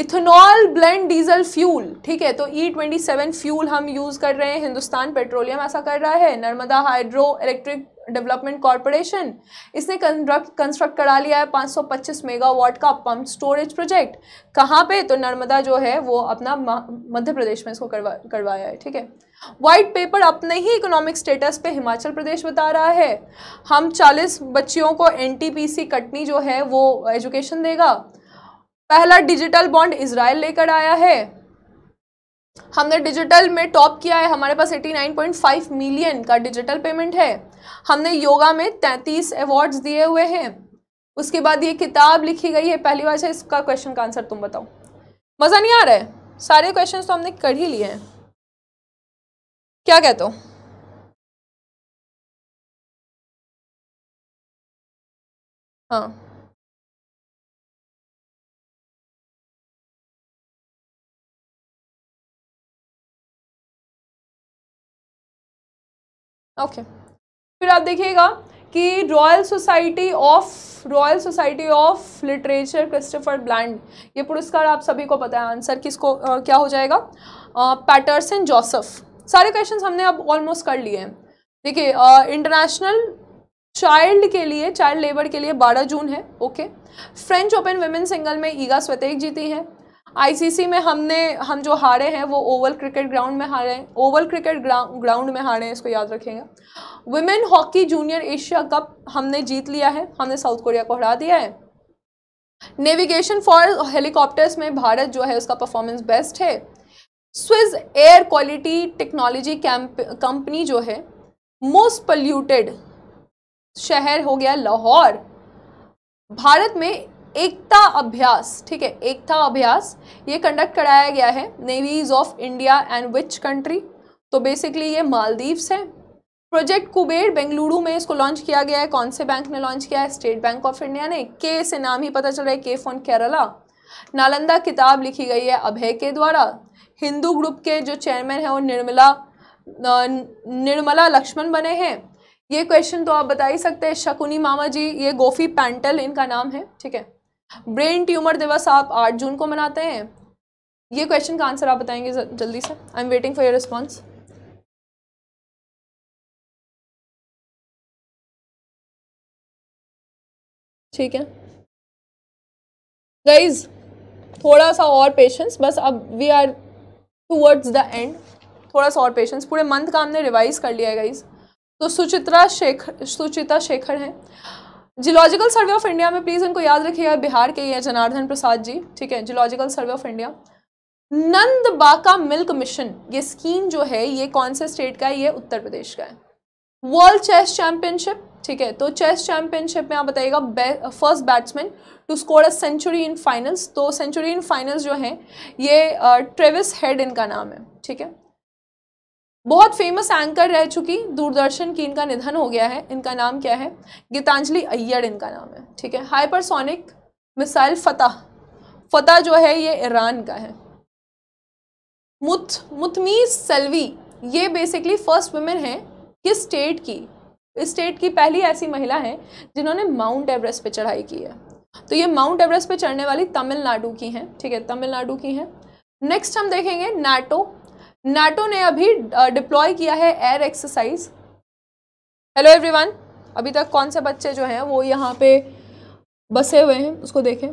इथेनॉल ब्लेंड डीजल फ्यूल ठीक है तो ई ट्वेंटी सेवन फ्यूल हम यूज़ कर रहे हैं हिंदुस्तान पेट्रोलियम ऐसा कर रहा है Narmada hydro electric development corporation इसने कंस्ट्रक्ट करा लिया है 525 मेगावाट का पंप स्टोरेज प्रोजेक्ट कहाँ पे तो नर्मदा जो है वो अपना मध्य प्रदेश में इसको करवा करवाया है ठीक है व्हाइट पेपर अपने ही इकोनॉमिक स्टेटस पे हिमाचल प्रदेश बता रहा है हम 40 बच्चियों को एनटीपीसी कटनी जो है वो एजुकेशन देगा पहला डिजिटल बॉन्ड इसराइल लेकर आया है हमने डिजिटल में टॉप किया है हमारे पास 89.5 मिलियन का डिजिटल पेमेंट है हमने योगा में 33 अवार्ड्स दिए हुए हैं उसके बाद ये किताब लिखी गई है पहली बार से इसका क्वेश्चन का आंसर तुम बताओ मज़ा नहीं आ रहा है सारे क्वेश्चन तो हमने कर ही लिए हैं क्या कहते हो हाँ ओके okay. फिर आप देखिएगा कि royal society of royal society of literature Christopher Bland ये पुरस्कार आप सभी को पता है आंसर किसको क्या हो जाएगा पैटर्सन जोसफ सारे क्वेश्चन हमने अब ऑलमोस्ट कर लिए हैं देखिए इंटरनेशनल चाइल्ड के लिए चाइल्ड लेबर के लिए 12 जून है okay French open women single में ईगा स्वतेक जीती है आईसीसी में हमने हम जो हारे हैं वो ओवल क्रिकेट ग्राउंड में हारे हैं ओवल क्रिकेट ग्राउंड में हारे हैं इसको याद रखेंगे women hockey junior Asia cup हमने जीत लिया है हमने साउथ कोरिया को हरा दिया है नेविगेशन फॉर हेलीकॉप्टर्स में भारत जो है उसका परफॉर्मेंस बेस्ट है Swiss air quality technology company जो है मोस्ट पल्यूटेड शहर हो गया लाहौर भारत में एकता अभ्यास ठीक है एकता अभ्यास ये कंडक्ट कराया गया है navies of India and which country तो बेसिकली ये मालदीव्स है प्रोजेक्ट कुबेर बेंगलुरु में इसको लॉन्च किया गया है कौन से बैंक ने लॉन्च किया है स्टेट बैंक ऑफ इंडिया ने के से नाम ही पता चल रहा है के फॉन केरला नालंदा किताब लिखी गई है अभय के द्वारा हिंदू ग्रुप के जो चेयरमैन हैं वो निर्मला निर्मला लक्ष्मण बने हैं ये क्वेश्चन तो आप बता ही सकते हैं शकुनी मामा जी ये गोफी पैंटल इनका नाम है ठीक है ब्रेन ट्यूमर दिवस आप आठ जून को मनाते हैं ये क्वेश्चन का आंसर आप बताएंगे जल्दी से I am waiting for your response ठीक है गाइज थोड़ा सा और पेशेंस बस अब we are towards the end थोड़ा सा और पेशेंस पूरे मंथ का हमने रिवाइज कर लिया है गाइज तो सुचित्रा शेखर सुचिता शेखर हैं जियोलॉजिकल सर्वे ऑफ इंडिया में प्लीज़ इनको याद रखिएगा बिहार के है जनार्दन प्रसाद जी ठीक है geological survey of India Nand Baba milk mission ये स्कीम जो है ये कौन से स्टेट का है ये उत्तर प्रदेश का है वर्ल्ड चेस चैंपियनशिप ठीक है तो चेस चैंपियनशिप में आप बताइएगा first batsman to score a century in finals तो सेंचुरी इन फाइनल्स जो है ये ट्रेविस हेड इनका नाम है ठीक है बहुत फेमस एंकर रह चुकी दूरदर्शन की इनका निधन हो गया है इनका नाम क्या है गीतांजलि अय्यर इनका नाम है ठीक है हाइपरसोनिक मिसाइल फतह फतह जो है ये ईरान का है मुथ मुथमी सेल्वी ये बेसिकली फर्स्ट वुमेन है किस स्टेट की स्टेट की पहली ऐसी महिला हैं जिन्होंने माउंट एवरेस्ट पर चढ़ाई की है तो ये माउंट एवरेस्ट पर चढ़ने वाली तमिलनाडु की हैं ठीक है तमिलनाडु की हैं नेक्स्ट हम देखेंगे नाटो नाटो ने अभी डिप्लॉय किया है एयर एक्सरसाइज हेलो एवरीवन अभी तक कौन से बच्चे जो हैं वो यहाँ पे बसे हुए हैं उसको देखें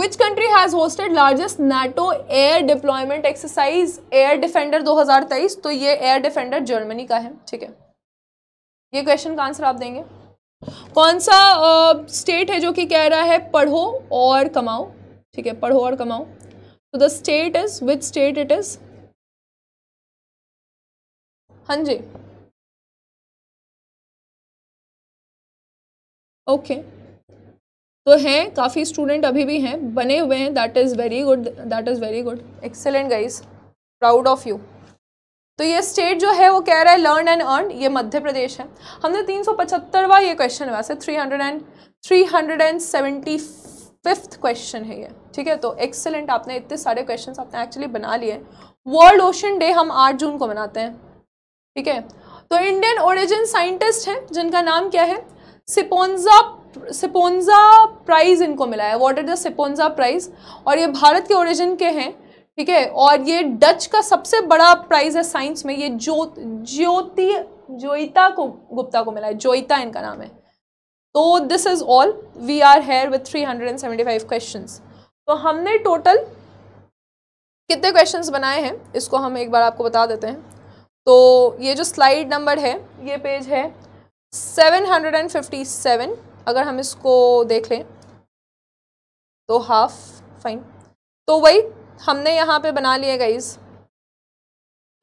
which country has hosted largest NATO air deployment exercise air defender 2023 तो ये एयर डिफेंडर जर्मनी का है ठीक है ये क्वेश्चन का आंसर आप देंगे कौन सा स्टेट uh, है जो कि कह रहा है पढ़ो और कमाओ ठीक है पढ़ो और कमाओ तो the state is with state it is हाँ जी ओके okay. तो हैं काफ़ी स्टूडेंट अभी भी हैं बने हुए हैं that is very good that is very good excellent guys proud of you तो ये स्टेट जो है वो कह रहा है लर्न एंड अर्न ये मध्य प्रदेश है हमने तीन सौ पचहत्तरवा ये क्वेश्चन वैसे three hundred and three hundred and seventy fifth question है ये ठीक है तो एक्सेलेंट आपने इतने सारे क्वेश्चन आपने एक्चुअली बना लिए वर्ल्ड ओशन डे हम आठ जून को मनाते हैं ठीक है तो इंडियन ओरिजिन साइंटिस्ट हैं जिनका नाम क्या है सिपोन्जा सिपोन्जा प्राइज़ इनको मिला है वॉट इज द सिपोन्जा प्राइज़ और ये भारत के ओरिजिन के हैं ठीक है और ये डच का सबसे बड़ा प्राइज है साइंस में ये ज्योत ज्योति जोइता को गुप्ता को मिला है जोइता इनका नाम है तो this is all we are here with three hundred and seventy five question तो हमने टोटल कितने क्वेश्चन बनाए हैं इसको हम एक बार आपको बता देते हैं तो ये जो स्लाइड नंबर है ये पेज है seven hundred and fifty seven अगर हम इसको देख लें तो हाफ फाइन तो वही हमने यहाँ पे बना लिए गाइज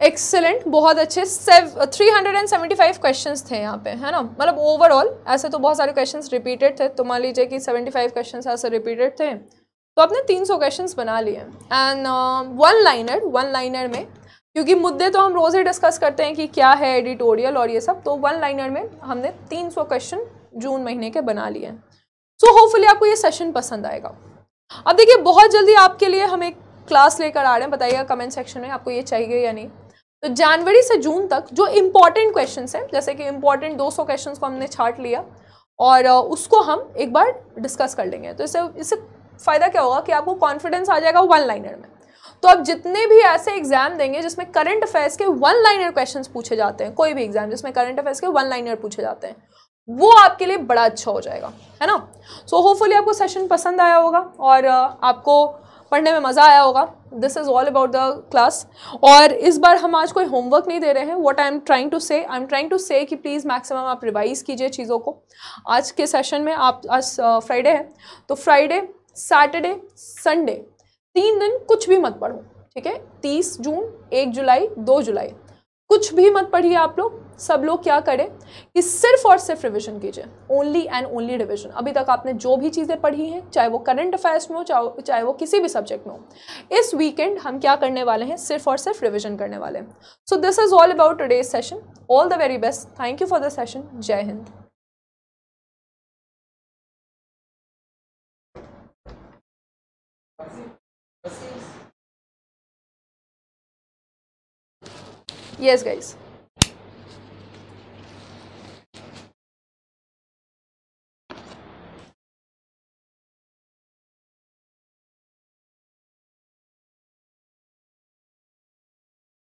एक्सेलेंट बहुत अच्छे सेव three hundred and seventy five question थे यहाँ पे है ना मतलब ओवरऑल ऐसे तो बहुत सारे क्वेश्चन रिपीटेड थे तो मान लीजिए कि सेवेंटी फाइव क्वेश्चन ऐसे रिपीटेड थे तो आपने तीन सौ क्वेश्चन बना लिए and one liner one liner में क्योंकि मुद्दे तो हम रोज़ ही डिस्कस करते हैं कि क्या है एडिटोरियल और ये सब तो वन लाइनर में हमने तीन सौ क्वेश्चन जून महीने के बना लिए सो होपफुली आपको ये सेशन पसंद आएगा अब देखिए बहुत जल्दी आपके लिए हम एक क्लास लेकर आ रहे हैं बताइएगा कमेंट सेक्शन में आपको ये चाहिए या नहीं तो जनवरी से जून तक जो इम्पॉर्टेंट क्वेश्चन हैं जैसे कि इम्पॉर्टेंट 200 क्वेश्चन को हमने छाट लिया और उसको हम एक बार डिस्कस कर लेंगे तो इससे इससे फ़ायदा क्या होगा कि आपको कॉन्फिडेंस आ जाएगा वन लाइनर में तो आप जितने भी ऐसे एग्जाम देंगे जिसमें करंट अफेयर्स के वन लाइनर क्वेश्चंस पूछे जाते हैं कोई भी एग्जाम जिसमें करंट अफेयर्स के वन लाइनर पूछे जाते हैं वो आपके लिए बड़ा अच्छा हो जाएगा है ना सो so, होपफुली आपको सेशन पसंद आया होगा और आपको पढ़ने में मज़ा आया होगा this is all about the class और इस बार हम आज कोई होमवर्क नहीं दे रहे हैं what I am trying to say I am trying to से कि प्लीज़ मैक्सिमम आप रिवाइज कीजिए चीज़ों को आज के सेशन में आप आज फ्राइडे है तो फ्राइडे सैटरडे संडे तीन दिन कुछ भी मत पढ़ो ठीक है तीस जून एक जुलाई दो जुलाई कुछ भी मत पढ़िए आप लोग सब लोग क्या करें कि सिर्फ और सिर्फ रिवीजन कीजिए ओनली एंड ओनली रिवीजन अभी तक आपने जो भी चीज़ें पढ़ी हैं चाहे वो करंट अफेयर्स में हो चाहे चाहे वो किसी भी सब्जेक्ट में हो इस वीकेंड हम क्या करने वाले हैं सिर्फ और सिर्फ रिविजन करने वाले हैं so this is all about today session all the very best thank you for the session जय हिंद Yes, guys.